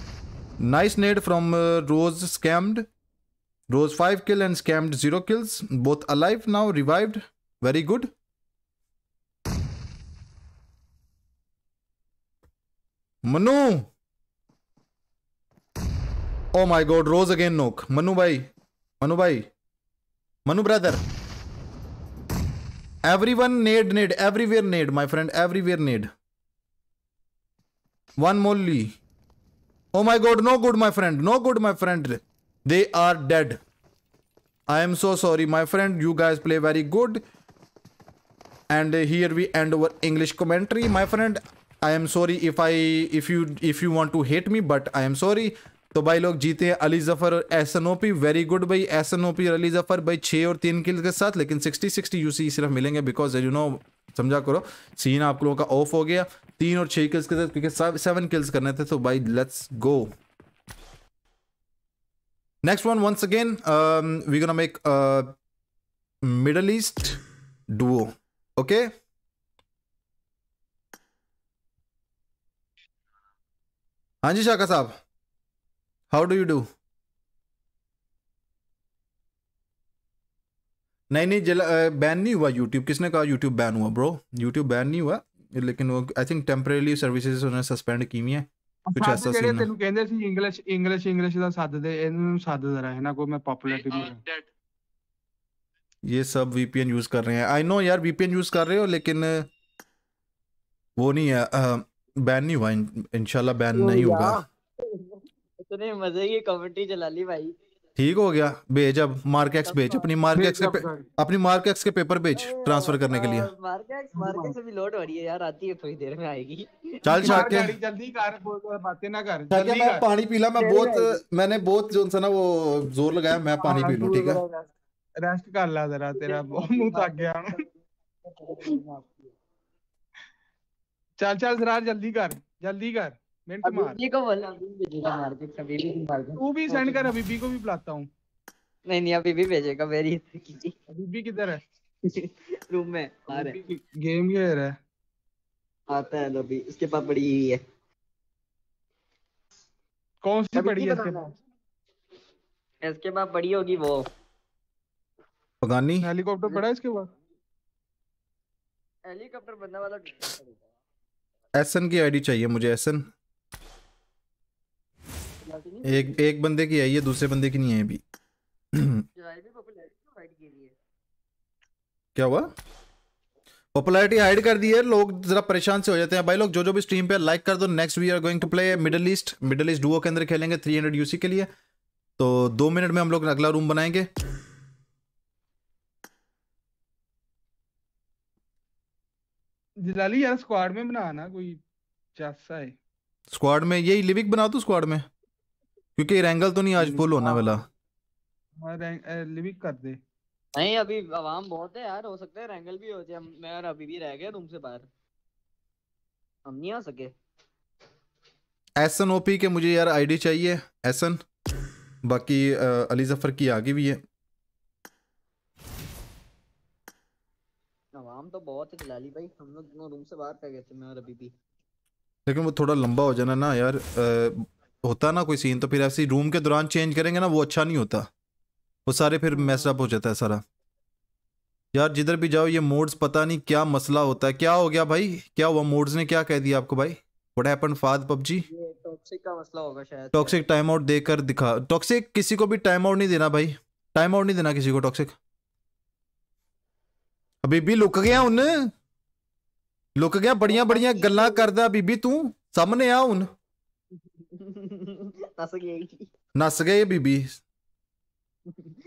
Nice nade from uh, Rose scammed. Rose 5 kill and scammed 0 kills. Both alive now, revived. Very good. Manu! Oh my god, Rose again knock. Manu bhai. Manu bhai. Manu brother. Everyone need need everywhere need my friend everywhere need. One molly. Oh my god, no good my friend, no good my friend. They are dead. I am so sorry my friend, you guys play very good. And here we end our English commentary my friend. I am sorry if I if you if you want to hate me but I am sorry तो भाई लोग जीते हैं अली जफर और N OP very good भाई N OP और अली जफर भाई छः और तीन किल के साथ लेकिन सिक्सटी सिक्सटी यूसी सिर्फ मिलेंगे बिकॉज यू नो समझा करो सीन आप लोगों का ऑफ हो गया तीन और छः किल्स के साथ क्योंकि सेवन किल्स करने थे तो भाई let's go next one once again we gonna make middle east duo okay हाँ जी शाखा साहब हाउ डू यू डू नहीं नहीं जला बैन नहीं हुआ यूट्यूब किसने कहा यूट्यूब बैन हुआ ब्रो यूट्यूब बैन नहीं हुआ लेकिन वो आई थिंक टेम्परेरी ਸਰਵਿਸਿਜ਼ ਉਹਨੇ ਸਸਪੈਂਡ ਕੀਵੀਆਂ ਕੁਝ ये सब वीपीएन यूज कर रहे हैं आई नो यार वीपीएन यूज कर रहे हो लेकिन वो नहीं है बैन नहीं हुआ इंशाल्लाह बैन तो नहीं होगा तो तूने मजे की कमेंट्री चला ली भाई ठीक हो गया भेज अब मार्क एक्स भेज तो अपनी मार्क एक्स के अपनी मार्क एक्स के पेपर भेज ट्रांसफर करने के लिए मार्क मार्केक्स एक्स भी लोड हो रही है यार आती है थोड़ी देर में आएगी चल शाके जल्दी कर बातें ना कर जल्दी मैं पानी पी ला मैं बहुत मैंने बहुत जो ना वो जोर लगाया मैं हाँ, पानी पी लूं ठीक है रेस्ट कर ला जरा तेरा मुंह थक गया चल चल जरा जल्दी कर जल्दी कर मिनट मार अभी को अभी भेजेगा मार के अभी भी मार के तू भी सेंड कर अभी को भी बुलाता हूं नहीं नहीं अभी भी भेजेगा मेरी अभी भी किधर है रूम में आ रहा है गेम खेल रहा है आता है अभी इसके पास है कौन सी है इसके इसके पास होगी वो पगानी हेलीकॉप्टर पड़ा है इसके पास हेलीकॉप्टर बनने वाला की आईडी चाहिए मुझे एसन एक एक बंदे की आई है दूसरे बंदे की नहीं आई अभी क्या हुआ पॉपुलैरिटी हाइड कर दी है लोग जरा परेशान से हो जाते हैं भाई लोग जो जो भी स्ट्रीम पे लाइक कर दो next we are going to play middle east middle east duo के अंदर खेलेंगे 300 यूसी के लिए तो दो मिनट में हम लोग अगला रूम बनाएंगे जलाली यार स्क्वाड में बनाना कोई चासा है स्क्वाड में यही लिविक बना दो स्क्वाड में क्योंकि रेंगल तो नहीं आज फुल होना वाला लिविक हाँ। हाँ, कर दे नहीं अभी आवाम बहुत है यार हो सकता है रेंगल भी हो जाए मैं और अभी भी रह गया रूम से बाहर हम नहीं आ सके एसन ओपी के मुझे यार आईडी चाहिए एसन बाकी आ, अली जफर की आगे भी है आवाम तो बहुत है जलाली भाई हम लोग दोनों रूम से बाहर रह गए थे मैं और अभी भी लेकिन वो थोड़ा लंबा हो जाना ना यार आ, होता ना कोई सीन तो फिर ऐसे रूम के दौरान चेंज करेंगे ना वो अच्छा नहीं होता वो सारे फिर मैसअप हो जाता है सारा यार जिधर भी जाओ ये मोड्स पता नहीं क्या मसला होता है क्या हो गया भाई क्या हुआ मोड्स ने क्या कह दिया आपको भाई व्हाट हैपन फाद पबजी टॉक्सिक का मसला होगा शायद टॉक्सिक टाइम आउट देकर दिखा टॉक्सिक किसी को भी टाइम आउट नहीं देना भाई टाइम आउट नहीं देना किसी को टॉक्सिक अभी भी लुक गया उन लुक गया बढ़िया बढ़िया गल्ला करदा बीबी तू सामने आ हूं नस गई बीबी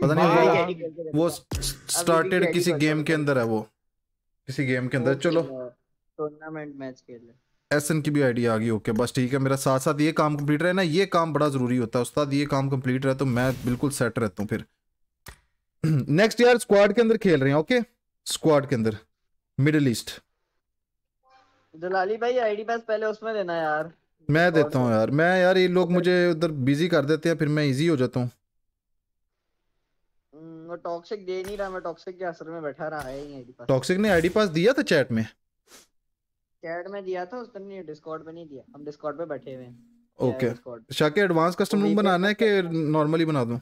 पता नहीं वो वो स्टार्टेड किसी गेम के अंदर है वो किसी गेम के अंदर चलो टूर्नामेंट मैच खेल एसन की भी आइडिया आ गई ओके बस ठीक है मेरा साथ साथ ये काम कंप्लीट रहे ना ये काम बड़ा ज़रूरी होता है उस्ताद ये काम कंप्लीट रहे तो मैं बिल्कुल सेट रहता हूँ फिर नेक्स्ट यार स्क्वाड के अंदर खेल रहे हैं ओके स्क्वाड के अंदर मिडिल ईस्ट जलाली भाई आईडी पास पहले उसमें देना यार मैं देता हूँ यार मैं यार ये लोग मुझे उधर बिजी कर देते हैं फिर मैं इजी हो जाता हूँ हम्म, वो टॉक्सिक दे नहीं रहा मैं टॉक्सिक के असर में बैठा रहा है ही आईडी पास टॉक्सिक ने आईडी पास दिया था चैट में चैट में दिया था उसने नहीं डिस्कॉर्ड पे नहीं दिया हम डिस्कॉर्ड पे बैठे हुए हैं ओके शाके एडवांस कस्टम रूम बनाना है कि नॉर्मली बना दूं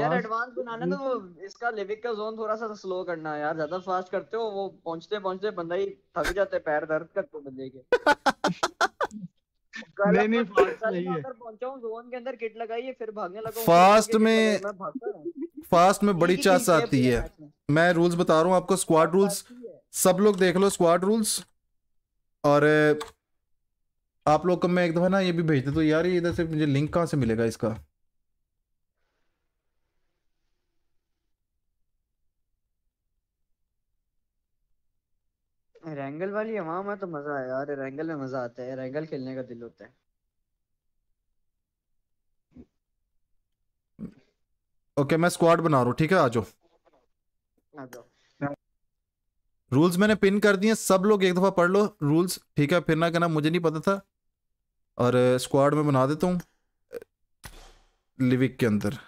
यार एडवांस बनाना तो इसका लिविक का जोन थोड़ा सा स्लो करना है यार ज्यादा फास्ट करते हो वो पहुंचते पहुंचते बंदा ही थक जाते पैर दर्द करते बंदे के नहीं नहीं फास्ट नहीं है जोन के अंदर किट लगाई फिर भागने लगा फास्ट में फास्ट में बड़ी चांस आती है मैं रूल्स बता रहा हूँ आपको स्क्वाड रूल्स सब लोग देख लो स्क्वाड रूल्स और आप लोग कब मैं एक दफा ना ये भी भेज दे तो यार ये इधर से मुझे लिंक कहाँ से मिलेगा इसका रैंगल वाली वहां में तो मजा है यार रैंगल में मजा आता है रैंगल खेलने का दिल होता है ओके okay, मैं स्क्वाड बना रहा हूँ ठीक है आ जाओ रूल्स मैंने पिन कर दिए सब लोग एक दफा पढ़ लो रूल्स ठीक है फिर ना कहना मुझे नहीं पता था और स्क्वाड में बना देता हूँ लिविक के अंदर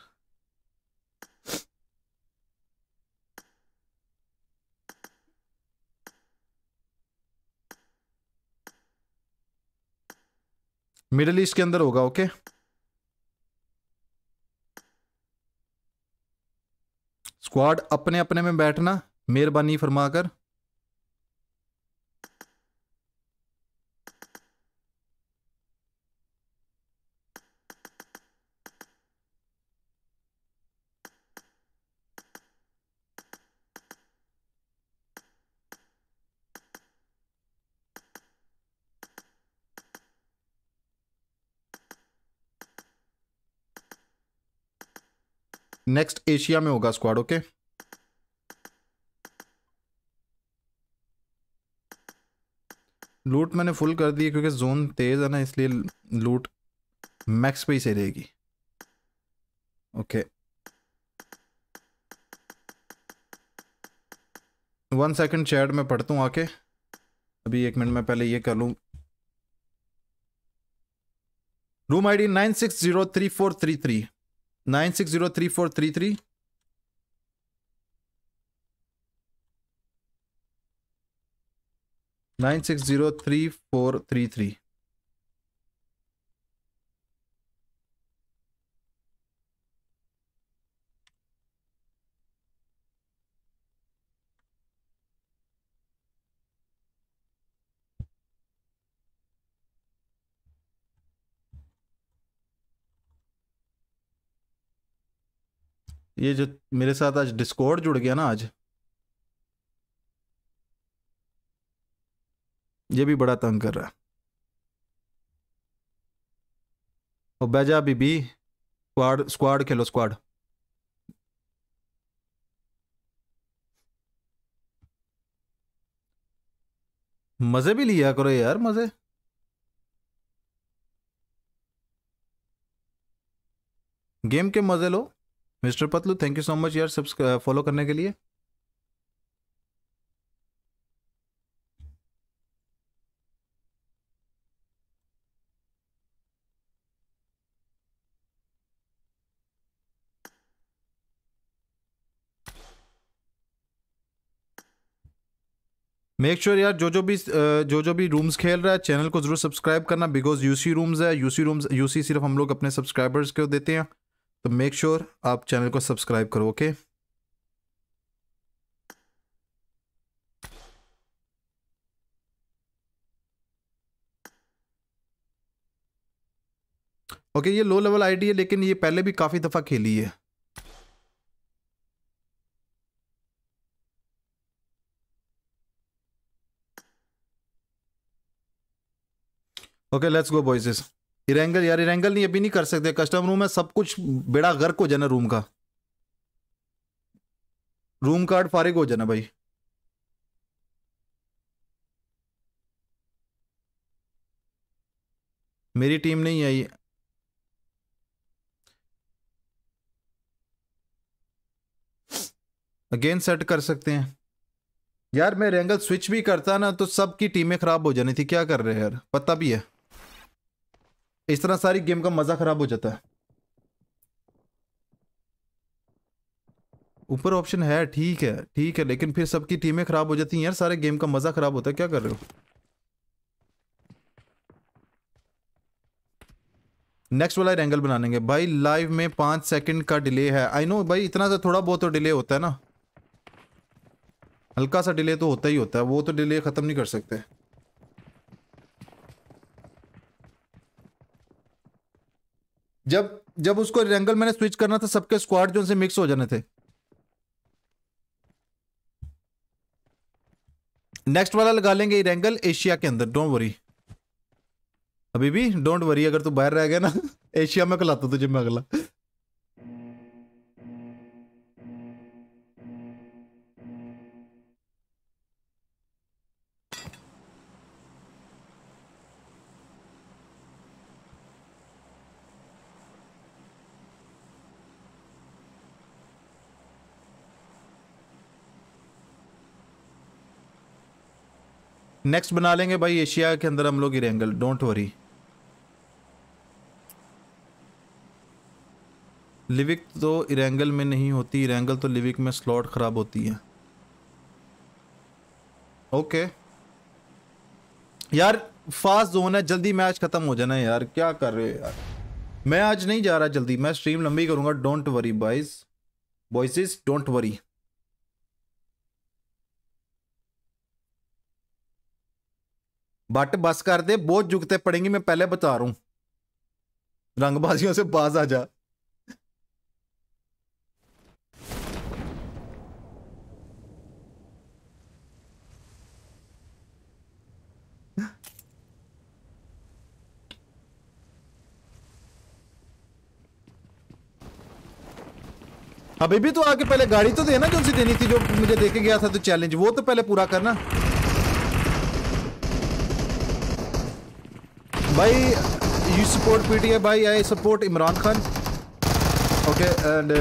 मिडल ईस्ट के अंदर होगा ओके स्क्वाड अपने अपने में बैठना मेहरबानी फरमाकर नेक्स्ट एशिया में होगा स्क्वाड ओके लूट मैंने फुल कर दी क्योंकि जोन तेज है ना इसलिए लूट मैक्स पे ही से रहेगी ओके वन सेकंड चैट में पढ़ता हूँ आके अभी एक मिनट में पहले ये कर लूँ room ID nine six zero three four three three 9603433. Nine six zero three four three three. ये जो मेरे साथ आज डिस्कॉर्ड जुड़ गया ना आज ये भी बड़ा तंग कर रहा है और बेजा बीबी स्क्वाड स्क्वाड खेलो स्क्वाड मजे भी लिया करो यार मजे गेम के मजे लो mister Patlu thank you so much यार सब्सक्राइब फॉलो करने के लिए मेक श्योर sure यार जो जो भी जो जो भी रूम्स खेल रहा है चैनल को जरूर सब्सक्राइब करना बिकॉज यूसी रूम्स है यूसी रूम्स यूसी सिर्फ हम लोग अपने सब्सक्राइबर्स को देते हैं तो मेक श्योर sure आप चैनल को सब्सक्राइब करो ओके okay? ओके okay, ये लो लेवल आईडी है लेकिन ये पहले भी काफ़ी दफ़ा खेली है okay let's go boys Erangel यार इरेंगल नहीं अभी नहीं कर सकते कस्टम रूम है सब कुछ बेड़ा गर्क हो जाना रूम का रूम कार्ड फारिग हो जाना भाई मेरी टीम नहीं आई अगेन सेट कर सकते हैं यार मैं रेंगल स्विच भी करता ना तो सबकी टीमें खराब हो जानी थी क्या कर रहे हैं यार पता भी है इस तरह सारी गेम का मजा खराब हो जाता है ऊपर ऑप्शन है ठीक है ठीक है लेकिन फिर सबकी टीमें खराब हो जाती हैं यार सारे गेम का मजा खराब होता है क्या कर रहे हो नेक्स्ट वाला एंगल बनानेंगे भाई लाइव में पांच सेकंड का डिले है आई नो भाई इतना सा थोड़ा बहुत तो डिले होता है ना हल्का सा डिले तो होता ही होता है वो तो डिले ख़त्म नहीं कर सकते जब जब उसको रेंगल मैंने स्विच करना था सबके स्क्वाड जो उनसे मिक्स हो जाने थे नेक्स्ट वाला लगा लेंगे रेंगल एशिया के अंदर डोंट वरी अभी भी डोंट वरी अगर तू बाहर रह गया ना एशिया में कलाता तुझे मैं अगला नेक्स्ट बना लेंगे भाई एशिया के अंदर हम लोग इरेंगल डोंट वरी लिविक तो इरेंगल में नहीं होती इरेंगल तो लिविक में स्लॉट ख़राब होती है ओके यार फास्ट जोन है जल्दी मैच ख़त्म हो जाना है यार क्या कर रहे हो यार मैं आज नहीं जा रहा जल्दी मैं स्ट्रीम लंबी करूंगा don't worry boys boys don't worry but बस कर दे बहुत जुगते पड़ेंगी मैं पहले बता रहा रंगबाजियों से बाज आ जा अभी भी तो आके पहले गाड़ी तो देना जो देनी थी जो मुझे देके गया था तो चैलेंज वो तो पहले पूरा करना भाई you support PTA bhai I support Imran Khan okay and uh,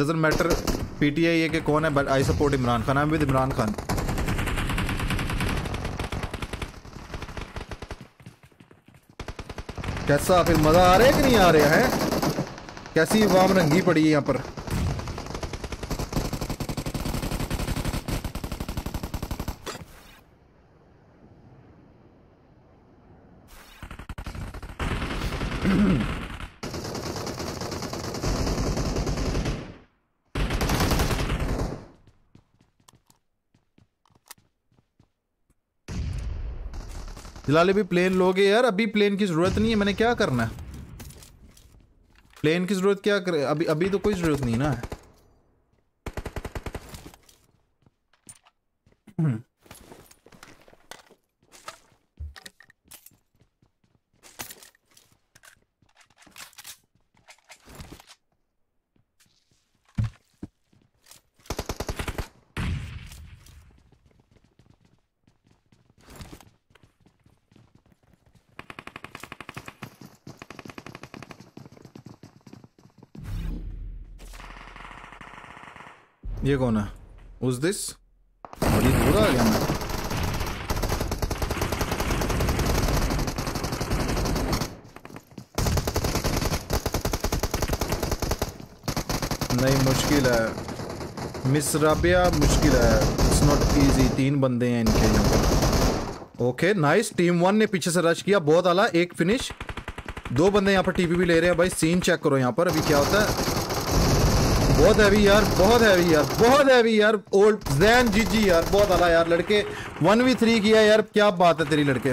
doesn't matter PTA ये के कौन है but I support Imran Khan I'm with Imran Khan कैसा फिर मज़ा आ रहा है कि नहीं आ रहा है कैसी वाम रंगी पड़ी है यहाँ पर फिलहाल अभी प्लेन लोगे यार अभी प्लेन की ज़रूरत नहीं है मैंने क्या करना है प्लेन की ज़रूरत क्या करे अभी अभी तो कोई ज़रूरत नहीं ना हम्म। ये कौन है उस दिस ये आ गया मैं नहीं मुश्किल है मिस राबिया मुश्किल है इट्स नॉट इजी तीन बंदे हैं इनके यहाँ पर ओके नाइस टीम वन ने पीछे से रश किया बहुत आला एक फिनिश दो बंदे यहाँ पर टीपी भी ले रहे हैं भाई सीन चेक करो यहाँ पर अभी क्या होता है बहुत हैवी यार बहुत हैवी यार बहुत हैवी यार ओल्ड जैन जीजी यार बहुत आला यार लड़के वन वी थ्री किया यार क्या बात है तेरी लड़के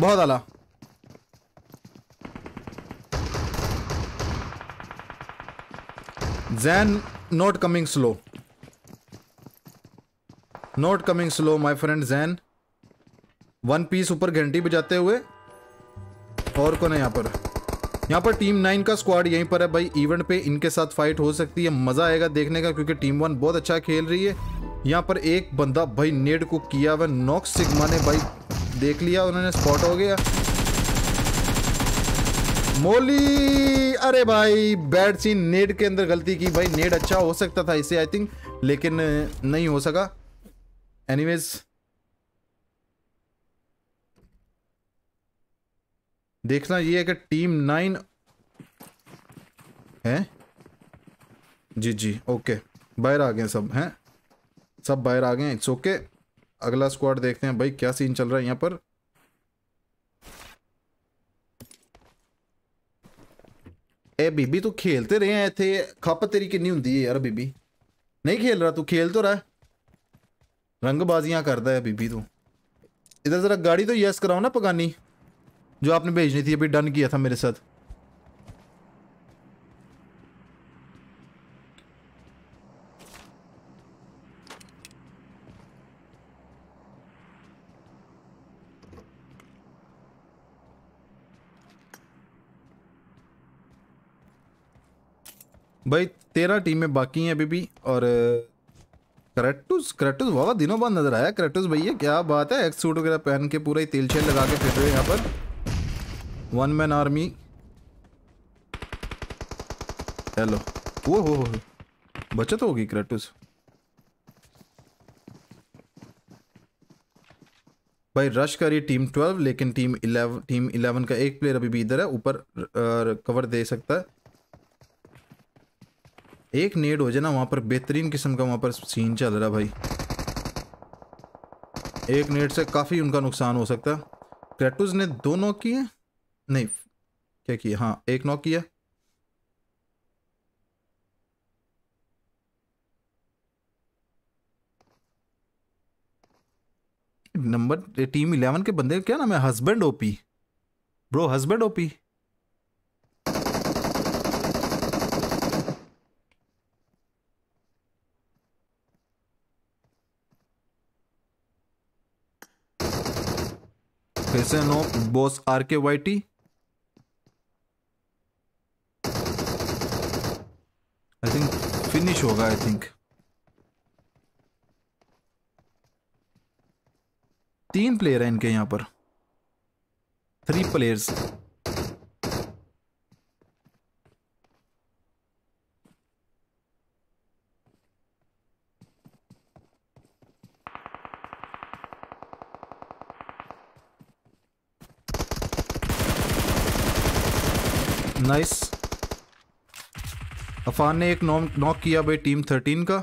बहुत आला Jain not coming slow not coming slow my friend Jain one piece ऊपर घंटी बजाते हुए और कौन है यहां पर यहाँ पर टीम नाइन का स्क्वाड यहीं पर है भाई इवेंट पे इनके साथ फाइट हो सकती है मजा आएगा देखने का क्योंकि टीम वन बहुत अच्छा खेल रही है यहाँ पर एक बंदा भाई नेड को किया हुआ नॉक सिग्मा ने भाई देख लिया उन्होंने स्पॉट हो गया मोली अरे भाई बैड सीन नेड के अंदर गलती की भाई नेड अच्छा हो सकता था इसे आई थिंक लेकिन नहीं हो सका एनीवेज देखना ये कि टीम नाइन है जी जी ओके बाहर आ गए सब हैं सब बाहर आ गए इट्स ओके अगला स्क्वाड देखते हैं भाई क्या सीन चल रहा है यहाँ पर ए बीबी तू खेलते रहे हैं इतने खप तेरी किन्नी होंगी यार बीबी नहीं खेल रहा तू खेल तो रहा रंगबाजियां करता है बीबी तू इधर जरा गाड़ी तो यस कराओ ना पगानी जो आपने भेजनी थी अभी डन किया था मेरे साथ भाई तेरह टीमें बाकी हैं अभी भी और करेटूस करेटूस बाबा दिनों बाद नजर आया करेटूस भैया क्या बात है एक्स सूट वगैरह पहन के पूरा ही तेल छेल लगा के फिर रहे यहाँ पर वन मैन आर्मी हेलो वो हो हो बचत होगी क्रेटुस भाई रश करी टीम 12 लेकिन टीम 11 टीम 11 का एक प्लेयर अभी भी इधर है ऊपर कवर दे सकता है एक नेड हो जाए ना वहां पर बेहतरीन किस्म का वहां पर सीन चल रहा भाई एक नेट से काफ़ी उनका नुकसान हो सकता क्रेटूज ने दोनों किए नहीं क्या किया हाँ एक नॉक किया नंबर टीम इलेवन के बंदे क्या नाम है husband OP bro husband OP फिर से no boss R K Y T कुछ होगा आई थिंक तीन प्लेयर हैं इनके यहां पर थ्री प्लेयर्स नाइस अफान ने एक नॉक किया भाई टीम थर्टीन का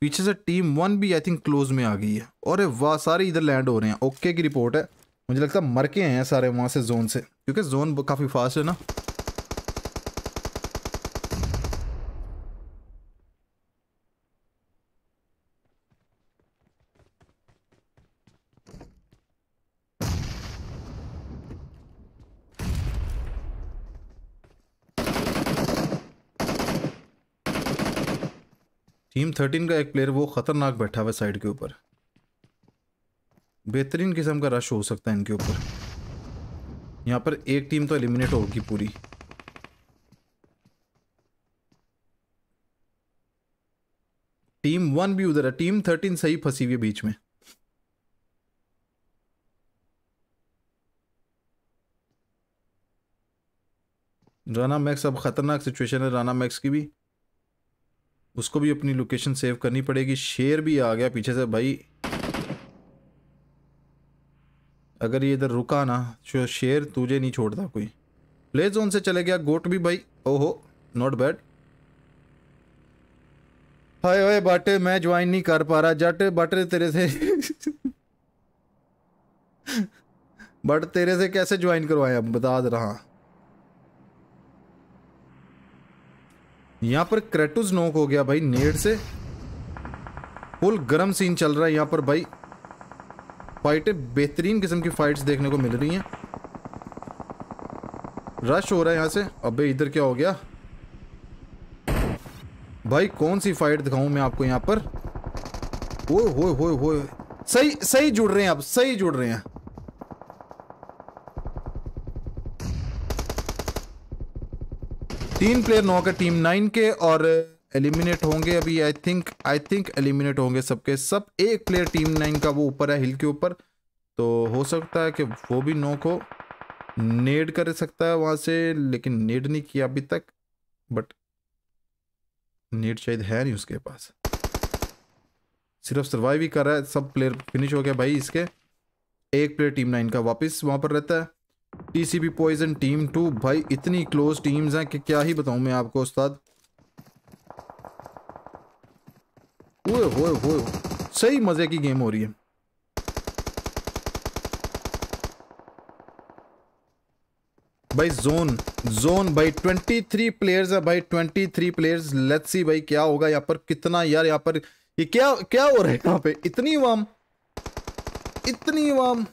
पीछे से टीम वन भी आई थिंक क्लोज में आ गई है और वाह सारे इधर लैंड हो रहे हैं ओके की रिपोर्ट है मुझे लगता है मर के हैं सारे वहाँ से जोन से क्योंकि जोन काफ़ी फास्ट है ना थर्टीन का एक प्लेयर वो ख़तरनाक बैठा हुआ साइड के ऊपर बेहतरीन किस्म का रश हो सकता है इनके ऊपर यहाँ पर एक टीम तो एलिमिनेट होगी पूरी टीम वन भी उधर है टीम थर्टीन सही फंसी हुई है बीच में राना मैक्स अब खतरनाक सिचुएशन है राना मैक्स की भी उसको भी अपनी लोकेशन सेव करनी पड़ेगी शेर भी आ गया पीछे से भाई अगर ये इधर रुका ना तो शेर तुझे नहीं छोड़ता कोई प्ले जोन से चले गया गोट भी भाई ओहो नॉट बैड हाय हाय बाटे मैं ज्वाइन नहीं कर पा रहा जट बट तेरे से बट तेरे से कैसे ज्वाइन करवाएं अब बता रहा यहाँ पर क्रेटुज नोक हो गया भाई नेड से फुल गरम सीन चल रहा है यहाँ पर भाई फाइटें बेहतरीन किस्म की फाइट्स देखने को मिल रही हैं रश हो रहा है यहाँ से अबे इधर क्या हो गया भाई कौन सी फाइट दिखाऊं मैं आपको यहाँ पर ओ हो हो हो सही सही जुड़ रहे हैं आप सही जुड़ रहे हैं तीन प्लेयर नौ के टीम नाइन के और एलिमिनेट होंगे अभी I think I think eliminate होंगे सबके सब एक प्लेयर टीम नाइन का वो ऊपर है हिल के ऊपर तो हो सकता है कि वो भी नौ को नेड कर सकता है वहाँ से लेकिन नेड नहीं किया अभी तक बट नेड शायद है नहीं उसके पास सिर्फ सर्वाइव ही कर रहा है सब प्लेयर फिनिश हो गया भाई इसके एक प्लेयर टीम नाइन का वापस वहाँ पर रहता है टीसीबी पॉइजन टीम टू भाई इतनी क्लोज टीम्स हैं कि क्या ही बताऊं मैं आपको उस्ताद ओए ओए ओए सही मजे की गेम हो रही है भाई जोन जोन भाई 23 प्लेयर्स है भाई 23 प्लेयर्स लेट्स सी भाई क्या होगा यहाँ पर कितना यार यहाँ पर ये क्या क्या हो रहा है यहाँ पे इतनी वाम इतनी वाम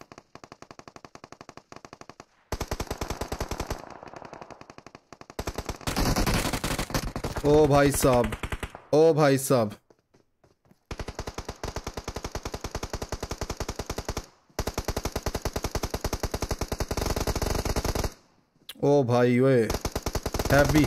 ओ भाई साहब ओ भाई साहब ओ भाई ओए हैवी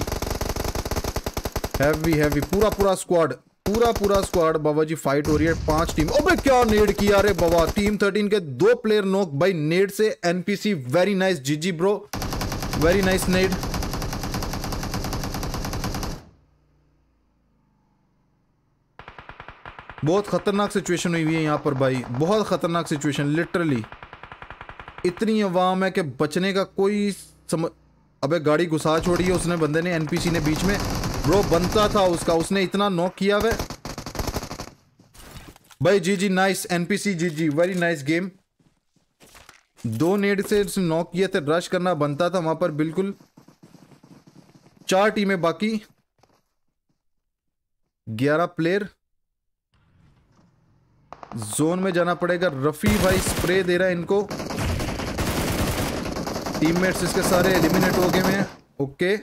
हैवी हैवी पूरा पूरा स्क्वाड पूरा पूरा स्क्वाड बाबा जी फाइट हो रही है पांच टीम अबे क्या नेड किया रे बाबा टीम थर्टीन के दो प्लेयर नोक भाई नेड से NPC very nice GG bro very nice Ned बहुत ख़तरनाक सिचुएशन हुई हुई है यहाँ पर भाई बहुत ख़तरनाक सिचुएशन लिटरली इतनी अवाम है कि बचने का कोई सम अबे गाड़ी घुसा छोड़ी है उसने बंदे ने एनपीसी ने बीच में ब्रो बनता था उसका उसने इतना नॉक किया वह भाई G G nice NPC G G very nice game दो नेड से उसने नॉक किए थे रश करना बनता था वहां पर बिल्कुल चार टीमें बाकी ग्यारह प्लेयर जोन में जाना पड़ेगा रफी भाई स्प्रे दे रहा है इनको टीममेट्स इसके सारे एलिमिनेट हो गए हैं ओके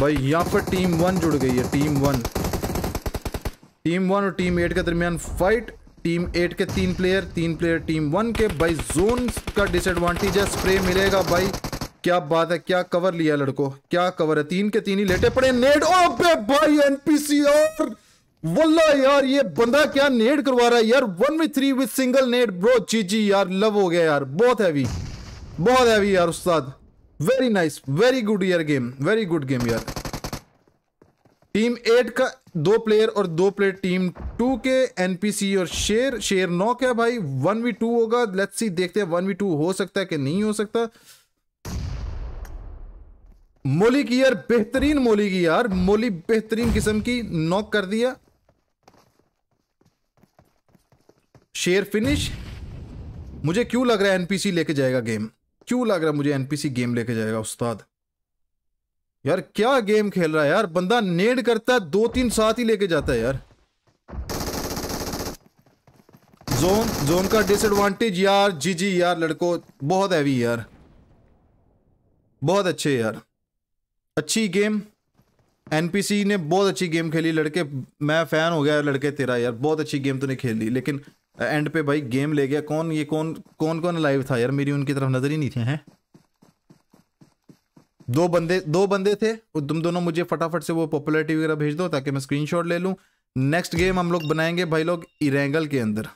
भाई यहां पर टीम वन जुड़ गई है टीम वन टीम वन और टीम एट के दरमियान फाइट टीम एट के तीन प्लेयर तीन प्लेयर टीम वन के भाई जोन का डिसएडवांटेज है स्प्रे मिलेगा भाई क्या बात है क्या कवर लिया लड़को क्या कवर है तीन के तीन ही लेटे पड़े नेड ओबे भाई एनपीसी और वल्ला यार ये बंदा क्या नेट करवा रहा है यार one with three with single net bro GG यार लव हो गया यार बहुत हैवी बहुत हैवी यार उस्ताद वेरी नाइस वेरी गुड यार गेम वेरी गुड गेम यार टीम एट का दो प्लेयर और दो प्लेयर टीम टू के एनपीसी और शेर शेर नौ क्या भाई वन वी टू होगा लेट्स सी देखते हैं वन वी टू हो सकता है कि नहीं हो सकता मोली की यार बेहतरीन मोली की यार मोली बेहतरीन किस्म की नॉक कर दिया शेयर फिनिश मुझे क्यों लग रहा है एनपीसी लेके जाएगा गेम क्यों लग रहा है मुझे एनपीसी गेम लेके जाएगा उस्ताद यार क्या गेम खेल रहा है यार बंदा नेड करता है दो तीन साथ ही लेके जाता है यार जोन जोन का डिसएडवांटेज यार जी जी यार लड़को बहुत हैवी यार बहुत अच्छे यार अच्छी गेम एनपीसी ने बहुत अच्छी गेम खेली लड़के मैं फ़ैन हो गया लड़के तेरा यार बहुत अच्छी गेम तूने खेली लेकिन एंड पे भाई गेम ले गया कौन ये कौन कौन कौन लाइव था यार मेरी उनकी तरफ नज़र ही नहीं थी हैं दो बंदे दो बंदे थे और तुम दोनों मुझे फटाफट से वो पॉपुलरिटी वगैरह भेज दो ताकि मैं स्क्रीनशॉट ले लूँ नेक्स्ट गेम हम लोग बनाएंगे भाई लोग इरेंगल के अंदर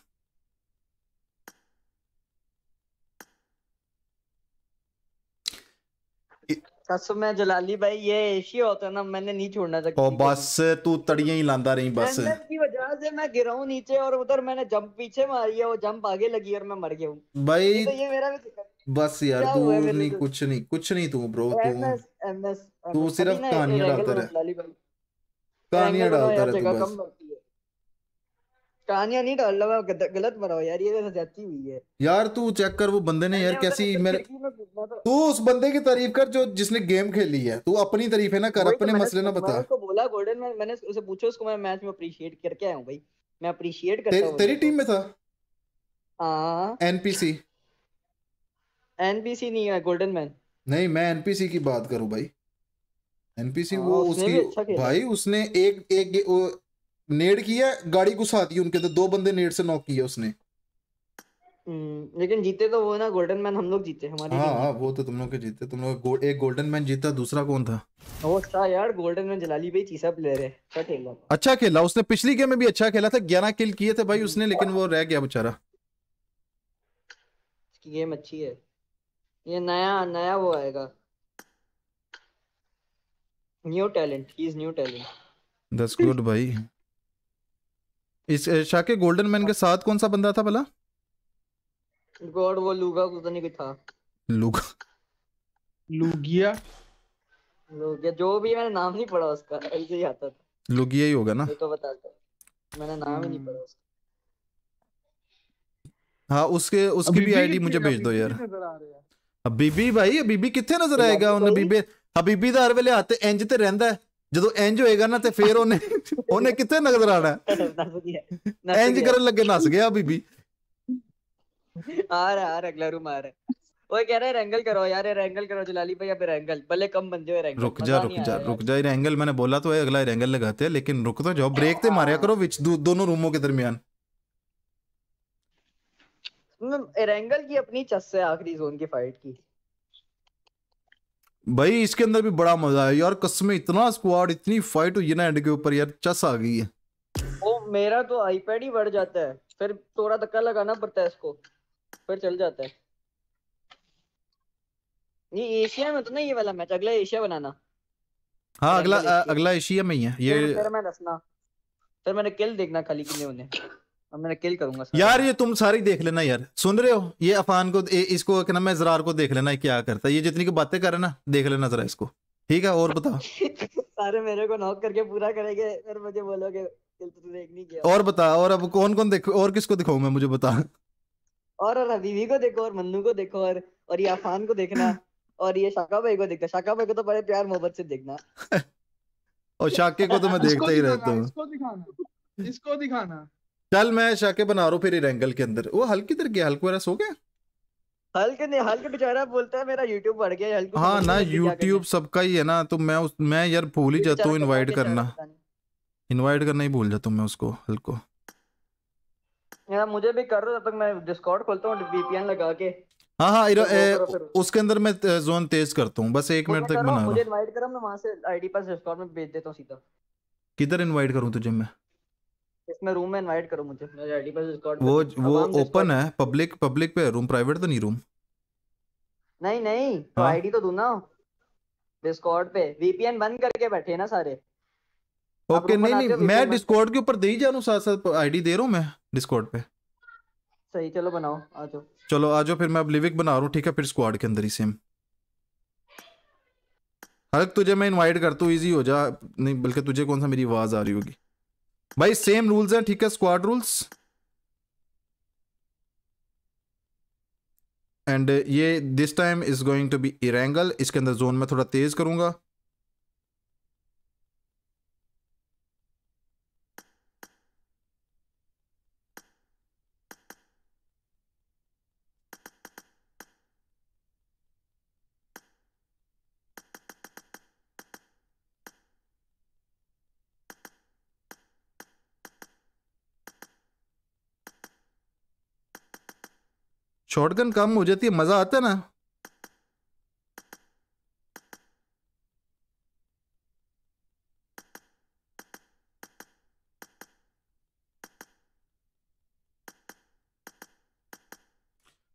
कसम है जलाली भाई ये एशिया होता ना मैंने नहीं छोड़ना था ओ बस तू तड़ियां ही लांदा रही बस की वजह से मैं गिरा हूं नीचे और उधर मैंने जंप पीछे मारी है वो जंप आगे लगी और मैं मर गया हूं भाई तो ये मेरा भी बस यार तू नहीं कुछ नहीं कुछ नहीं तू ब्रो तू तू सिर्फ कहानियां डालता रहे कहानियां डालता रहे तू बस कहानियां नहीं डाल रहा गलत बनाओ यार ये जाती तो हुई है यार तू चेक कर वो बंदे ने यार कैसी मेरे तो- तू उस बंदे की तारीफ कर जो जिसने गेम खेली है तू अपनी तारीफ है ना कर तो अपने मसले ना बता उसको बोला गोल्डन मैं मैंने उसे पूछा उसको मैं मैच में अप्रिशिएट करके आया हूं भाई मैं अप्रिशिएट करता हूं तेरी टीम में था हां एनपीसी एनपीसी नहीं है गोल्डन मैन नहीं मैं एनपीसी की बात करूं भाई एनपीसी हाँ, वो उसकी अच्छा भाई उसने एक एक नेड किया गाड़ी घुसा दी उनके तो दो बंदे नेड से नॉक किया उसने हम्म, लेकिन जीते तो वो ना गोल्डन मैन हम लोग जीते हमारी हाँ हाँ वो तो तुम लोग के जीते तुम लोग गो, एक गोल्डन मैन जीता दूसरा कौन था वो था यार गोल्डन मैन जलाली भाई तीसरा प्लेयर है अच्छा खेला अच्छा खेला उसने पिछली गेम में भी अच्छा खेला था ग्यारह किल किए थे भाई हम्म। उसने लेकिन वो रह गया बेचारा इसकी गेम अच्छी है ये नया नया वो आएगा new talent he is new talent that's good भाई इस शाके गोल्डन मैन के साथ कौन सा बंदा था भला गॉड वो लुगा कुछ नहीं कुछ था लुगा लुगिया लुगिया जो भी मैंने नाम नहीं पढ़ा उसका ऐसे ही आता था लुगिया ही होगा ना तो बता मैंने नाम ही नहीं पढ़ा उसका हाँ उसके उसकी भी आईडी मुझे भेज दो यार हबीबी भाई हबीबी कितने नजर आएगा उन हबीबी हबीबी ਦਾ ਹਰ ਵੇਲੇ ਹੱਥ ਇੰਜ ਤੇ ਰਹਿੰਦਾ ਹੈ ਜਦੋਂ ਇੰਜ ਹੋਏਗਾ ਨਾ ਤੇ ਫੇਰ ਉਹਨੇ ਉਹਨੇ ਕਿੱਥੇ ਨਜ਼ਰ ਆਣਾ ਇੰਜ ਕਰਨ ਲੱਗੇ ਨਸ ਗਿਆ ਬੀਬੀ आ रहा आ रहा अगला रूम आ रहा वो कह रहा है रैंगल करो यार रैंगल करो जलाली भैया पे रैंगल भले कम बंदे हो रैंगल रुक जा रुक जा रुक जा रैंगल मैंने बोला तो है अगला रैंगल लगाते हैं लेकिन रुक तो जाओ ब्रेक ते मारया करो विच दो, दोनों रूमों के दरमियान रैंगल की अपनी चस है आखिरी जोन की फाइट की भाई इसके अंदर भी बड़ा मजा है यार कसम इतना स्क्वाड इतनी फाइट हुई ना एंड के ऊपर यार चस आ गई है ओ मेरा तो आईपैड ही बढ़ जाता है फिर थोड़ा धक्का लगाना पड़ता है इसको फिर चल जाता है ये एशिया में तो ना ये वाला मैच अगला एशिया बनाना हां अगला अगला एशिया में ही है ये फिर मैं दसना फिर मैंने किल देखना खाली किले उन्हें मैं किल करूंगा यार ये तुम सारी देख लेना यार सुन रहे हो ये अफान को ए, इसको क्या नाम है जरार को देख लेना क्या करता है ये जितनी की बातें करे ना देख लेना जरा इसको ठीक है और बता सारे मेरे को नॉक करके पूरा करेंगे फिर मुझे बोलोगे तो और बता और अब कौन कौन देखो और किसको दिखाऊं मैं मुझे बता और और हबीबी को देखो और मन्नू को देखो और और ये अफान को देखना और ये शाका भाई को देखो शाका भाई को तो बड़े प्यार मोहब्बत से देखना और शाके को तो मैं देखता ही रहता हूँ इसको दिखाना इसको दिखाना चल मैं शाके बना रहा हूँ फिर रैंगल के अंदर वो हल्की तरह गया हल्क मेरा सो गया हल्क नहीं हल्क बेचारा बोलता है मेरा यूट्यूब बढ़ गया हल्क हाँ ना यूट्यूब सबका ही है ना तो मैं उस मैं यार भूल ही जाता हूँ इनवाइट तो करना इनवाइट करना ही भूल जाता हूँ मैं उसको हल्क को यार मुझे भी कर रहा तब तक मैं डिस्कॉर्ड खोलता हूँ वीपीएन लगा के हाँ हाँ तो ए, उसके अंदर मैं जोन तेज करता हूँ बस एक मिनट तक बना मुझे इनवाइट करो मैं वहां से आईडी पास डिस्कॉर्ड में भेज देता हूँ सीधा किधर इनवाइट करूँ तुझे मैं इसमें रूम में इनवाइट करो मुझे मेरे आईडी पर डिस्कॉर्ड वो वो ओपन है पब्लिक पब्लिक पे रूम प्राइवेट तो नहीं रूम नहीं नहीं तो आईडी हाँ। तो दो ना डिस्कॉर्ड पे वीपीएन बंद करके बैठे ना सारे ओके नहीं नहीं मैं डिस्कॉर्ड के ऊपर दे ही जानू साथ साथ आईडी दे रहा हूं मैं डिस्कॉर्ड पे सही चलो बनाओ आ जाओ चलो आ जाओ फिर मैं अब लिविक बना रहा हूं ठीक है फिर स्क्वाड के अंदर ही सेम हर तुझे मैं इनवाइट करता हूँ इजी हो जा नहीं बल्कि तुझे कौन सा मेरी आवाज आ रही होगी भाई सेम रूल्स हैं ठीक है स्क्वाड रूल्स एंड ये this time is going to be Erangel इसके अंदर जोन में थोड़ा तेज करूंगा शॉटगन काम हो जाती है मज़ा आता है ना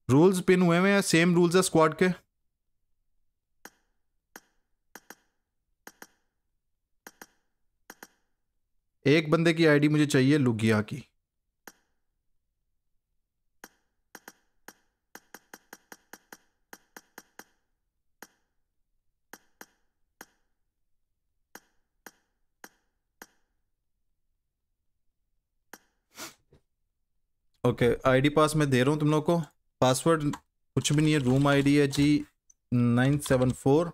रूल्स पिन हुए हैं सेम रूल्स है स्क्वाड के एक बंदे की आईडी मुझे चाहिए लुगिया की ओके आईडी पास मैं दे रहा हूँ तुम लोग को पासवर्ड कुछ भी नहीं है रूम आईडी है जी nine seven four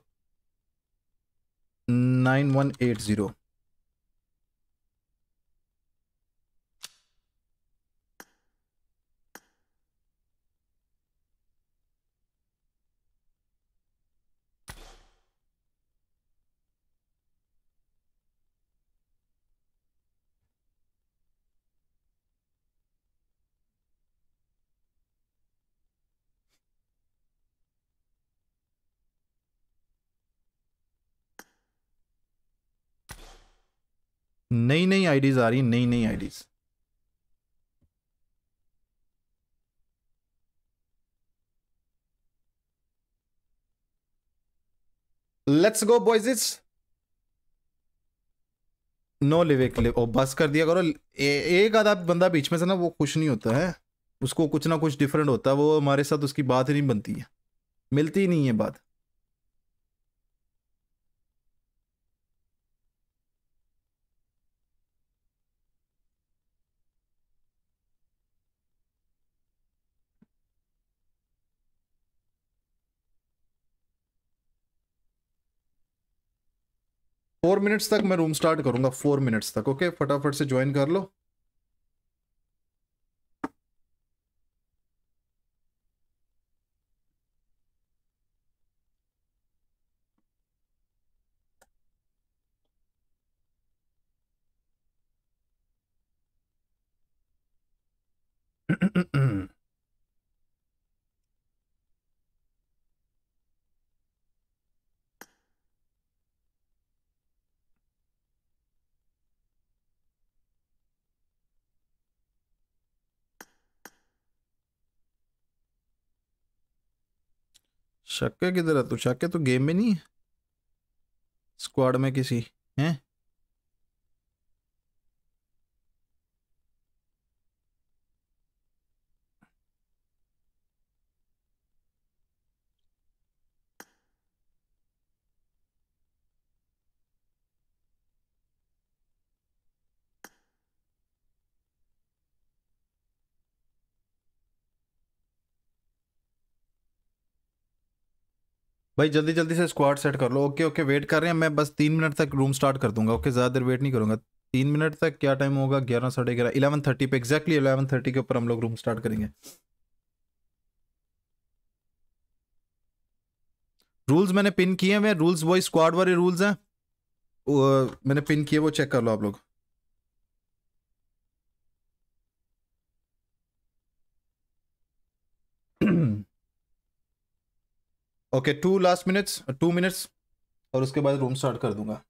nine one eight zero नई नई आईडीज आ रही नई नई hmm. IDs let's go boys no लिवे एक ओ बस कर दिया करो ए, एक आधा बंदा बीच में से ना वो खुश नहीं होता है उसको कुछ ना कुछ डिफरेंट होता है वो हमारे साथ उसकी बात ही नहीं बनती है मिलती ही नहीं है बात फोर मिनट्स तक मैं रूम स्टार्ट करूंगा फोर मिनट्स तक ओके फटाफट से ज्वाइन कर लो शक्के किधर है तू शक्के तो गेम में नहीं है स्क्वाड में किसी हैं भाई जल्दी जल्दी से स्क्वाड सेट कर लो ओके ओके वेट कर रहे हैं मैं बस तीन मिनट तक रूम स्टार्ट कर दूंगा ओके ज़्यादा देर वेट नहीं करूंगा तीन मिनट तक क्या टाइम होगा ग्यारह साढ़े ग्यारह इलेवन थर्टी पर एक्जैक्टली इलेवन थर्टी के ऊपर हम लोग रूम स्टार्ट करेंगे रूल्स मैंने पिन किए हैं रूल्स वही स्क्वाड वाले रूल्स हैं मैंने पिन किए वो चेक कर लो आप लोग okay two last minutes two minutes और उसके बाद रूम स्टार्ट कर दूंगा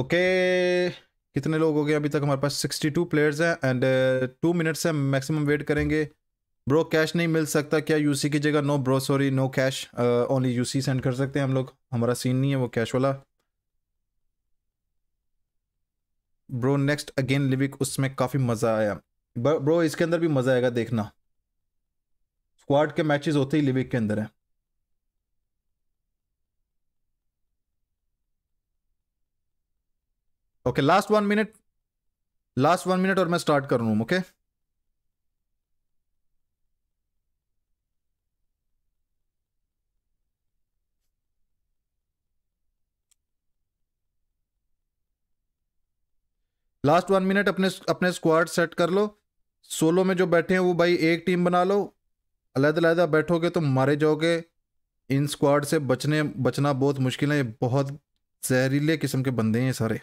ओके कितने लोग हो गए अभी तक हमारे पास सिक्सटी टू प्लेयर्स हैं एंड टू मिनट्स से हम मैक्सिमम वेट करेंगे ब्रो कैश नहीं मिल सकता क्या यूसी की जगह no bro sorry no cash only UC send कर सकते हैं हम लोग हमारा सीन नहीं है वो कैश वाला ब्रो नेक्स्ट अगेन लिविक उसमें काफ़ी मज़ा आया ब्रो इसके अंदर भी मज़ा आएगा देखना स्क्वाड के मैचेस होते ही लिविक के अंदर हैं okay last one minute last one minute और मैं स्टार्ट कर room okay last one minute अपने अपने स्क्वाड सेट कर लो सोलो में जो बैठे हैं वो भाई एक टीम बना लो अलग अलग बैठोगे तो मारे जाओगे इन स्क्वाड से बचने बचना बहुत मुश्किल है ये बहुत जहरीले किस्म के बंदे हैं सारे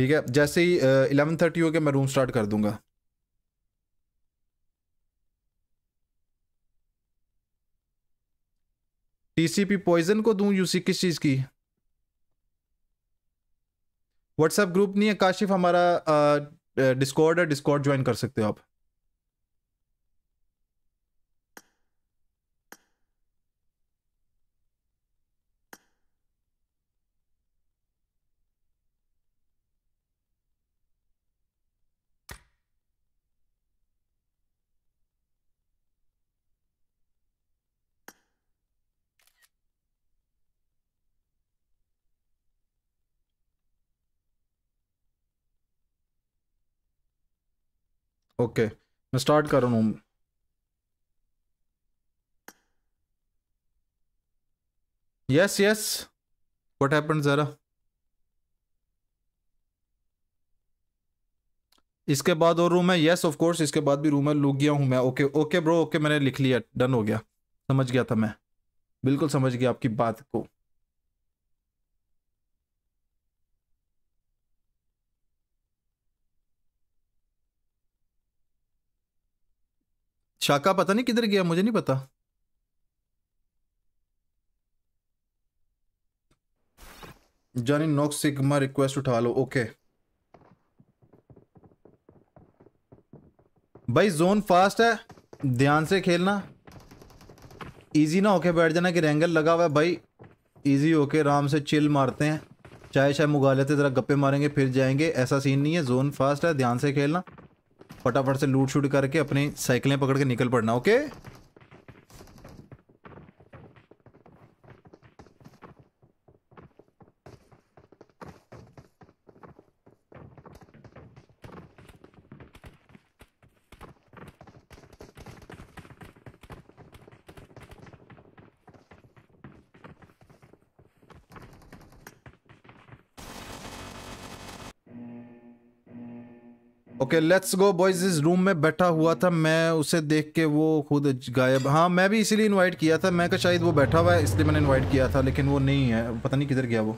ठीक है जैसे ही इलेवन थर्टी हो गया मैं रूम स्टार्ट कर दूंगा टीसीपी पॉइजन को दूं यूसी किस चीज़ की व्हाट्सएप ग्रुप नहीं है काशिफ हमारा डिस्कॉर्ड है डिस्कॉर्ड ज्वाइन कर सकते हो आप ओके मैं स्टार्ट कर रहा हूँ यस यस व्हाट हैपन ज़रा इसके बाद और रूम है यस ऑफ कोर्स इसके बाद भी रूम है लुक गया हूँ मैं ओके ओके ब्रो ओके मैंने लिख लिया डन हो गया समझ गया था मैं बिल्कुल समझ गया आपकी बात को शाका पता नहीं किधर गया मुझे नहीं पता जानी नॉक सिग्मा रिक्वेस्ट उठा लो ओके भाई जोन फास्ट है ध्यान से खेलना इजी ना होके बैठ जाना कि रेंगल लगा हुआ है भाई इजी होके आराम से चिल मारते हैं चाय चाय मुगा लेते ज़रा गप्पे मारेंगे फिर जाएंगे ऐसा सीन नहीं है जोन फास्ट है ध्यान से खेलना फटाफट से लूट शूट करके अपनी साइकिलें पकड़ के निकल पड़ना okay okay let's go boys इस रूम में बैठा हुआ था मैं उसे देख के वो खुद गायब हाँ मैं भी इसीलिए इनवाइट किया था मैं कहा शायद वो बैठा हुआ है इसलिए मैंने इनवाइट किया था लेकिन वो नहीं है पता नहीं किधर गया वो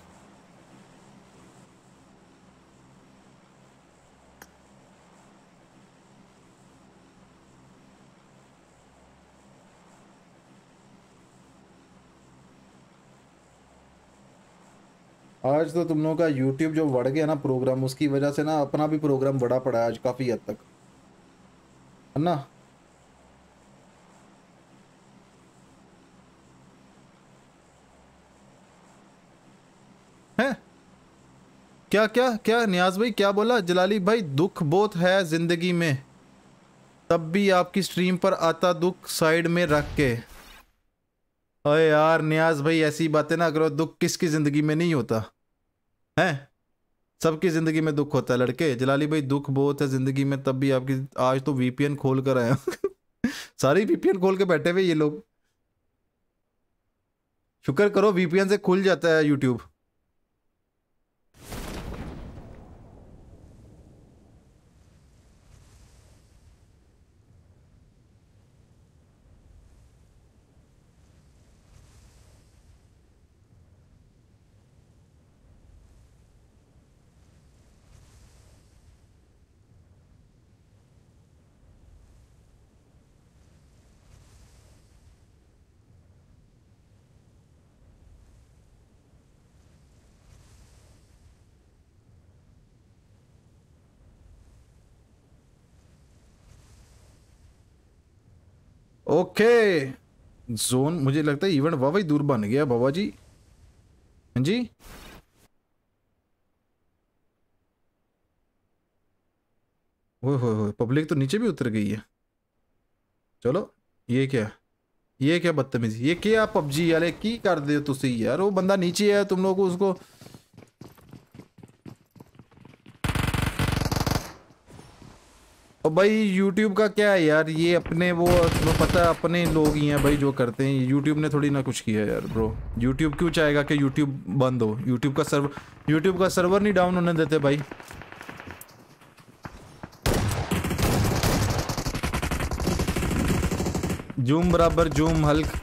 आज तो तुम लोगों का यूट्यूब जो बढ़ गया ना प्रोग्राम उसकी वजह से ना अपना भी प्रोग्राम बढ़ा पड़ा है आज काफ़ी हद तक है ना है क्या क्या क्या न्याज भाई क्या बोला जलाली भाई दुख बहुत है ज़िंदगी में तब भी आपकी स्ट्रीम पर आता दुख साइड में रख के अरे यार न्याज भाई ऐसी बातें ना करो दुख किसकी ज़िंदगी में नहीं होता है सबकी ज़िंदगी में दुख होता है लड़के जलाली भाई दुख बहुत है ज़िंदगी में तब भी आपकी आज तो वीपीएन खोल कर आया सारी वीपीएन खोल के बैठे हुए ये लोग शुक्र करो वीपीएन से खुल जाता है यूट्यूब ओके जोन मुझे लगता है इवेंट वाह दूर बन गया बाबा जी हाँ जी ओए हो हो पब्लिक तो नीचे भी उतर गई है चलो ये क्या ये क्या बदतमीजी ये क्या पबजी यार की कर दे तुसी यार वो बंदा नीचे है तुम लोग उसको और भाई यूट्यूब का क्या है यार ये अपने वो तो पता अपने लोग ही हैं भाई जो करते हैं यूट्यूब ने थोड़ी ना कुछ किया यार ब्रो यूट्यूब क्यों चाहेगा कि यूट्यूब बंद हो यूट्यूब का सर्वर यूट्यूब का सर्वर नहीं डाउन होने देते भाई जूम बराबर जूम हल्क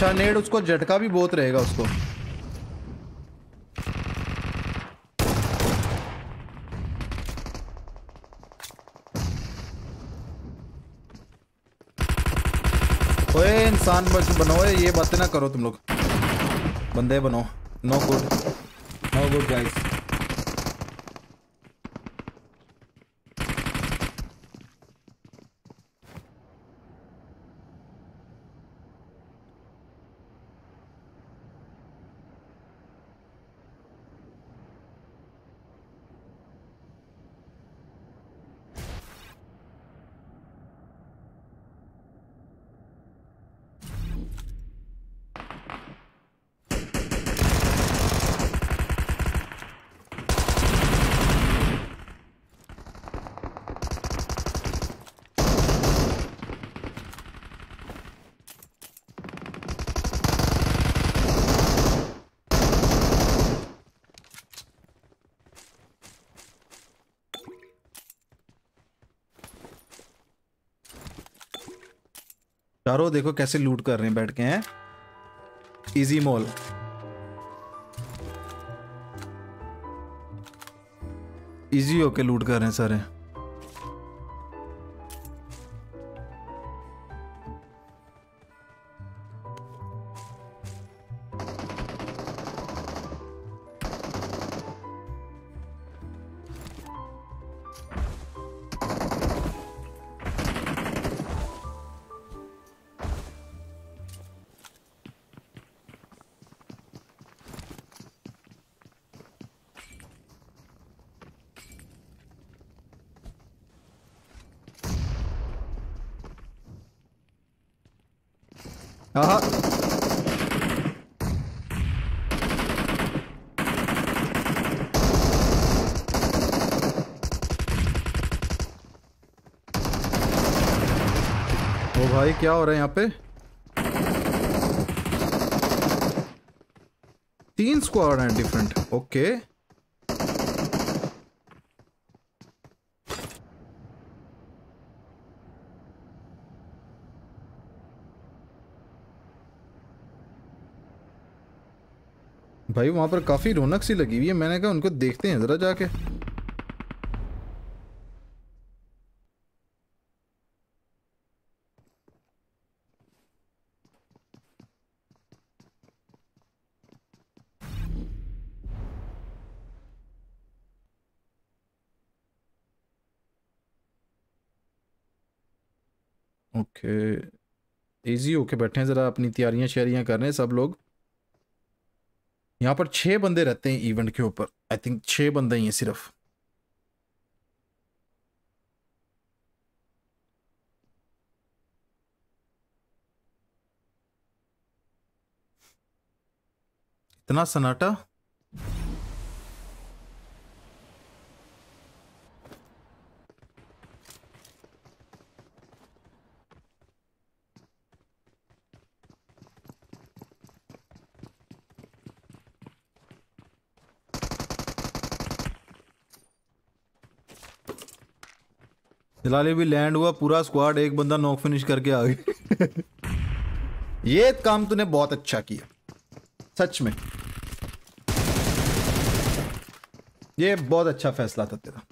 अच्छा नेड उसको झटका भी बहुत रहेगा उसको ओए इंसान बस बनो ये बातें ना करो तुम लोग बंदे बनो no good no good guys चारो देखो कैसे लूट कर रहे हैं बैठ के हैं इजी मॉल इजी होके लूट कर रहे हैं सारे हो रहा है यहाँ पे तीन स्क्वाड हैं डिफरेंट ओके भाई वहां पर काफी रौनक सी लगी हुई है मैंने कहा उनको देखते हैं जरा जाके ओके इजी होके बैठे हैं ज़रा अपनी तैयारियां शैयारियाँ कर रहे हैं सब लोग यहाँ पर छः बंदे रहते हैं इवेंट के ऊपर आई थिंक छः बंदे ही हैं सिर्फ इतना सन्नाटा ये भी लैंड हुआ पूरा स्क्वाड एक बंदा नॉक फिनिश करके आ गई ये काम तूने बहुत अच्छा किया सच में ये बहुत अच्छा फैसला था तेरा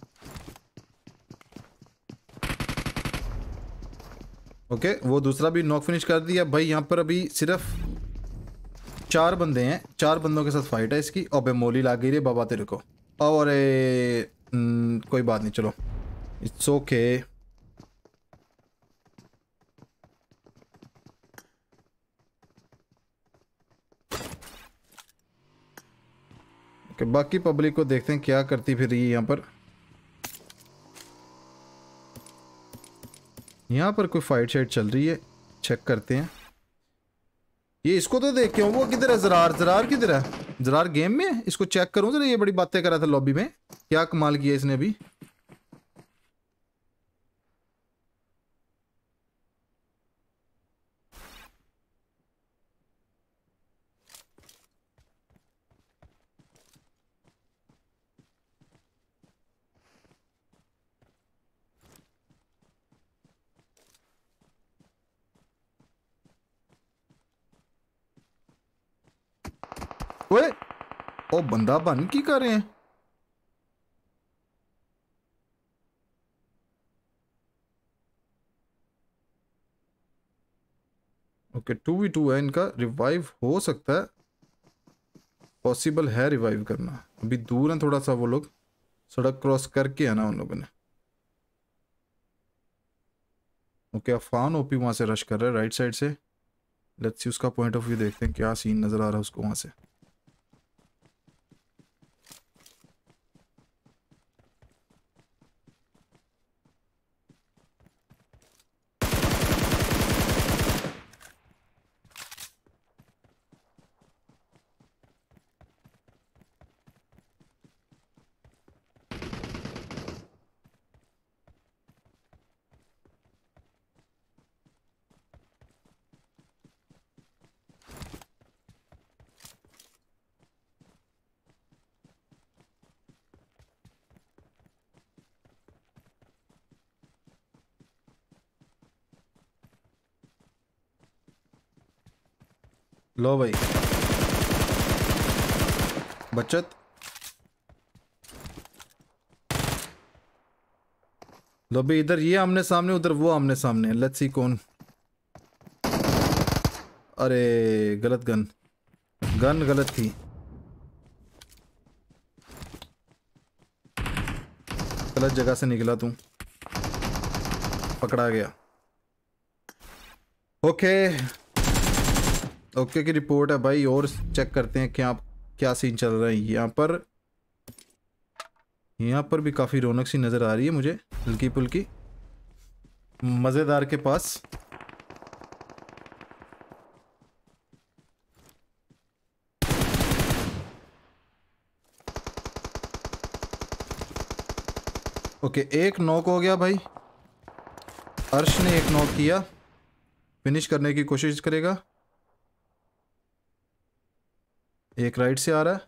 ओके वो दूसरा भी नॉक फिनिश कर दिया भाई यहां पर अभी सिर्फ चार बंदे हैं चार बंदों के साथ फाइट है इसकी और मोली ला गई रे बाबा तेरे को और ए, न, कोई बात नहीं चलो It's okay. कि बाकी पब्लिक को देखते हैं क्या करती फिर ये यहां यहाँ पर यहाँ पर कोई फाइट शाइट चल रही है चेक करते हैं ये इसको तो देख के वो किधर है जरार जरार किधर है जरार गेम में है इसको चेक करूँ जरा ये बड़ी बातें करा था लॉबी में क्या कमाल किया इसने अभी ओए ओ बंदा बन की कर रहे हैं ओके टू वी टू है इनका रिवाइव हो सकता है पॉसिबल है रिवाइव करना अभी दूर है थोड़ा सा वो लोग सड़क क्रॉस करके आना उन लोगों ने ओके अफान ओपी वहां से रश कर रहा है राइट साइड से लेट्स सी उसका पॉइंट ऑफ व्यू देखते हैं क्या सीन नज़र आ रहा है उसको वहां से लो भाई बचत लो भाई इधर ये आमने सामने उधर वो आमने सामने लेट्स सी कौन अरे गलत गन गन गलत थी गलत जगह से निकला तू पकड़ा गया ओके okay. ओके की रिपोर्ट है भाई और चेक करते हैं क्या क्या सीन चल रहा है यहाँ पर यहाँ पर भी काफ़ी रौनक सी नज़र आ रही है मुझे हल्की पुल्की मज़ेदार के पास ओके एक नॉक हो गया भाई अर्श ने एक नॉक किया फिनिश करने की कोशिश करेगा एक राइट से आ रहा है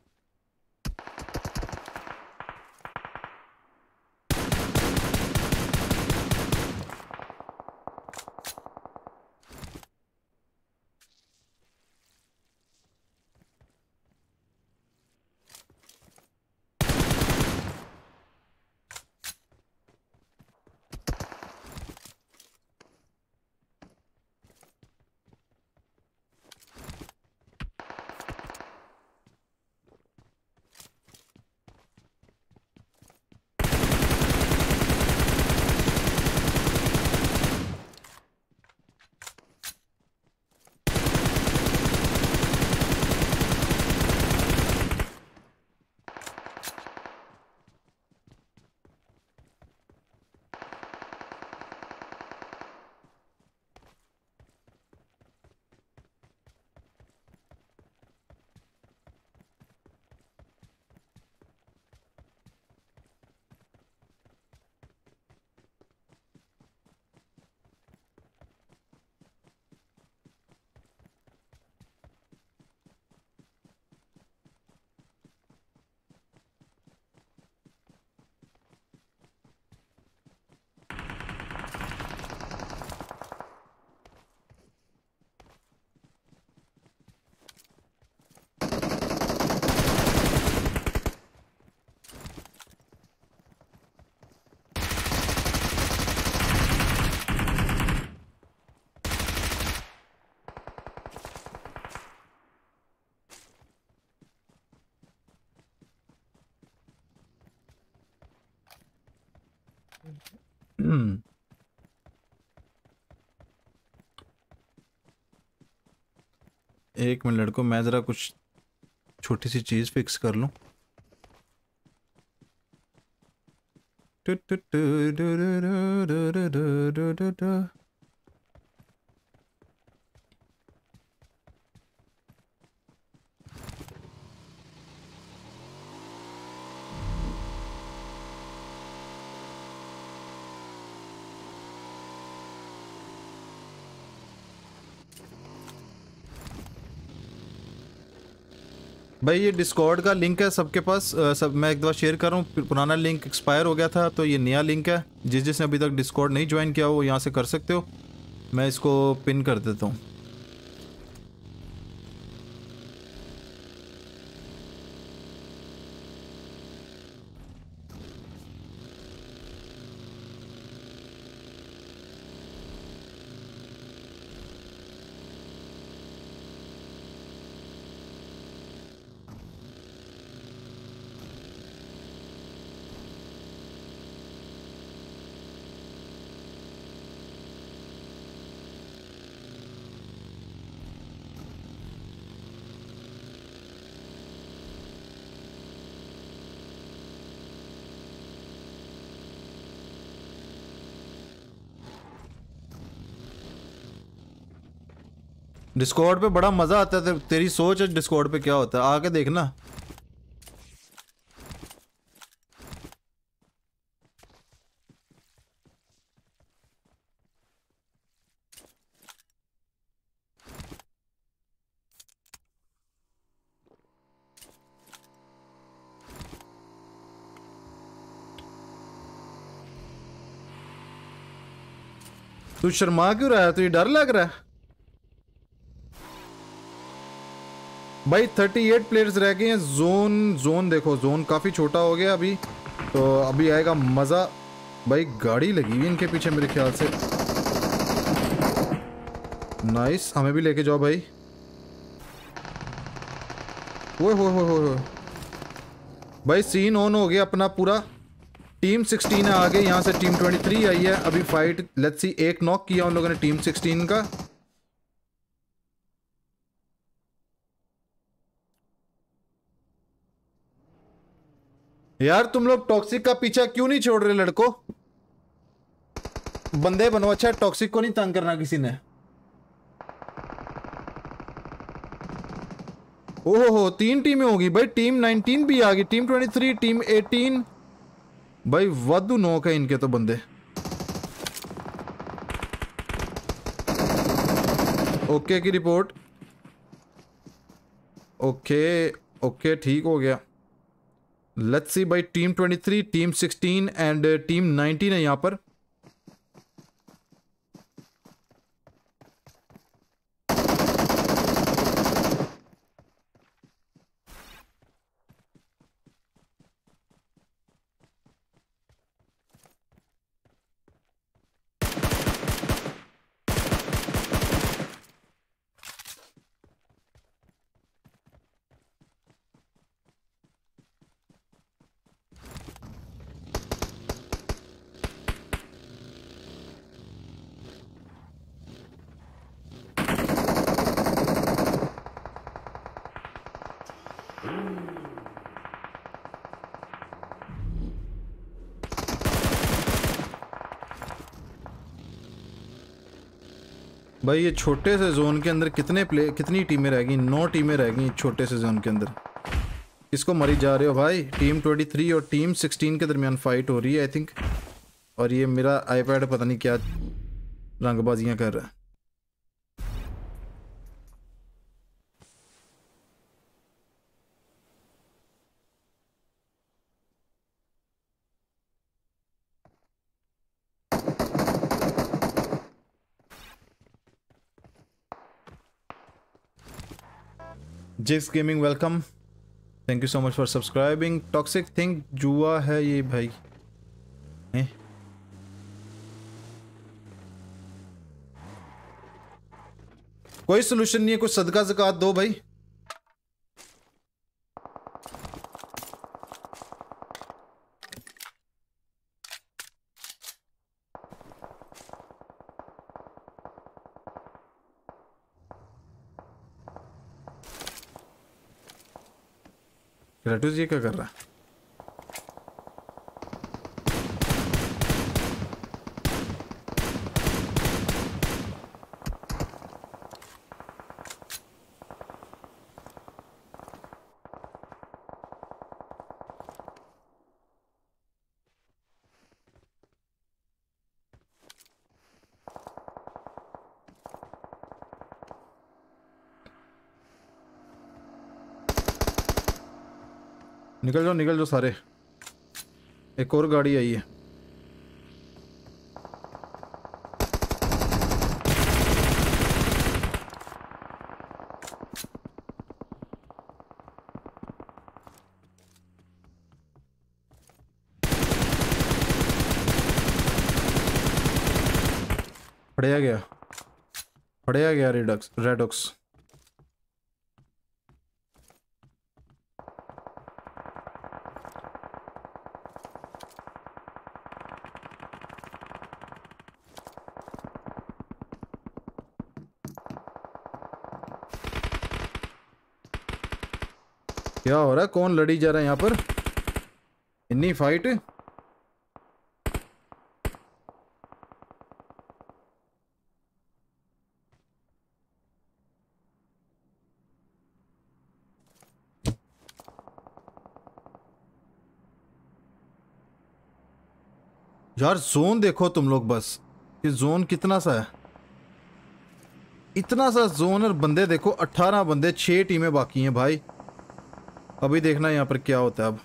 एक मिनट लड़को मैं ज़रा कुछ छोटी सी चीज़ फिक्स कर लूँ टू टू टू डू डू डू डू डू डू डू भाई ये डिस्कॉर्ड का लिंक है सबके पास सब मैं एक बार शेयर कर रहा हूँ पुराना लिंक एक्सपायर हो गया था तो ये नया लिंक है जिस जिसने अभी तक डिस्कॉर्ड नहीं ज्वाइन किया वो यहाँ से कर सकते हो मैं इसको पिन कर देता हूँ डिस्कॉर्ड पे बड़ा मजा आता है तेरी सोच है डिस्कॉर्ड पे क्या होता है आके देखना तू शर्मा क्यों रहा है तुझे डर लग रहा है भाई 38 प्लेयर्स रह गए हैं जोन जोन देखो जोन काफ़ी छोटा हो गया अभी तो अभी आएगा मज़ा भाई गाड़ी लगी हुई इनके पीछे मेरे ख्याल से नाइस हमें भी लेके जाओ भाई वो हो हो हो भाई सीन ऑन हो गया अपना पूरा टीम 16 है आगे यहाँ से टीम 23 आई है अभी फाइट लेट्स सी एक नॉक किया उन लोगों ने टीम 16 का यार तुम लोग टॉक्सिक का पीछा क्यों नहीं छोड़ रहे लड़को बंदे बनो अच्छा टॉक्सिक को नहीं तंग करना किसी ने ओहो हो तीन टीमें होगी भाई टीम 19 भी आ गई टीम 23 टीम 18 भाई वादू नोक है इनके तो बंदे ओके की रिपोर्ट ओके ओके ठीक हो गया लेट्स सी भाई टीम 23 टीम 16 एंड टीम 19 है यहाँ पर भाई ये छोटे से जोन के अंदर कितने प्ले कितनी टीमें रहेगी नौ टीमें रहेगी छोटे से जोन के अंदर किसको मरी जा रहे हो भाई टीम 23 और टीम 16 के दरमियान फाइट हो रही है आई थिंक और ये मेरा आईपैड पता नहीं क्या रंगबाजियाँ कर रहा है जिक्स gaming welcome thank you so much for subscribing toxic think जुआ है ये भाई है? कोई सोल्यूशन नहीं है कुछ सदका जक़ात दो भाई रटू जी क्या कर रहा है निकल जाओ निकल जाओ सारे एक और गाड़ी आई है फड़िया गया फड़िया गया रेडक्स रेडॉक्स क्या हो रहा है कौन लड़ी जा रहा है यहाँ पर इन्नी फाइट यार जोन देखो तुम लोग बस ये जोन कितना सा है इतना सा जोन और बंदे देखो 18 बंदे 6 टीमें बाकी हैं भाई अभी देखना यहाँ पर क्या होता है अब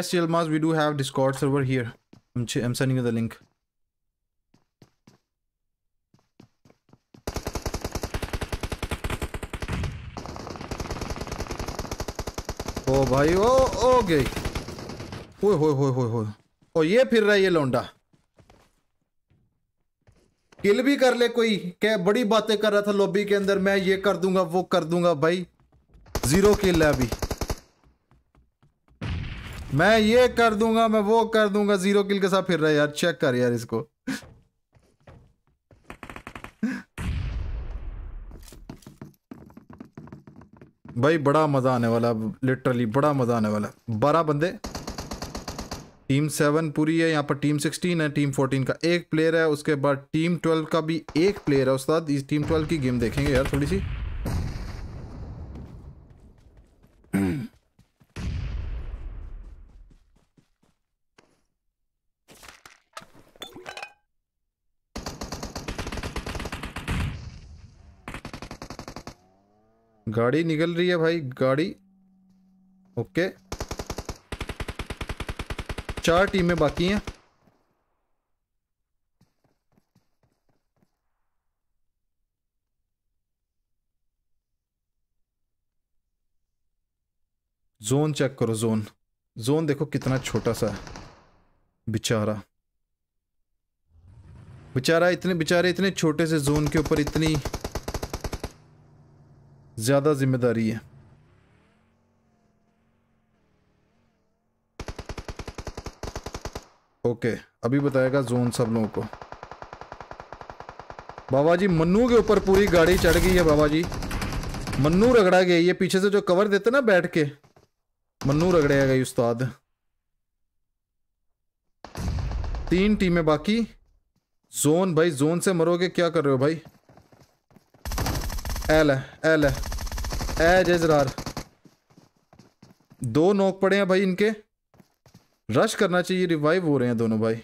Yes, yelmas we do have Discord server here. I'm, I'm sending you the link. oh bhai oh okay गई ओए होए होए होए oh ye phir raha hai ye londa किल भी कर ले कोई क्या बड़ी बातें कर रहा था लॉबी के अंदर मैं ये कर दूंगा वो कर दूंगा भाई जीरो किल है अभी मैं ये कर दूंगा मैं वो कर दूंगा जीरो किल के साथ फिर रहा है यार चेक कर यार इसको भाई बड़ा मजा आने वाला लिटरली बड़ा मजा आने वाला बारह बंदे टीम सेवन पूरी है यहाँ पर टीम सिक्सटीन है टीम फोर्टीन का एक प्लेयर है उसके बाद टीम ट्वेल्व का भी एक प्लेयर है उसके बाद टीम ट्वेल्व की गेम देखेंगे यार थोड़ी सी गाड़ी निकल रही है भाई गाड़ी ओके चार टीमें बाकी हैं जोन चेक करो जोन जोन देखो कितना छोटा सा है बेचारा बेचारा इतने बेचारे इतने छोटे से जोन के ऊपर इतनी ज़्यादा जिम्मेदारी है ओके अभी बताएगा जोन सब लोगों को बाबा जी मन्नू के ऊपर पूरी गाड़ी चढ़ गई है बाबा जी मन्नू रगड़ा गया ये पीछे से जो कवर देते ना बैठ के मन्नू रगड़ेगा गई उस्ताद तीन टीमें बाकी जोन भाई जोन से मरोगे क्या कर रहे हो भाई एल है एल है जय जरार दो नोक पड़े हैं भाई इनके रश करना चाहिए रिवाइव हो रहे हैं दोनों भाई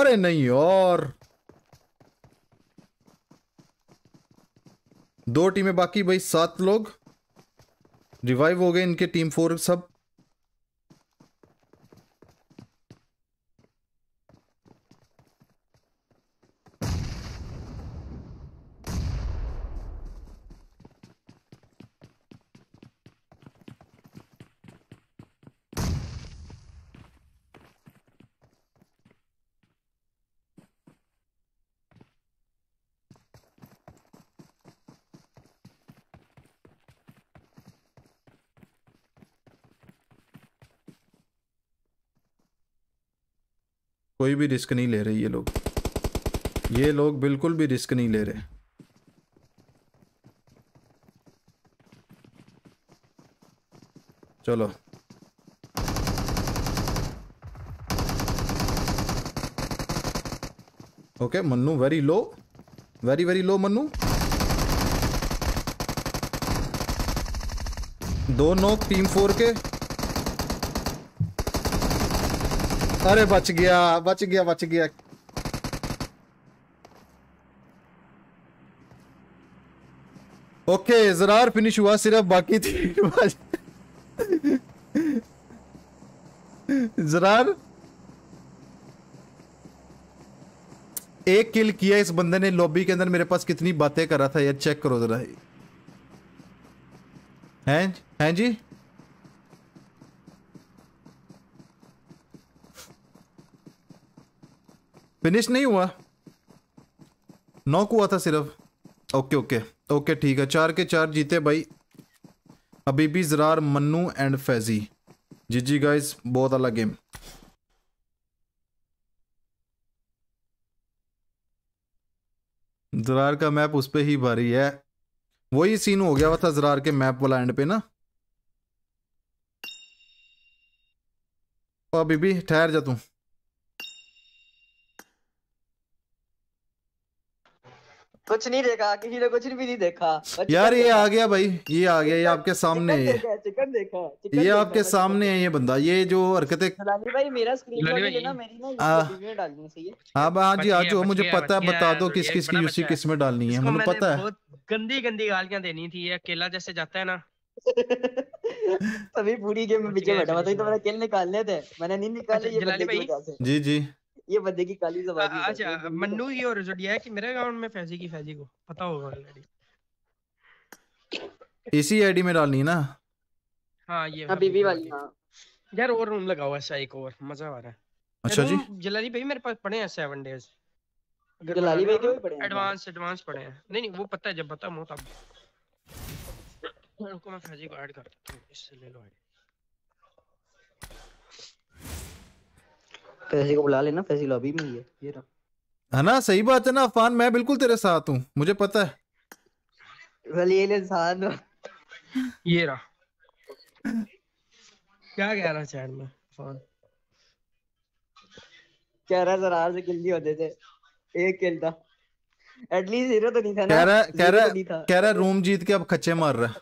अरे नहीं और दो टीमें बाकी भाई सात लोग रिवाइव हो गए इनके टीम फोर सब कोई भी रिस्क नहीं ले रहे ये लोग ये लोग बिल्कुल भी रिस्क नहीं ले रहे चलो okay Mannu very low very very low Mannu दो नोक टीम फोर के अरे बच गया बच गया बच गया ओके जरार फिनिश हुआ सिर्फ बाकी थी जरार एक किल किया इस बंदे ने लॉबी के अंदर मेरे पास कितनी बातें कर रहा था यार चेक करो जरा हैं हैं जी फिनिश नहीं हुआ नॉक हुआ था सिर्फ ओके ओके ओके ठीक है चार के चार जीते भाई भी Zarar Mannu and Faizi G G guys बहुत अलग गेम जरार का मैप उस पर ही भारी है वही सीन हो गया हुआ था जरार के मैप वाला एंड पे ना अभी भी ठहर जा तू कुछ नहीं देखा किसी ने कुछ भी नहीं देखा यार ये आ गया भाई ये आ गया ये आपके सामने है चिकन देखा ये आपके सामने है ये बंदा ये जो हरकते भाई हाँ, हाँ जी आज हाँ मुझे पता है बता दो किस किस की यूसी किस में डालनी है मुझे पता है गंदी गंदी गालियां देनी थी ये अकेला जैसे जाता है ना तभी पूरी गेम में पीछे बैठा हुआ था तो मेरा खेल निकालने थे मैंने नहीं निकाले अच्छा, ये जी जी ये बंदे की काली जबान अच्छा मन्नू ये और है कि मेरे अकाउंट में फैजी की फैजी को पता होगा ऑलरेडी इसी आईडी में डालनी ना हाँ ये हाँ बीबी वाली हाँ यार और रूम लगा हुआ है एक और मजा आ रहा है अच्छा जी जलाली भाई मेरे पास पड़े हैं सेवन डेज जलाली भाई तो के भी पड़े हैं एडवांस एडवांस पड़े हैं नहीं नहीं वो पता है जब पता हो तब रुको मैं फैजी को ऐड करता हूँ इससे ले लो आईडी फैसी को बुला लेना फैसी लॉबी में ही है ये रहा है ना सही बात है ना अफान मैं बिल्कुल तेरे साथ हूँ मुझे पता है वलील इंसान ये रहा क्या कह रहा चैट में अफान कह रहा जरार से नहीं होते थे एक किल था एटलीस्ट जीरो तो नहीं था ना कह रहा तो कह रहा कह रहा रूम जीत के अब खच्चे मार रहा है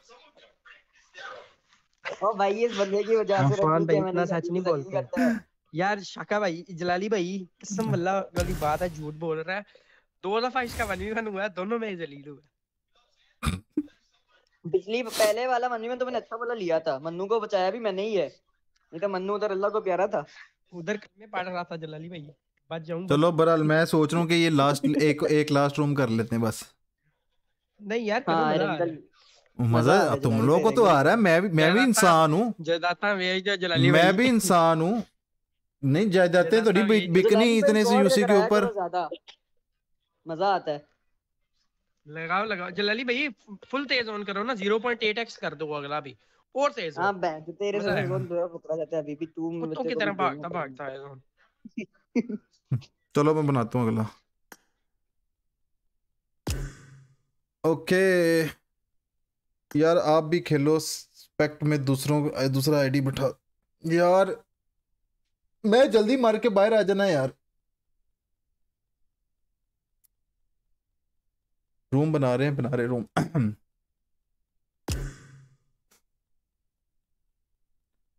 ओ भाई इस बंदे की वजह से मैंने सच नहीं बोलता यार शाका भाई इजलाली भाई कसम हम्म। अल्लाह वाली बात है झूठ बोल रहा है दो दफा इसका वन वन हुआ दोनों में जलील हुआ बिजली पहले वाला मन्नू में तो मैंने अच्छा वाला लिया था मन्नू को बचाया भी मैंने ही है नहीं तो मन्नू उधर अल्लाह को प्यारा था उधर में पड़ रहा था जलाली भाई बच जाऊं चलो बहरहाल मैं सोच रहा हूं कि ये लास्ट एक एक लास्ट रूम कर लेते हैं बस नहीं यार हाँ, मजा तुम लोगों को तो आ रहा है मैं भी मैं भी इंसान हूँ मैं भी इंसान हूँ नहीं जायदाते तो नहीं बिकनी इतने से यूसी के ऊपर मजा आता है लगाओ लगाओ जलाली भाई फुल तेज ऑन करो ना 0.8x कर दो अगला भी और तेज हां बैंक तेरे से जोन दो पकड़ा जाता है अभी भी तू कुत्तों की तो तरह भागता भागता है जोन चलो मैं बनाता हूं अगला ओके यार आप भी खेलो स्पेक्ट में दूसरों दूसरा आईडी बिठा यार मैं जल्दी मार के बाहर आ जाना यार रूम बना रहे हैं बना रहे रूम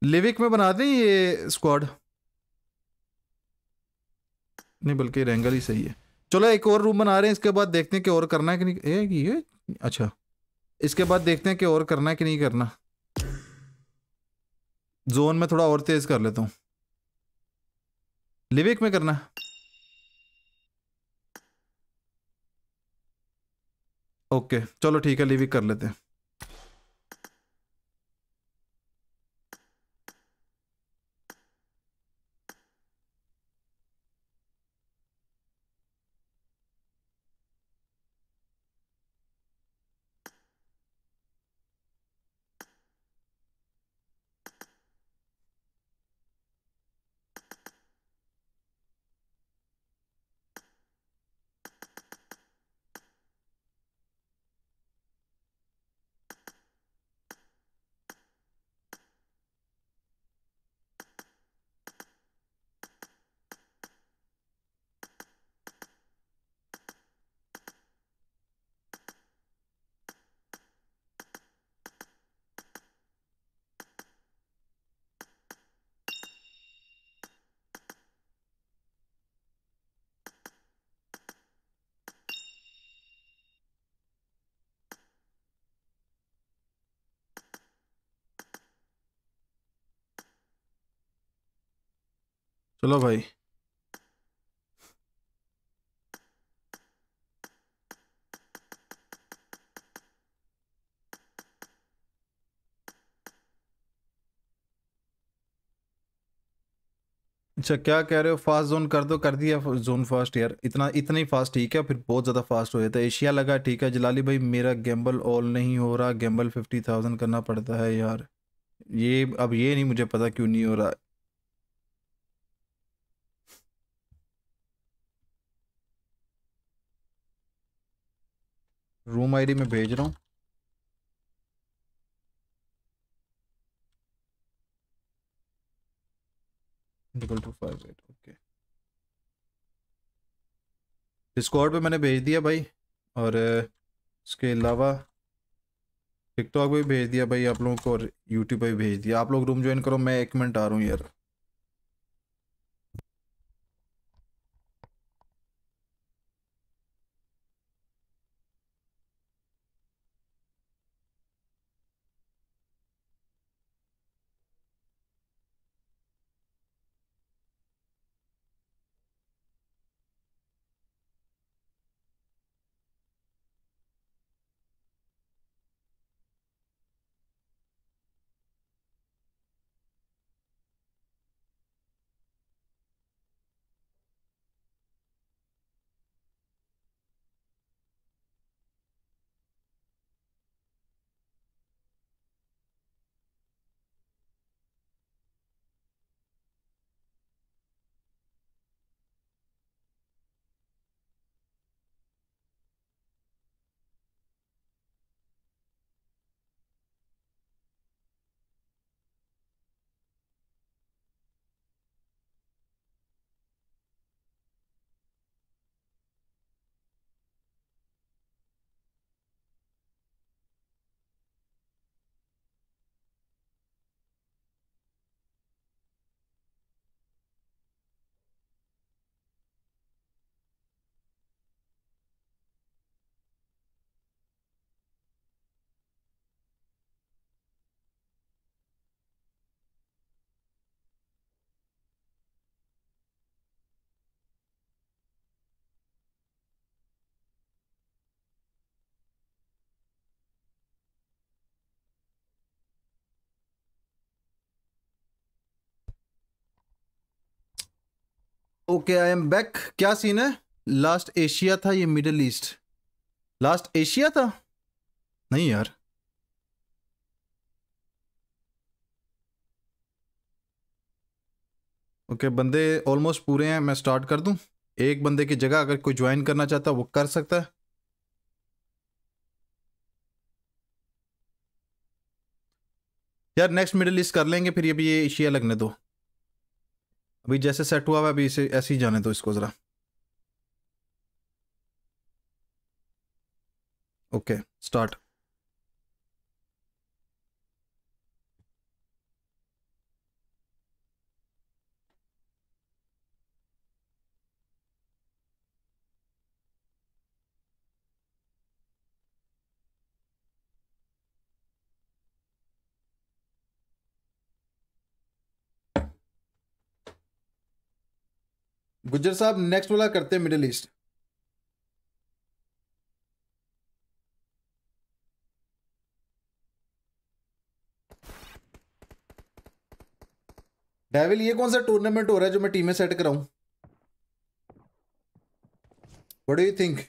लिविक में बना दें ये स्क्वाड नहीं बल्कि रेंगल ही सही है चलो एक और रूम बना रहे हैं इसके बाद देखते हैं कि और करना है कि नहीं ये अच्छा इसके बाद देखते हैं कि और करना है कि नहीं करना जोन में थोड़ा और तेज कर लेता हूँ लिविक में करना ओके चलो ठीक है लिविक कर लेते हैं चलो भाई अच्छा क्या कह रहे हो फास्ट जोन कर दो कर दिया जोन फास्ट यार इतना इतना ही फास्ट ठीक है फिर बहुत ज़्यादा फास्ट हो जाता है एशिया लगा ठीक है जलाली भाई मेरा गैम्बल ऑल नहीं हो रहा गैम्बल फिफ्टी थाउजेंड करना पड़ता है यार ये अब ये नहीं मुझे पता क्यों नहीं हो रहा रूम आईडी में भेज रहा हूँ double two five eight okay Discord पे मैंने भेज दिया भाई और इसके अलावा टिकटॉक पर भी भेज दिया भाई आप लोगों को और यूट्यूब पर भी भेज दिया आप लोग रूम ज्वाइन करो मैं एक मिनट आ रहा हूँ यार ओके आई एम बैक क्या सीन है लास्ट एशिया था ये मिडल ईस्ट लास्ट एशिया था नहीं यार ओके okay, बंदे ऑलमोस्ट पूरे हैं मैं स्टार्ट कर दूं एक बंदे की जगह अगर कोई ज्वाइन करना चाहता है वो कर सकता है यार नेक्स्ट मिडल ईस्ट कर लेंगे फिर ये भी ये एशिया लगने दो अभी जैसे सेट हुआ है अभी इसे ऐसे ही जाने दो इसको ज़रा ओके स्टार्ट गुजर साहब नेक्स्ट वाला करते हैं मिडिल ईस्ट डेविल ये कौन सा टूर्नामेंट हो रहा है जो मैं टीमें सेट कराऊं व्हाट डू यू थिंक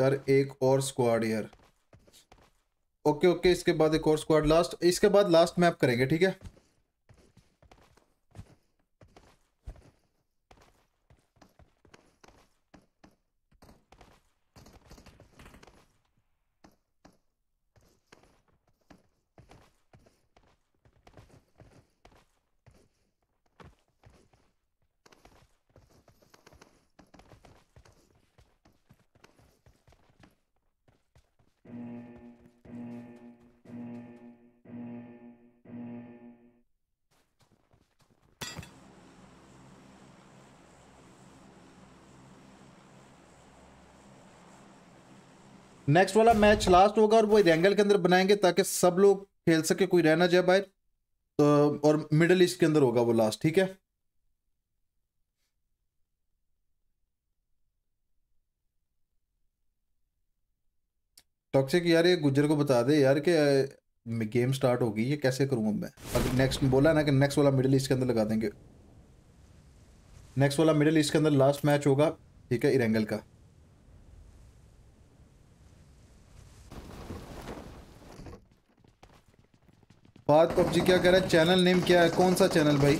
यार एक और स्क्वाड यार ओके ओके इसके बाद एक और स्क्वाड लास्ट इसके बाद लास्ट मैप करेंगे ठीक है नेक्स्ट वाला मैच लास्ट होगा और वो एंगल के अंदर बनाएंगे ताकि सब लोग खेल सके कोई रहना जाए बाहर तो और मिडल ईस्ट के अंदर होगा वो लास्ट ठीक है टॉक्सिक यार ये गुजर को बता दे यार के गेम स्टार्ट होगी ये कैसे करूंगा मैं अगर नेक्स्ट बोला ना कि नेक्स्ट वाला मिडिल ईस्ट के अंदर लगा देंगे नेक्स्ट वाला मिडिल ईस्ट के अंदर लास्ट मैच होगा ठीक है इरेंगल का बात पबजी क्या कह रहा है चैनल नेम क्या है कौन सा चैनल भाई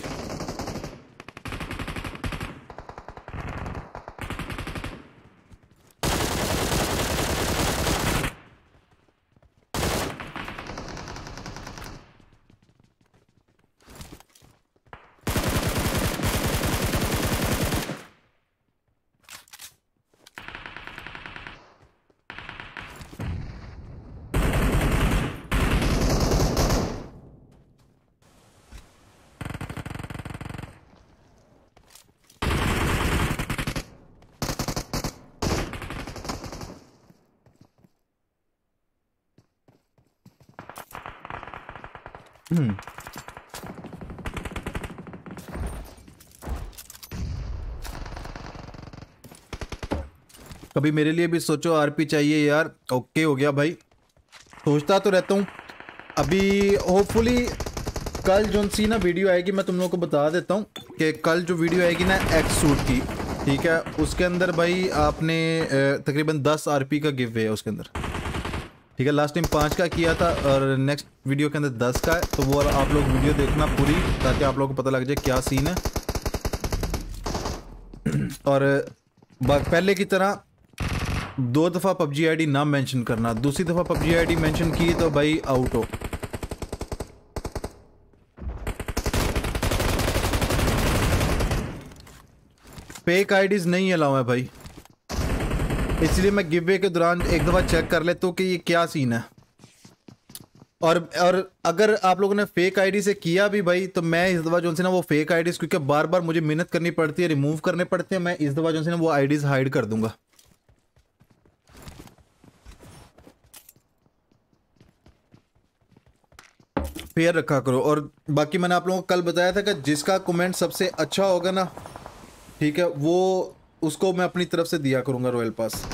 कभी मेरे लिए भी सोचो आरपी चाहिए यार ओके हो गया भाई सोचता तो रहता हूँ अभी होपफुली कल जो सी ना वीडियो आएगी मैं तुम लोगों को बता देता हूँ कि कल जो वीडियो आएगी ना एक्स सूट की ठीक है उसके अंदर भाई आपने तकरीबन 10 आरपी का गिव है उसके अंदर ठीक है लास्ट टाइम पाँच का किया था और नेक्स्ट वीडियो के अंदर दस का है तो वो आप लोग वीडियो देखना पूरी ताकि आप लोगों को पता लग जाए क्या सीन है और पहले की तरह दो दफ़ा पबजी डी ना मेंशन करना दूसरी दफ़ा पबजी डी मेंशन की तो भाई आउट हो फेक आईडीज नहीं अलाउ है भाई इसलिए मैं गिवे के दौरान एक दफ़ा चेक कर लेता हूँ कि ये क्या सीन है और और अगर आप लोगों ने फेक आईडी से किया भी भाई तो मैं इस दफ़ा जो ना वो फेक आईडीज़ क्योंकि बार बार मुझे मेहनत करनी पड़ती है रिमूव करने पड़ते हैं मैं इस दफ़ा जो ना वो आईडीज़ हाइड कर दूंगा फेयर रखा करो और बाकी मैंने आप लोगों को कल बताया था कि जिसका कमेंट सबसे अच्छा होगा ना ठीक है वो उसको मैं अपनी तरफ से दिया करूंगा रॉयल पास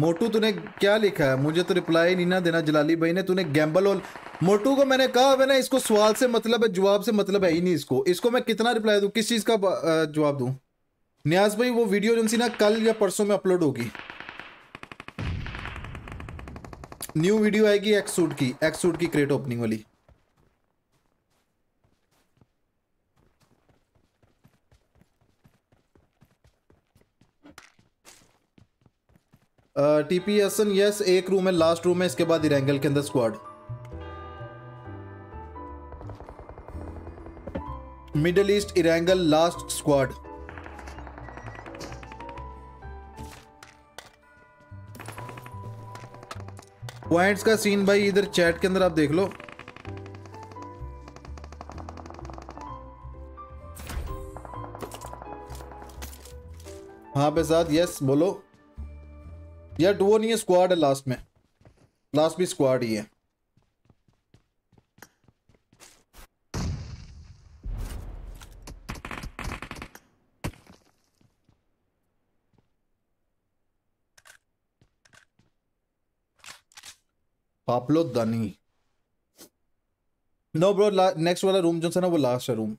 मोटू तूने क्या लिखा है मुझे तो रिप्लाई नहीं ना देना जलाली भाई ने तूने गैम्बल और मोटू को मैंने कहा है ना इसको सवाल से मतलब है जवाब से मतलब है ही नहीं इसको इसको मैं कितना रिप्लाई दू किस चीज़ का जवाब दू न्याज भाई वो वीडियो जो ना कल या परसों में अपलोड होगी न्यू वीडियो आएगी एक्स सूट की एक्स सूट की क्रेट ओपनिंग वाली टीपी एसन यस एक रूम है लास्ट रूम है इसके बाद इरेंगल के अंदर squad middle east Erangel last squad points का सीन भाई इधर चैट के अंदर आप देख लो हाँ पे साथ यस बोलो यार डुओ नहीं है स्क्वाड है लास्ट में लास्ट भी स्क्वाड ही है पापलो दनी नो ब्रो नेक्स्ट वाला रूम जो था ना वो लास्ट है रूम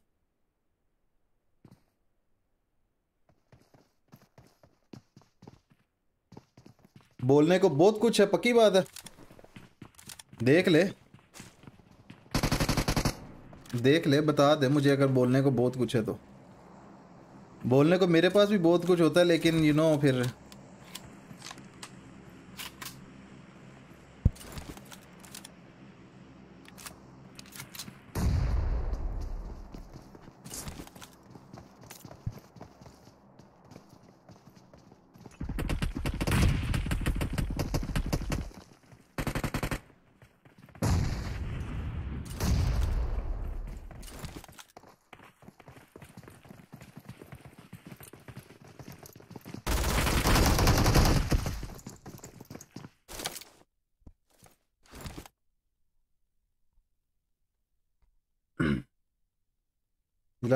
बोलने को बहुत कुछ है पक्की बात है देख ले देख ले बता दे मुझे अगर बोलने को बहुत कुछ है तो बोलने को मेरे पास भी बहुत कुछ होता है लेकिन यू you नो know, फिर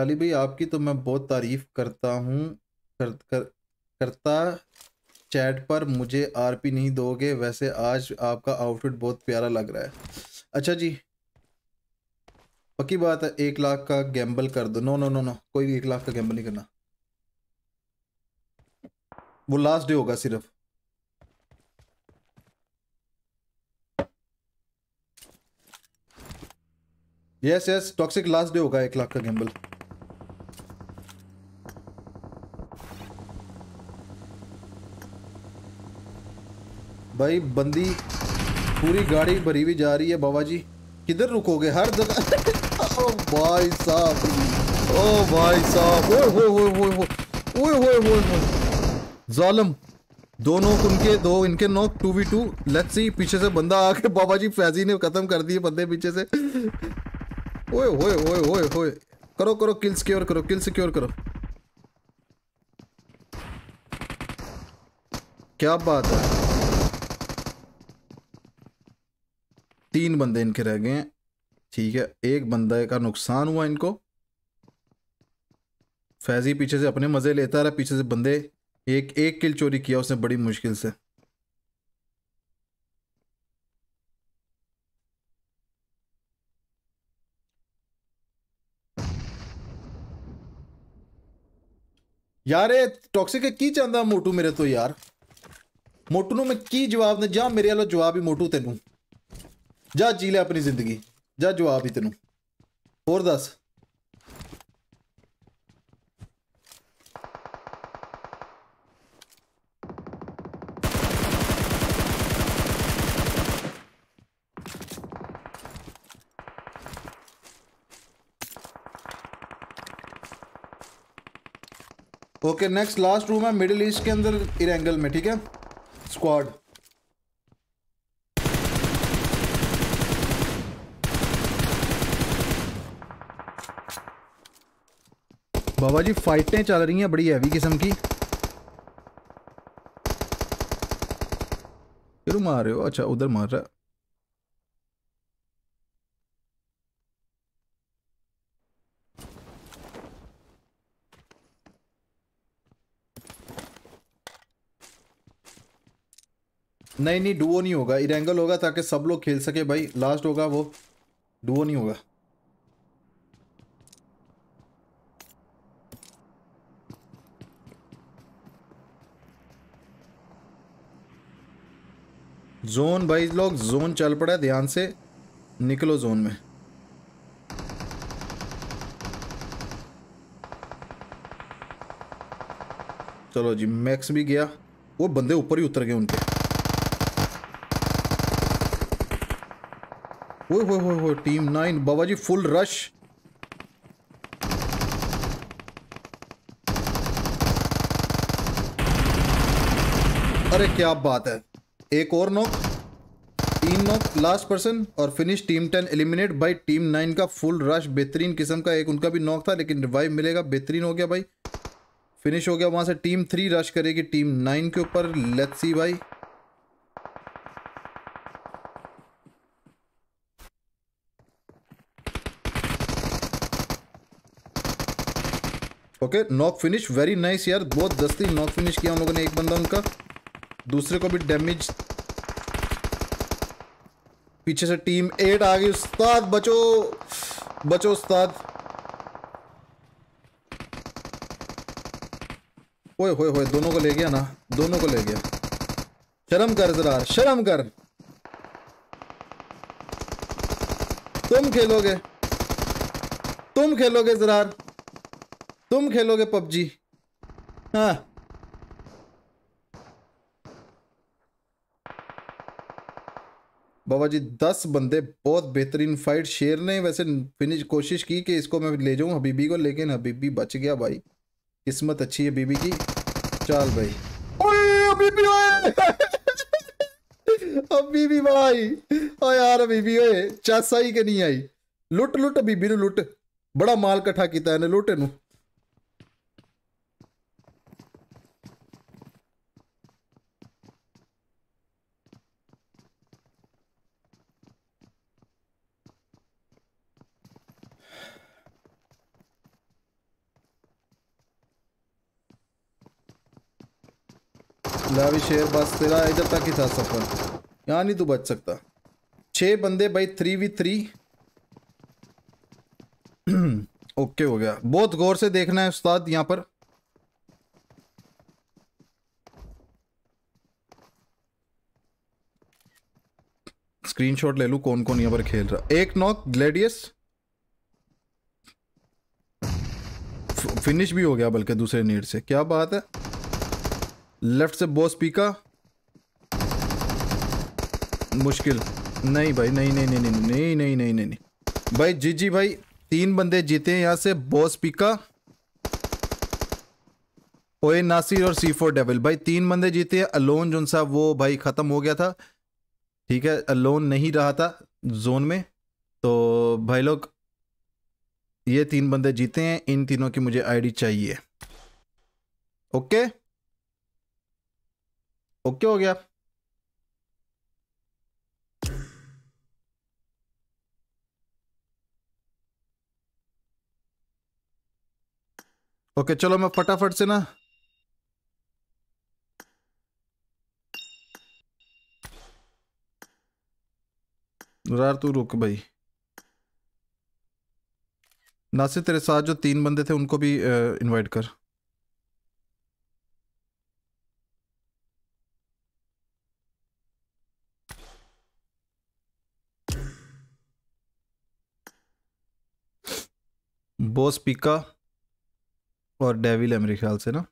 मिताली भाई आपकी तो मैं बहुत तारीफ करता हूँ कर, कर, करता चैट पर मुझे आरपी नहीं दोगे वैसे आज आपका आउटफिट बहुत प्यारा लग रहा है अच्छा जी पक्की बात है एक लाख का गैम्बल कर दो नो नो नो नो कोई भी एक लाख का गैम्बल नहीं करना वो लास्ट डे होगा सिर्फ yes yes toxic last day होगा एक लाख का गैम्बल भाई बंदी पूरी गाड़ी भरी हुई जा रही है बाबा जी किधर रुकोगे हर जगह ओ भाई साहब ओ भाई साहब ओए होए होए होए ओए होए होए होए जालम दो नोक उनके दो इनके knock two v two let's see पीछे से बंदा आके बाबा जी फैजी ने खत्म कर दिए बंदे पीछे से ओए होए होए होए होए करो करो किल सिक्योर करो किल सिक्योर करो क्या बात है तीन बंदे इनके रह गए ठीक है एक बंदे का नुकसान हुआ इनको फैजी पीछे से अपने मज़े लेता रहा पीछे से बंदे एक एक किल चोरी किया उसने बड़ी मुश्किल से यार ये टॉक्सिक की चाहता मोटू मेरे तो यार मोटू में की जवाब ने जा मेरे वाला जवाब ही मोटू तेनू जा जी ਲੈ अपनी जिंदगी जा जवाब ही तेन ਹੋਰ दस ओके नेक्स्ट लास्ट रूम है मिडिल ईस्ट के अंदर इरेंगल में ठीक है स्क्वाड बाबा जी फाइटें चल रही हैं बड़ी हैवी किस्म की क्यों मार रहे हो अच्छा उधर मार रहा नहीं नहीं डुओ नहीं होगा इरेंगल होगा ताकि सब लोग खेल सके भाई लास्ट होगा वो डुओ नहीं होगा जोन भाई लोग जोन चल पड़ा है ध्यान से निकलो जोन में चलो जी मैक्स भी गया वो बंदे ऊपर ही उतर गए उनके वो वो वो वो टीम नाइन बाबा जी फुल रश अरे क्या बात है एक और नॉक तीन नॉक लास्ट पर्सन और फिनिश टीम टेन एलिमिनेट भाई टीम नाइन का फुल रश बेहतरीन किस्म का एक उनका भी नॉक था लेकिन रिवाइव मिलेगा बेहतरीन हो गया भाई फिनिश हो गया वहाँ से टीम थ्री रश करेगी टीम नाइन के ऊपर लेट्स सी भाई okay knock finish very nice यार बहुत दस्ती नॉक फिनिश किया उन लोगों ने एक बंदा उनका दूसरे को भी डैमेज पीछे से टीम एट आ गई उस्ताद बचो बचो उस्ताद ओए होए होए दोनों को ले गया ना दोनों को ले गया शर्म कर जरा शर्म कर तुम खेलोगे तुम खेलोगे जरार तुम खेलोगे पबजी हाँ बाबा जी दस बंदे बहुत बेहतरीन फाइट शेर ने वैसे फिनिश कोशिश की कि इसको मैं ले जाऊँ हबीबी को लेकिन हबीबी बच गया भाई किस्मत अच्छी है बीबी की चाल भाई हबीबी हबीबी भाई यार हबीबी ओए चासा ही के नहीं आई लुट लुट हबीबी ने लुट बड़ा माल कट्ठा किया इन्हें लुट यहाँ भी शेर बस तेरा इधर तक ही था सफर यहाँ नहीं तू बच सकता छः बंदे भाई थ्री वी थ्री ओके हो गया बहुत गौर से देखना है उस्ताद यहाँ पर स्क्रीनशॉट ले लू कौन कौन यहाँ पर खेल रहा एक नॉक ग्लेडियस फिनिश भी हो गया बल्कि दूसरे नीड से क्या बात है लेफ्ट से बॉस पीका मुश्किल नहीं भाई नहीं नहीं नहीं नहीं नहीं नहीं नहीं नहीं भाई जी जी भाई तीन बंदे जीते हैं यहाँ से बॉस पीका ओए नासिर और सी फोर डेविल भाई तीन बंदे जीते हैं अलोन जो सा वो भाई ख़त्म हो गया था ठीक है अलोन नहीं रहा था जोन में तो भाई लोग ये तीन बंदे जीते हैं इन तीनों की मुझे आईडी चाहिए ओके ओके हो गया ओके चलो मैं फटाफट से ना तू रुक भाई नासिर तेरे साथ जो तीन बंदे थे उनको भी इनवाइट कर बोस पिका और डेविल है मेरे ख्याल से ना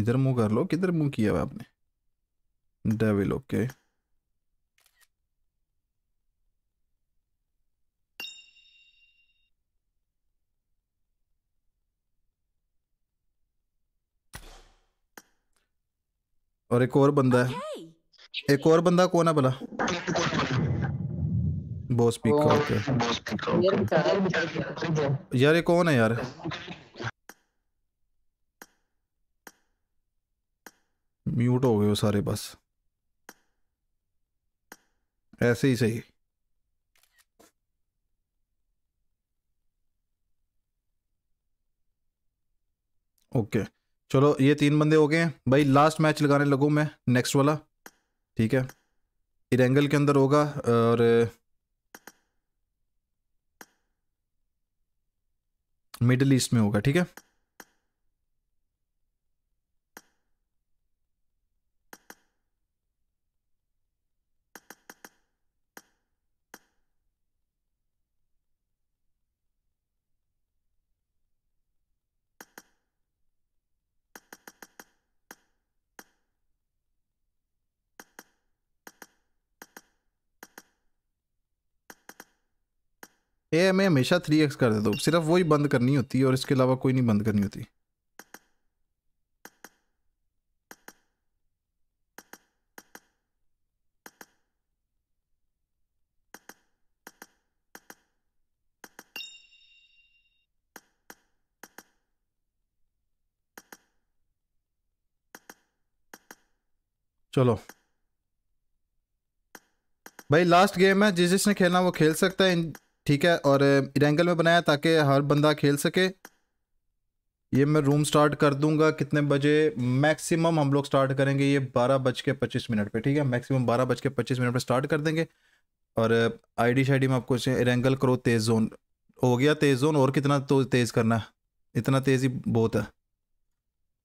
इधर मुंह कर लो किधर मुंह किया हुआ आपने डेविल ओके और एक और बंदा है एक और बंदा कौन है भला बॉस पिक का ओके यार ये कौन है यार म्यूट हो गए हो सारे बस ऐसे ही सही ओके चलो ये तीन बंदे हो गए हैं भाई लास्ट मैच लगाने लगूँ मैं नेक्स्ट वाला ठीक है इरेंगल के अंदर होगा और मिडिल ईस्ट में होगा ठीक है ए एम ए हमेशा थ्री एक्स कर दे दो सिर्फ वही बंद करनी होती है और इसके अलावा कोई नहीं बंद करनी होती चलो भाई लास्ट गेम है जिस जिसने खेलना वो खेल सकता है ठीक है और इरेंगल में बनाया ताकि हर बंदा खेल सके ये मैं रूम स्टार्ट कर दूंगा कितने बजे मैक्सिमम हम लोग स्टार्ट करेंगे ये बारह बज के पच्चीस मिनट पे ठीक है मैक्सिमम बारह बज के पच्चीस मिनट पे स्टार्ट कर देंगे और आईडी शाइडी में आपको इरेंगल करो तेज़ जोन हो गया तेज़ जोन और कितना तो तेज़ करना है इतना तेज़ ही बहुत है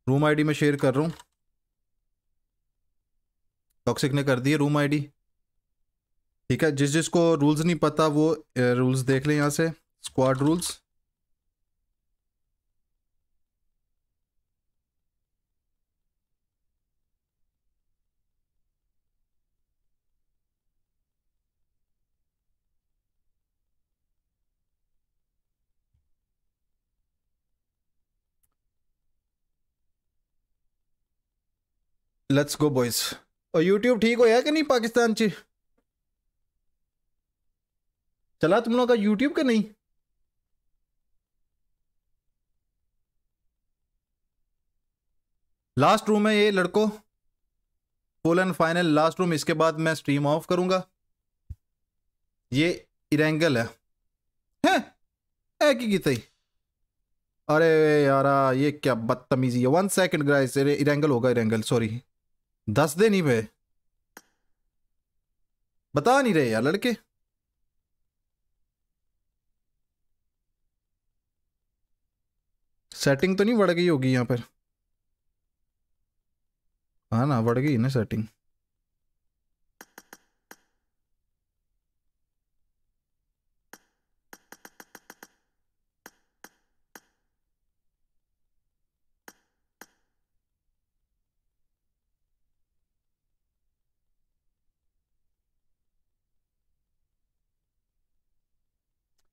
रूम आई में शेयर कर रहा हूँ टॉक्सिक ने कर दी रूम आई ठीक है जिस जिसको रूल्स नहीं पता वो रूल्स देख लें यहाँ से squad rules let's go boys और यूट्यूब ठीक या कि नहीं पाकिस्तान ची चला तुम लोग का यूट्यूब के नहीं लास्ट रूम है ये लड़को full and final last room इसके बाद मैं स्ट्रीम ऑफ करूंगा ये इरेंगल है हैं है की सही अरे यारा ये क्या बदतमीजी है वन सेकंड ग्राइस अरे इरेंगल होगा इरेंगल सॉरी दस दे नहीं पे बता नहीं रहे यार लड़के सेटिंग तो नहीं बढ़ गई होगी यहाँ पर हाँ ना बढ़ गई ना सेटिंग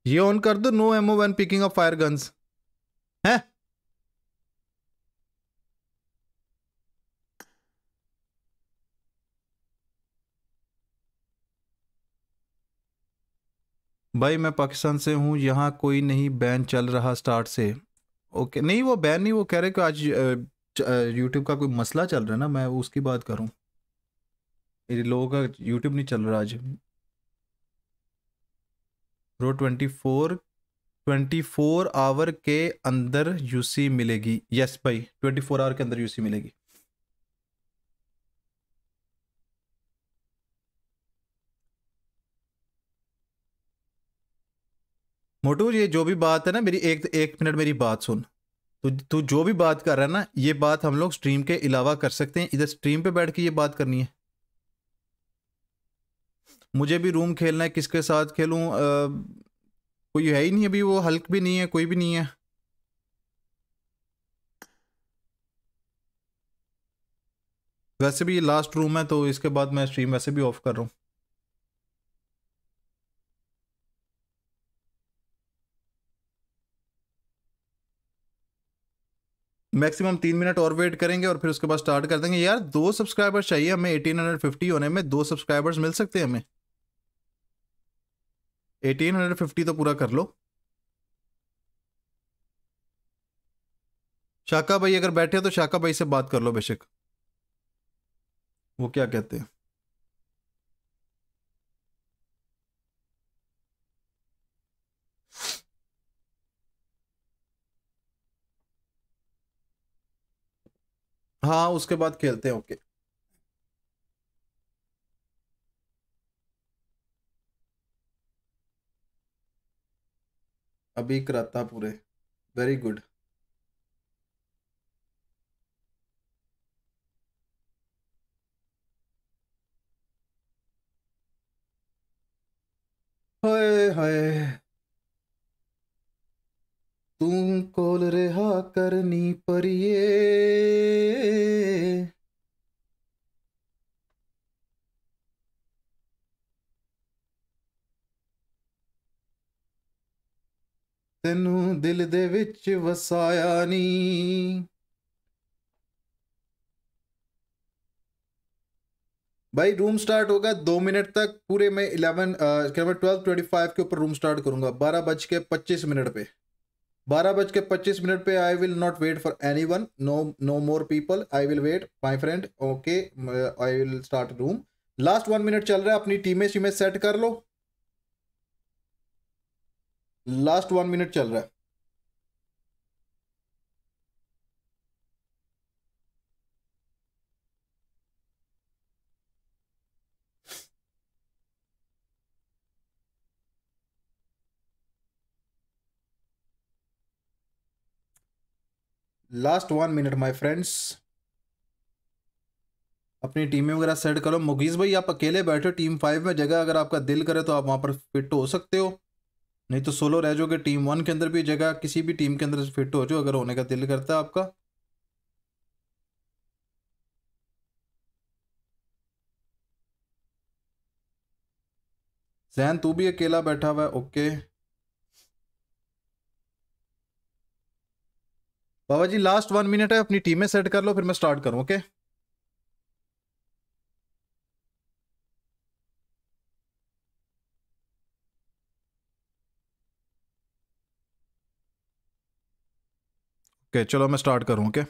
ये ऑन कर दो नो एमओ one picking up fire guns हैं भाई मैं पाकिस्तान से हूँ यहाँ कोई नहीं बैन चल रहा स्टार्ट से ओके नहीं वो बैन नहीं वो कह रहे कि आज यूट्यूब का कोई मसला चल रहा है ना मैं उसकी बात करूँ लोगों का यूट्यूब नहीं चल रहा आज रो twenty four twenty four hour के अंदर यूसी मिलेगी यस भाई ट्वेंटी फोर आवर के अंदर यूसी मिलेगी मोटू ये जो भी बात है ना मेरी एक एक मिनट मेरी बात सुन तो तू जो भी बात कर रहा है ना ये बात हम लोग स्ट्रीम के अलावा कर सकते हैं इधर स्ट्रीम पे बैठ के ये बात करनी है मुझे भी रूम खेलना है किसके साथ खेलूं आ, कोई है ही नहीं अभी वो हल्क भी नहीं है कोई भी नहीं है वैसे भी ये लास्ट रूम है तो इसके बाद मैं स्ट्रीम वैसे भी ऑफ कर रहा हूँ मैक्सिमम तीन मिनट और वेट करेंगे और फिर उसके बाद स्टार्ट कर देंगे यार दो सब्सक्राइबर्स चाहिए हमें एटीन हंड्रेड फिफ्टी होने में दो सब्सक्राइबर्स मिल सकते हैं हमें एटीन हंड्रेड फिफ्टी तो पूरा कर लो शाका भाई अगर बैठे हो तो शाका भाई से बात कर लो बेशक वो क्या कहते हैं हाँ उसके बाद खेलते हैं ओके अभी कराता पूरे वेरी गुड हाय हाय तुम कोल रहा करनी ਤੈਨੂੰ ਦਿਲ ਦੇ ਵਿੱਚ ਵਸਾਇਆ ਨਹੀਂ भाई रूम स्टार्ट होगा दो मिनट तक पूरे मैं इलेवन क्या ट्वेल्व ट्वेंटी फाइव के ऊपर रूम स्टार्ट करूंगा बारह बज के पच्चीस मिनट पे बारह बज के पच्चीस मिनट पे I will not wait for anyone no no more people I will wait my friend okay I will start room last one minute चल रहा है अपनी टीमें शीमें सेट कर लो लास्ट वन मिनट चल रहा है last one minute my friends अपनी टीमें वगैरह सेट करो मुगीज़ भाई आप अकेले बैठे हो टीम फाइव में जगह अगर आपका दिल करे तो आप वहां पर फिट हो सकते हो नहीं तो सोलो रह जाओगे टीम वन के अंदर भी जगह किसी भी टीम के अंदर फिट हो जाओ अगर होने का दिल करता है आपका जैन तू भी अकेला बैठा हुआ है ओके बाबा जी लास्ट वन मिनट है अपनी टीमें सेट कर लो फिर मैं स्टार्ट करूं ओके ओके चलो मैं स्टार्ट करूँ ओके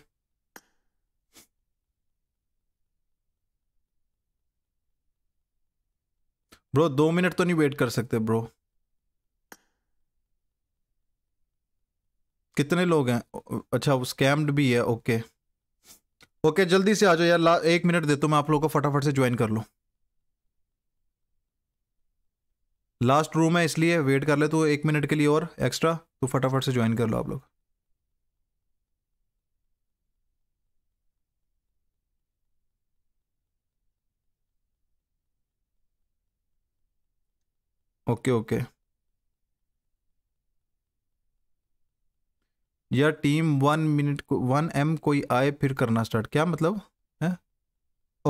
ब्रो दो मिनट तो नहीं वेट कर सकते ब्रो कितने लोग हैं अच्छा स्कैम्ड भी है ओके ओके जल्दी से आ जाओ यार ला एक मिनट देता हूँ मैं आप लोगों को फटाफट से ज्वाइन कर लूँ लास्ट रूम है इसलिए वेट कर ले तो एक मिनट के लिए और एक्स्ट्रा तो फटाफट से ज्वाइन कर लो आप लोग ओके ओके या टीम वन मिनट को वन एम कोई आए फिर करना स्टार्ट क्या मतलब है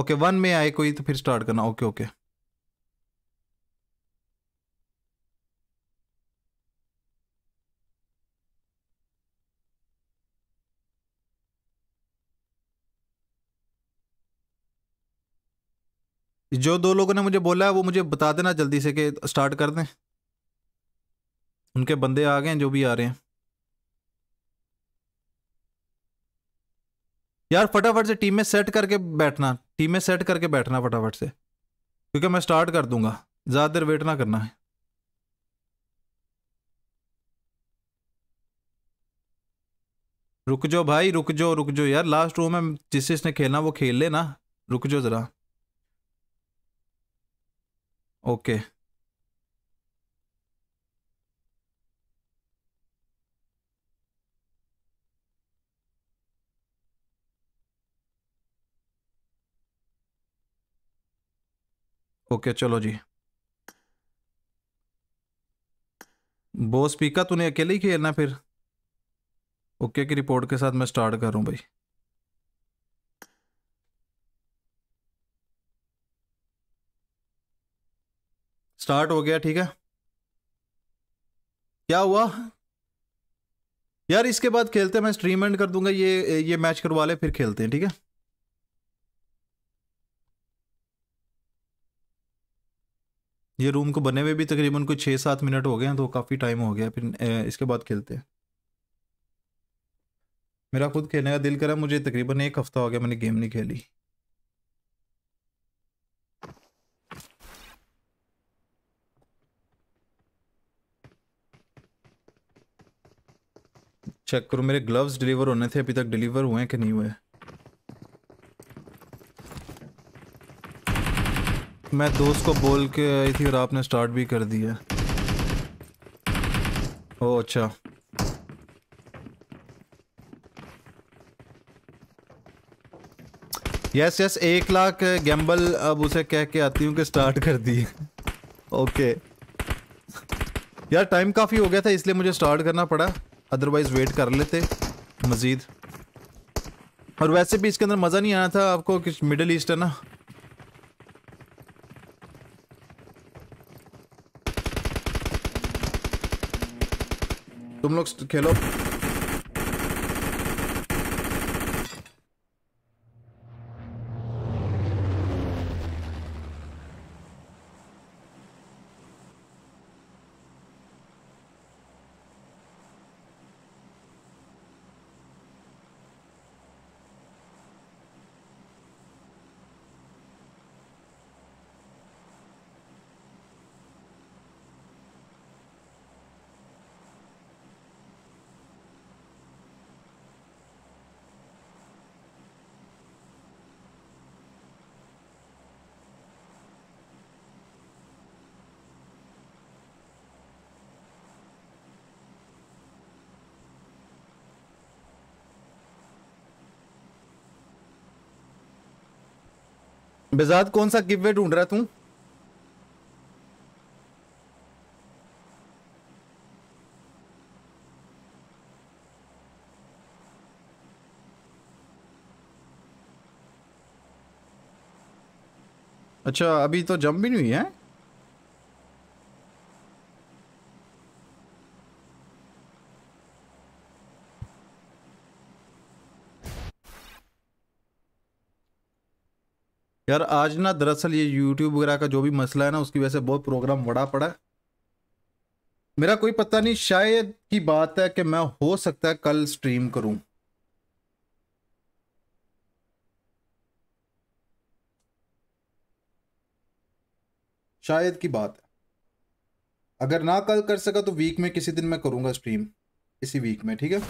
ओके वन में आए कोई तो फिर स्टार्ट करना ओके ओके जो दो लोगों ने मुझे बोला है वो मुझे बता देना जल्दी से कि स्टार्ट कर दें उनके बंदे आ गए हैं जो भी आ रहे हैं यार फटाफट से टीम में सेट करके बैठना टीम में सेट करके बैठना फटाफट से क्योंकि मैं स्टार्ट कर दूंगा ज़्यादा देर वेट ना करना है रुक जाओ भाई रुक जाओ रुक जाओ यार लास्ट रूम में जिस जिसने खेलना वो खेल लेना रुक जाओ ज़रा ओके ओके चलो जी बोस पीका तूने अकेले ही खेलना फिर ओके की रिपोर्ट के साथ मैं स्टार्ट कर रहा हूँ भाई स्टार्ट हो गया ठीक है क्या हुआ यार इसके बाद खेलते हैं मैं स्ट्रीम एंड कर दूंगा ये ये मैच करवा ले फिर खेलते हैं ठीक है ये रूम को बने हुए भी तकरीबन कोई छः सात मिनट हो गए हैं तो काफ़ी टाइम हो गया फिर इसके बाद खेलते हैं मेरा खुद खेलने का दिल करा मुझे तकरीबन एक हफ़्ता हो गया मैंने गेम नहीं खेली चेक करो मेरे ग्लव्स डिलीवर होने थे अभी तक डिलीवर हुए हैं कि नहीं हुए मैं दोस्त को बोल के आई थी और आपने स्टार्ट भी कर दिया ओ अच्छा यस यस एक लाख गैम्बल अब उसे कह के आती हूँ कि स्टार्ट कर दिए ओके यार टाइम काफ़ी हो गया था इसलिए मुझे स्टार्ट करना पड़ा अदरवाइज वेट कर लेते मज़ीद और वैसे भी इसके अंदर मज़ा नहीं आया था आपको कुछ मिडल ईस्ट है ना तुम लोग खेलो बेजाद कौन सा गिवे ढूंढ रहा तू अच्छा अभी तो जम भी नहीं हुई है यार आज ना दरअसल ये यूट्यूब वगैरह का जो भी मसला है ना उसकी वजह से बहुत प्रोग्राम बड़ा पड़ा है मेरा कोई पता नहीं शायद की बात है कि मैं हो सकता है कल स्ट्रीम करूं शायद की बात है अगर ना कल कर सका तो वीक में किसी दिन मैं करूंगा स्ट्रीम इसी वीक में ठीक है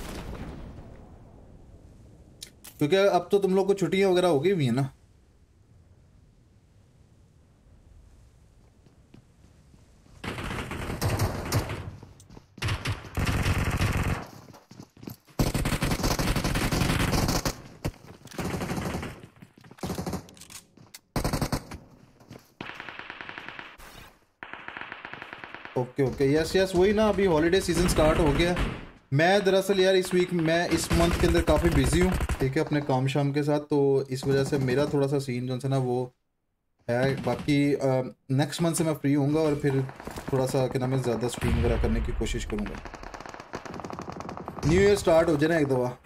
क्योंकि अब तो तुम लोग को छुट्टियां वगैरह हो गई हुई है ना ओके यस यस वही ना अभी हॉलीडे सीजन स्टार्ट हो गया मैं दरअसल यार इस वीक मैं इस मंथ के अंदर काफ़ी बिजी हूँ ठीक है अपने काम शाम के साथ तो इस वजह से मेरा थोड़ा सा सीन जो है ना वो है बाकी नेक्स्ट मंथ से मैं फ्री होऊंगा और फिर थोड़ा सा क्या नाम है ज़्यादा स्ट्रीम वगैरह करने की कोशिश करूँगा न्यू ईयर स्टार्ट हो जाए ना एक दफ़ा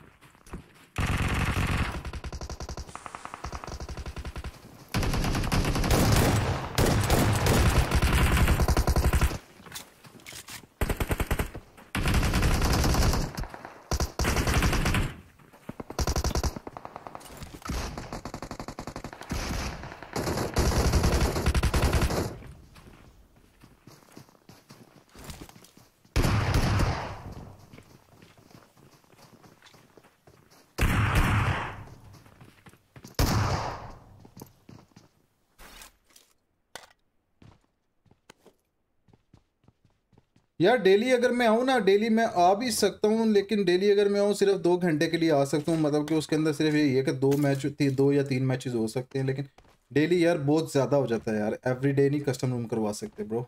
यार डेली अगर मैं आऊँ ना डेली मैं आ भी सकता हूँ लेकिन डेली अगर मैं आऊँ सिर्फ दो घंटे के लिए आ सकता हूँ मतलब कि उसके अंदर सिर्फ यही है कि दो मैच दो या तीन मैचेस हो सकते हैं लेकिन डेली यार बहुत ज़्यादा हो जाता है यार एवरी डे नहीं कस्टम रूम करवा सकते ब्रो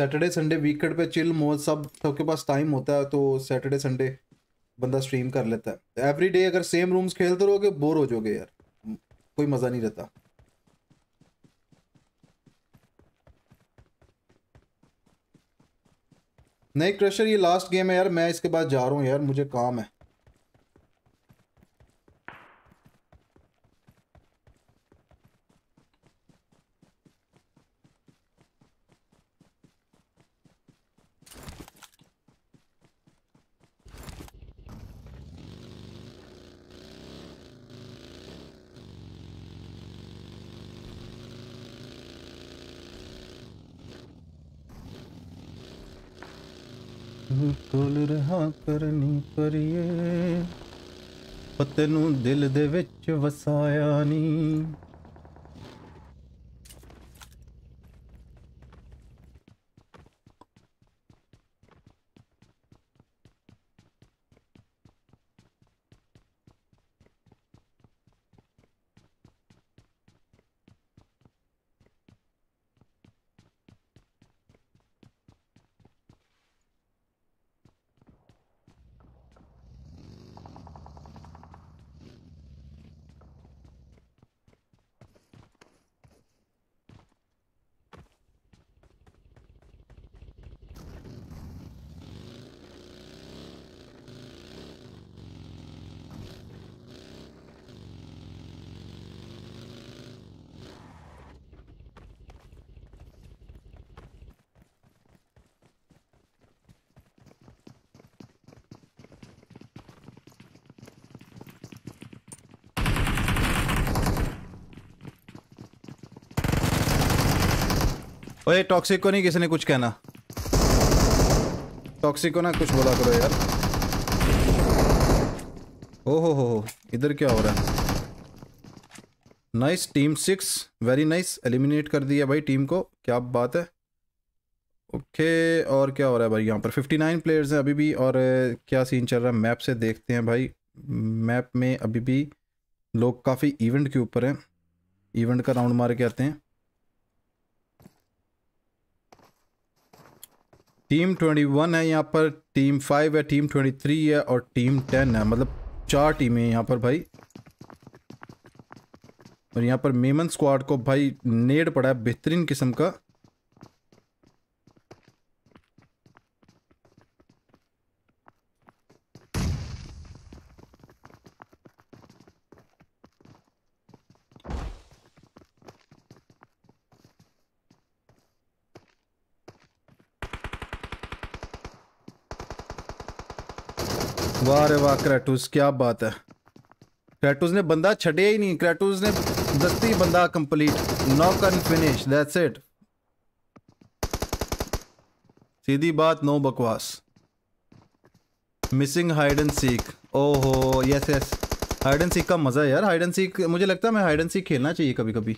सैटरडे संडे वीकेंड पे चिल मो सब सबके पास टाइम होता है तो सैटरडे संडे बंदा स्ट्रीम कर लेता है एवरी डे अगर सेम रूम्स खेलते रहोगे बोर हो जाओगे यार कोई मज़ा नहीं रहता नहीं क्रशर ये लास्ट गेम है यार मैं इसके बाद जा रहा हूँ यार मुझे काम है ਤੂੰ ਤੋਲ ਰਹਾ ਕਰਨੀ ਪਰਿਏ ਪਤ ਨੂੰ ਦਿਲ ਦੇ ਵਿੱਚ ਵਸਾਇਆ ਨਹੀਂ ये टॉक्सिक को नहीं किसी ने कुछ कहना टॉक्सिक को ना कुछ बोला करो यार ओ हो हो इधर क्या हो रहा है nice team six very nice eliminate कर दिया भाई टीम को क्या बात है ओके okay, और क्या हो रहा है भाई यहाँ पर फिफ्टी नाइन प्लेयर्स हैं अभी भी और क्या सीन चल रहा है मैप से देखते हैं भाई मैप में अभी भी लोग काफ़ी इवेंट के ऊपर हैं इवेंट का राउंड मार के आते हैं टीम ट्वेंटी वन है यहाँ पर टीम फाइव है टीम ट्वेंटी थ्री है और टीम टेन है मतलब चार टीमें हैं यहाँ पर भाई और यहाँ पर मेमन स्क्वाड को भाई नेड पड़ा है बेहतरीन किस्म का वाह रे वाह क्रेटूस क्या बात है क्रेटूस ने बंदा छटे ही नहीं क्रेटूस ने दस्ती बंदा complete knock and finish that's it सीधी बात नो बकवास मिसिंग हाइड एंड सीख ओहो यस यस हाइड एंड सीख का मज़ा है यार हाइड एंड सीख मुझे लगता है मैं हाइड एंड सीख खेलना चाहिए कभी कभी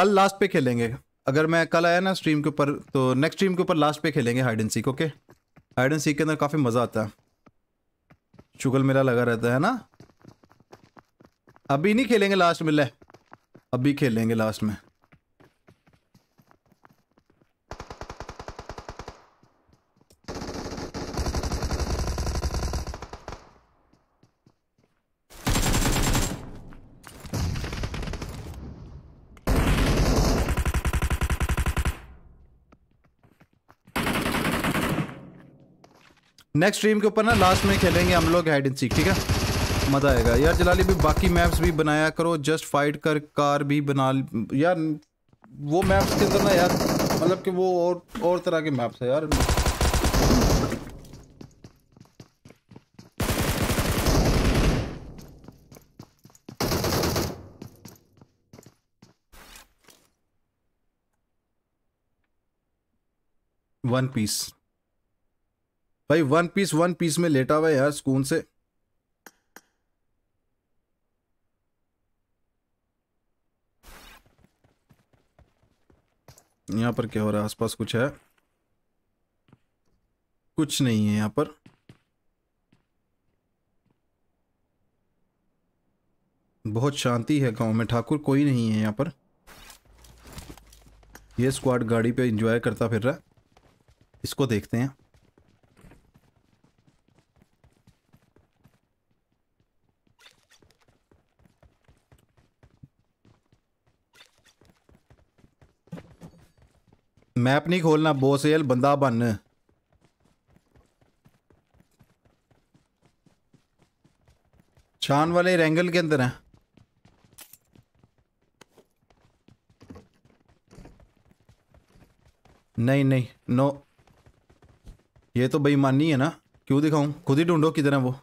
कल लास्ट पे खेलेंगे अगर मैं कल आया ना स्ट्रीम के ऊपर तो नेक्स्ट स्ट्रीम के ऊपर लास्ट पे खेलेंगे hide and seek okay hide and seek के अंदर काफ़ी मज़ा आता है शुगल मेला लगा रहता है ना अभी नहीं खेलेंगे लास्ट में अभी खेलेंगे लास्ट में नेक्स्ट स्ट्रीम के ऊपर ना लास्ट में खेलेंगे हम लोग हाइड एंड सीख ठीक है मज़ा आएगा यार जलाली भी बाकी मैप्स भी बनाया करो जस्ट फाइट कर कार भी बना यार वो मैप्स के अंदर ना यार मतलब कि वो और और तरह के मैप्स है यार वन पीस भाई वन पीस वन पीस में लेटा हुआ यार सुकून से यहाँ पर क्या हो रहा है आसपास कुछ है कुछ नहीं है यहाँ पर बहुत शांति है गांव में ठाकुर कोई नहीं है यहाँ पर ये स्क्वाड गाड़ी पे एंजॉय करता फिर रहा है इसको देखते हैं मैप नहीं खोलना बोस यल बंदा बन शान वाले रैंगल के अंदर है नहीं नहीं नो ये तो बेईमानी है ना क्यों दिखाऊं खुद ही ढूंढो किधर है वो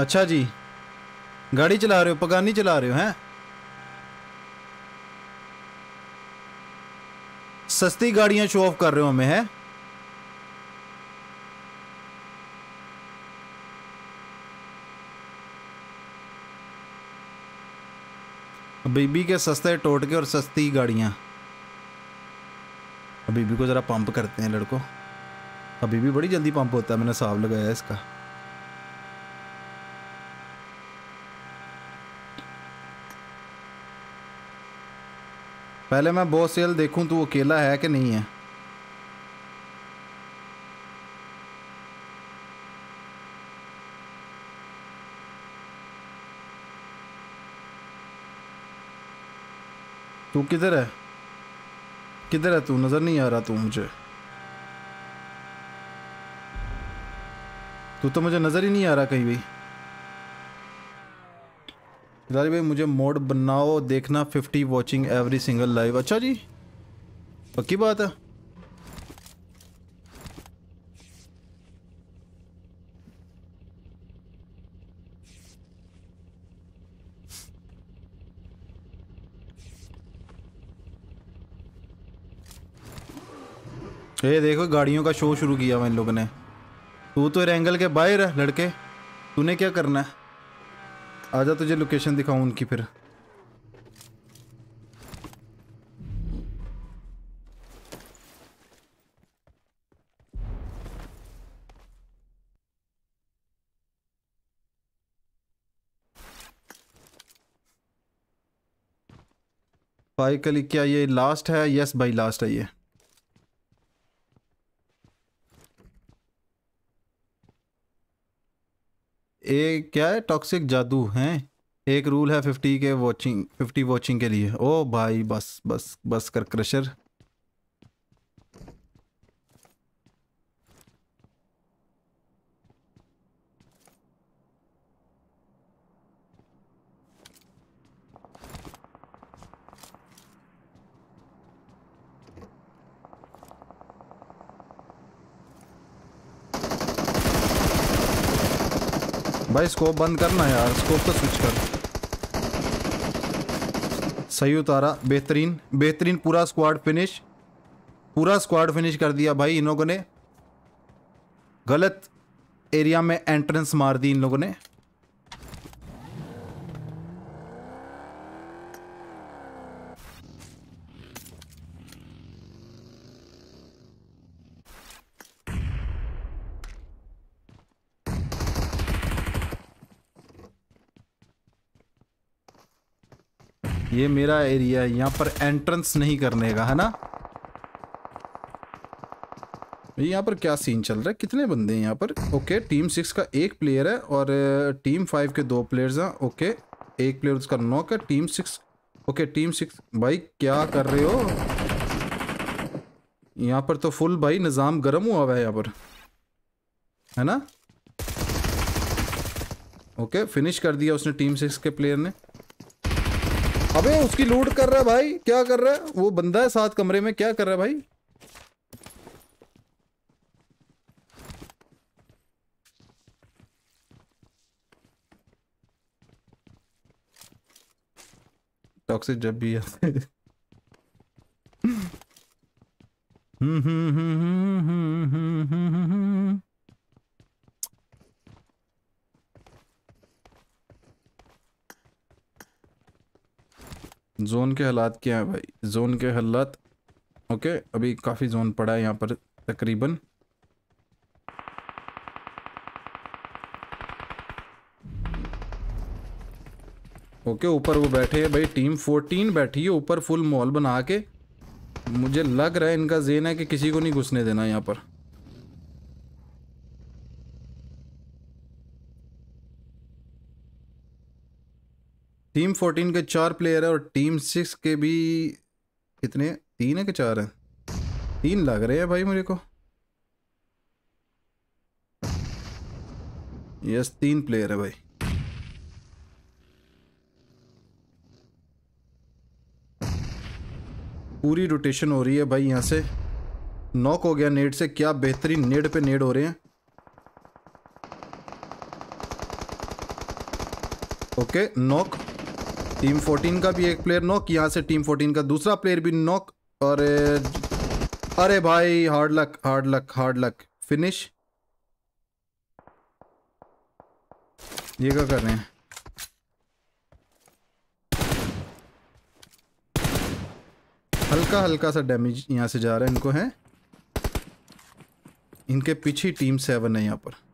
अच्छा जी गाड़ी चला रहे हो पगानी चला रहे हो हैं सस्ती गाड़ियां शो ऑफ कर रहे हो हमें है बीबी के सस्ते टोटके और सस्ती गाड़ियां बीबी को ज़रा पंप करते हैं लड़को अभी बीबी बड़ी जल्दी पंप होता है मैंने साफ लगाया इसका पहले मैं बॉस सेल देखूं तो वो अकेला है कि नहीं है तू किधर है किधर है तू नज़र नहीं आ रहा तू मुझे तू तो मुझे नज़र ही नहीं आ रहा कहीं भी भाई मुझे मोड बनाओ देखना fifty watching every single live अच्छा जी पक्की बात है ये देखो गाड़ियों का शो शुरू किया इन लोगों ने तू तो रेंगल के बाहर है लड़के तूने क्या करना है आजा तुझे लोकेशन दिखाऊं उनकी फिर भाई कल क्या ये लास्ट है यस भाई लास्ट है ये एक क्या है टॉक्सिक जादू हैं एक रूल है फिफ्टी के वॉचिंग फिफ्टी वॉचिंग के लिए ओ भाई बस बस बस कर क्रशर भाई स्कोप बंद करना यार स्कोप तो स्विच कर सही उतारा बेहतरीन बेहतरीन पूरा स्क्वाड फिनिश पूरा स्क्वाड फिनिश कर दिया भाई इन लोगों ने गलत एरिया में एंट्रेंस मार दी इन लोगों ने ये मेरा एरिया है यहाँ पर एंट्रेंस नहीं करने का है ना यहाँ पर क्या सीन चल रहा है कितने बंदे हैं यहाँ पर ओके टीम सिक्स का एक प्लेयर है और टीम uh, फाइव के दो प्लेयर्स हैं ओके एक प्लेयर उसका नॉक है team six okay team six भाई क्या कर रहे हो यहाँ पर तो फुल भाई निज़ाम गर्म हुआ हुआ है यहाँ पर है ना ओके फिनिश कर दिया उसने टीम सिक्स के प्लेयर ने अबे उसकी लूट कर रहा है भाई क्या कर रहा है वो बंदा है साथ कमरे में क्या कर रहा है भाई टॉक्सिक जब भी आते हम्म हम्म हम्म हम्म हम्म हम्म हम्म, हम्म, हम्म, हम्म। जोन के हालात क्या है भाई जोन के हालात ओके अभी काफ़ी जोन पड़ा है यहाँ पर तकरीबन ओके ऊपर वो बैठे हैं भाई टीम 14 बैठी है ऊपर फुल मॉल बना के मुझे लग रहा है इनका जेन है कि किसी को नहीं घुसने देना यहाँ पर टीम फोर्टीन के चार प्लेयर है और टीम सिक्स के भी कितने तीन है कि चार है तीन लग रहे हैं भाई मेरे को यस तीन प्लेयर है भाई पूरी रोटेशन हो रही है भाई यहाँ से नॉक हो गया नेट से क्या बेहतरीन नेट पे नेट हो रहे हैं ओके नॉक टीम 14 का भी एक प्लेयर नॉक यहाँ से टीम 14 का दूसरा प्लेयर भी नॉक और अरे भाई hard luck hard luck hard luck finish ये क्या कर रहे हैं हल्का हल्का सा डैमेज यहाँ से जा रहा है इनको है इनके पीछे टीम सेवन है यहाँ पर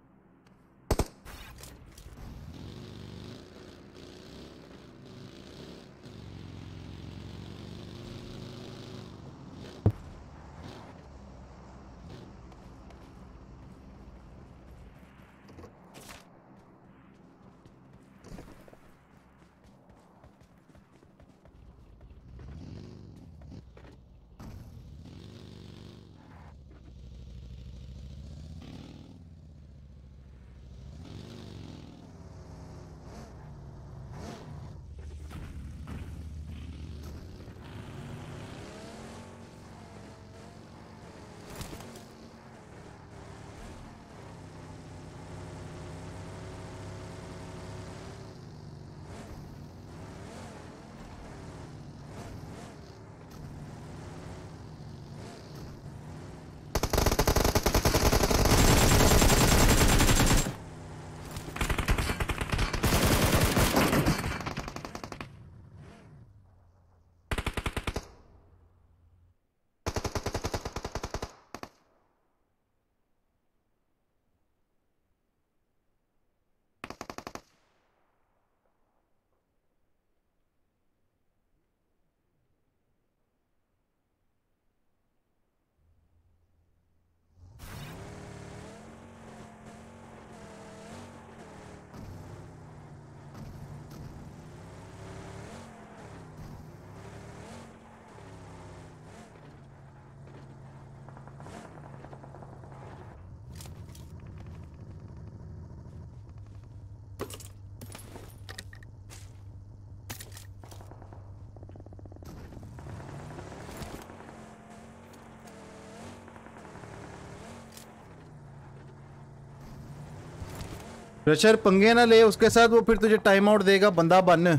रशर पंगे ना ले उसके साथ वो फिर तुझे टाइम आउट देगा बंदा बन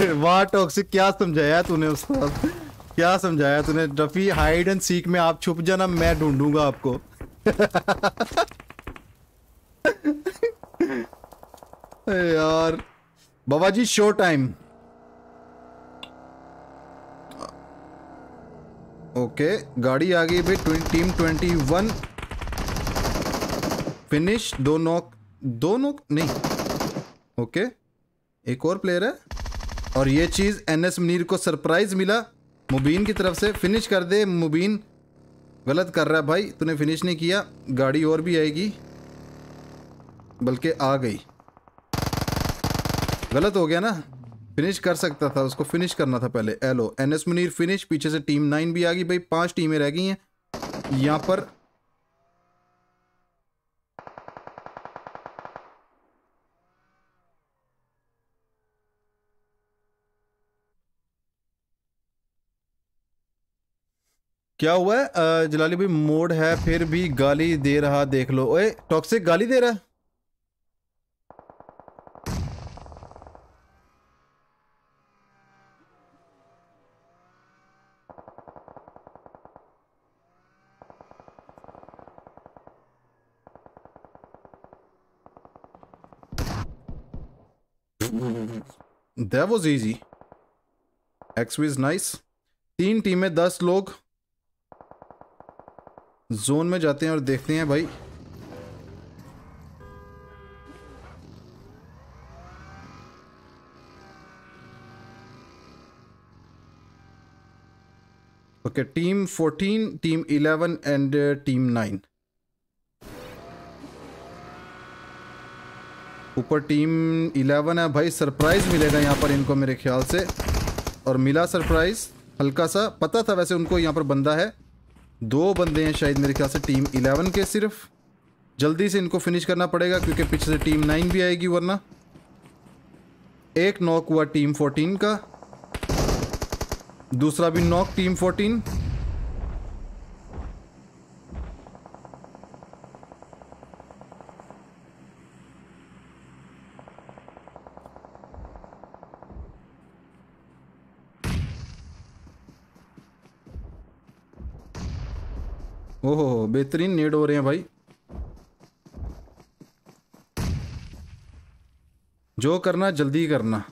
वाह टॉक्सिक क्या समझाया तूने उसको क्या समझाया तूने रफी हाइड एंड सीख में आप छुप जाना मैं ढूंढूंगा आपको यार बाबा जी शो टाइम ओके गाड़ी आ गई भाई टीम ट्वेंटी वन फिनिश दो नॉक दो नॉक नहीं ओके एक और प्लेयर है और ये चीज़ एनएस मुनीर को सरप्राइज मिला मुबीन की तरफ से फिनिश कर दे मुबीन गलत कर रहा है भाई तूने फिनिश नहीं किया गाड़ी और भी आएगी बल्कि आ गई गलत हो गया ना फिनिश कर सकता था उसको फिनिश करना था पहले एलो एन एस मुनीर फिनिश पीछे से टीम नाइन भी आ गई भाई पांच टीमें रह गई हैं यहां पर क्या हुआ है जलाली भाई मोड है फिर भी गाली दे रहा देख लो ओए टॉक्सिक गाली दे रहा है That was easy. X is nice तीन टीमें दस लोग जोन में जाते हैं और देखते हैं भाई okay team fourteen team eleven and team nine ऊपर टीम इलेवन है भाई सरप्राइज मिलेगा यहाँ पर इनको मेरे ख्याल से और मिला सरप्राइज हल्का सा पता था वैसे उनको यहाँ पर बंदा है दो बंदे हैं शायद मेरे ख्याल से टीम इलेवन के सिर्फ जल्दी से इनको फिनिश करना पड़ेगा क्योंकि पीछे से टीम नाइन भी आएगी वरना एक नॉक हुआ टीम फोर्टीन का दूसरा भी नॉक टीम फोर्टीन ओहो बेहतरीन नेड हो रहे हैं भाई जो करना जल्दी करना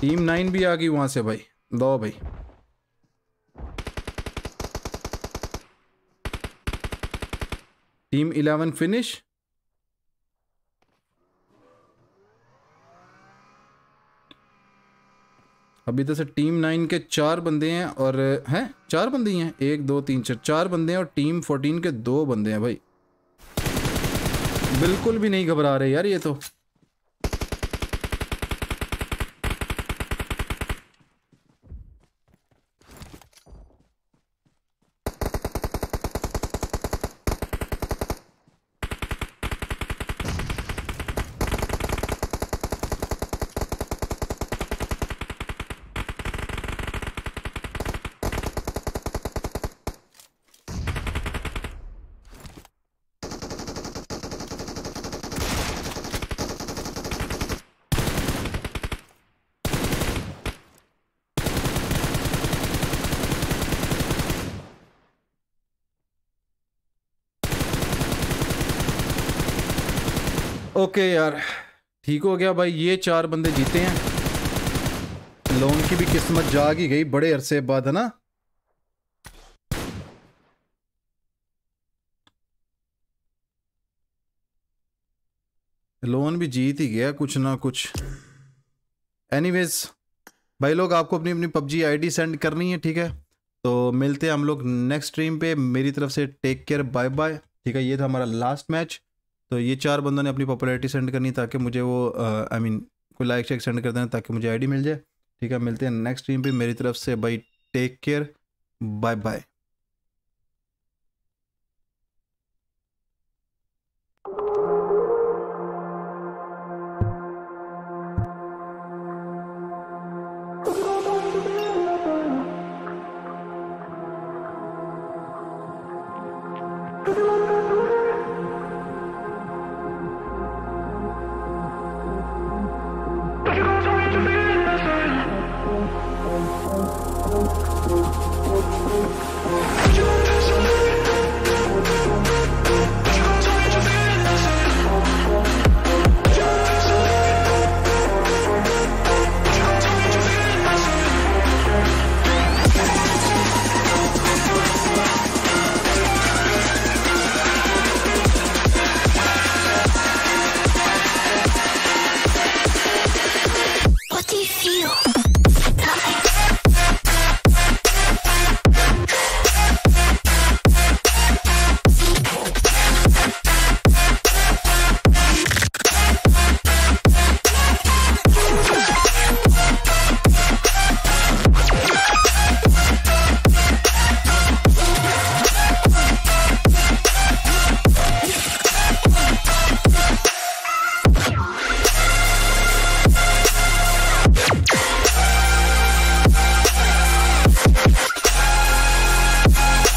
टीम नाइन भी आ गई वहां से भाई दो भाई टीम इलेवन फिनिश अभी तो सर टीम नाइन के चार बंदे हैं और हैं चार बंदे ही हैं एक दो तीन चार चार बंदे हैं और टीम फोर्टीन के दो बंदे हैं भाई बिल्कुल भी नहीं घबरा रहे यार ये तो ओके यार ठीक हो गया भाई ये चार बंदे जीते हैं लोन की भी किस्मत जाग ही गई बड़े अरसे बाद है ना लोन भी जीत ही गया कुछ ना कुछ एनीवेज भाई लोग आपको अपनी अपनी पबजी आईडी सेंड करनी है ठीक है तो मिलते हैं हम लोग नेक्स्ट स्ट्रीम पे मेरी तरफ से टेक केयर बाय बाय ठीक है ये था हमारा लास्ट मैच तो ये चार बंदों ने अपनी पॉपुलरिटी सेंड करनी ताकि मुझे वो आई मीन कोई लाइक शेक सेंड कर देना ताकि मुझे आईडी मिल जाए ठीक है मिलते हैं नेक्स्ट टीम पे मेरी तरफ से भाई टेक केयर बाय बाय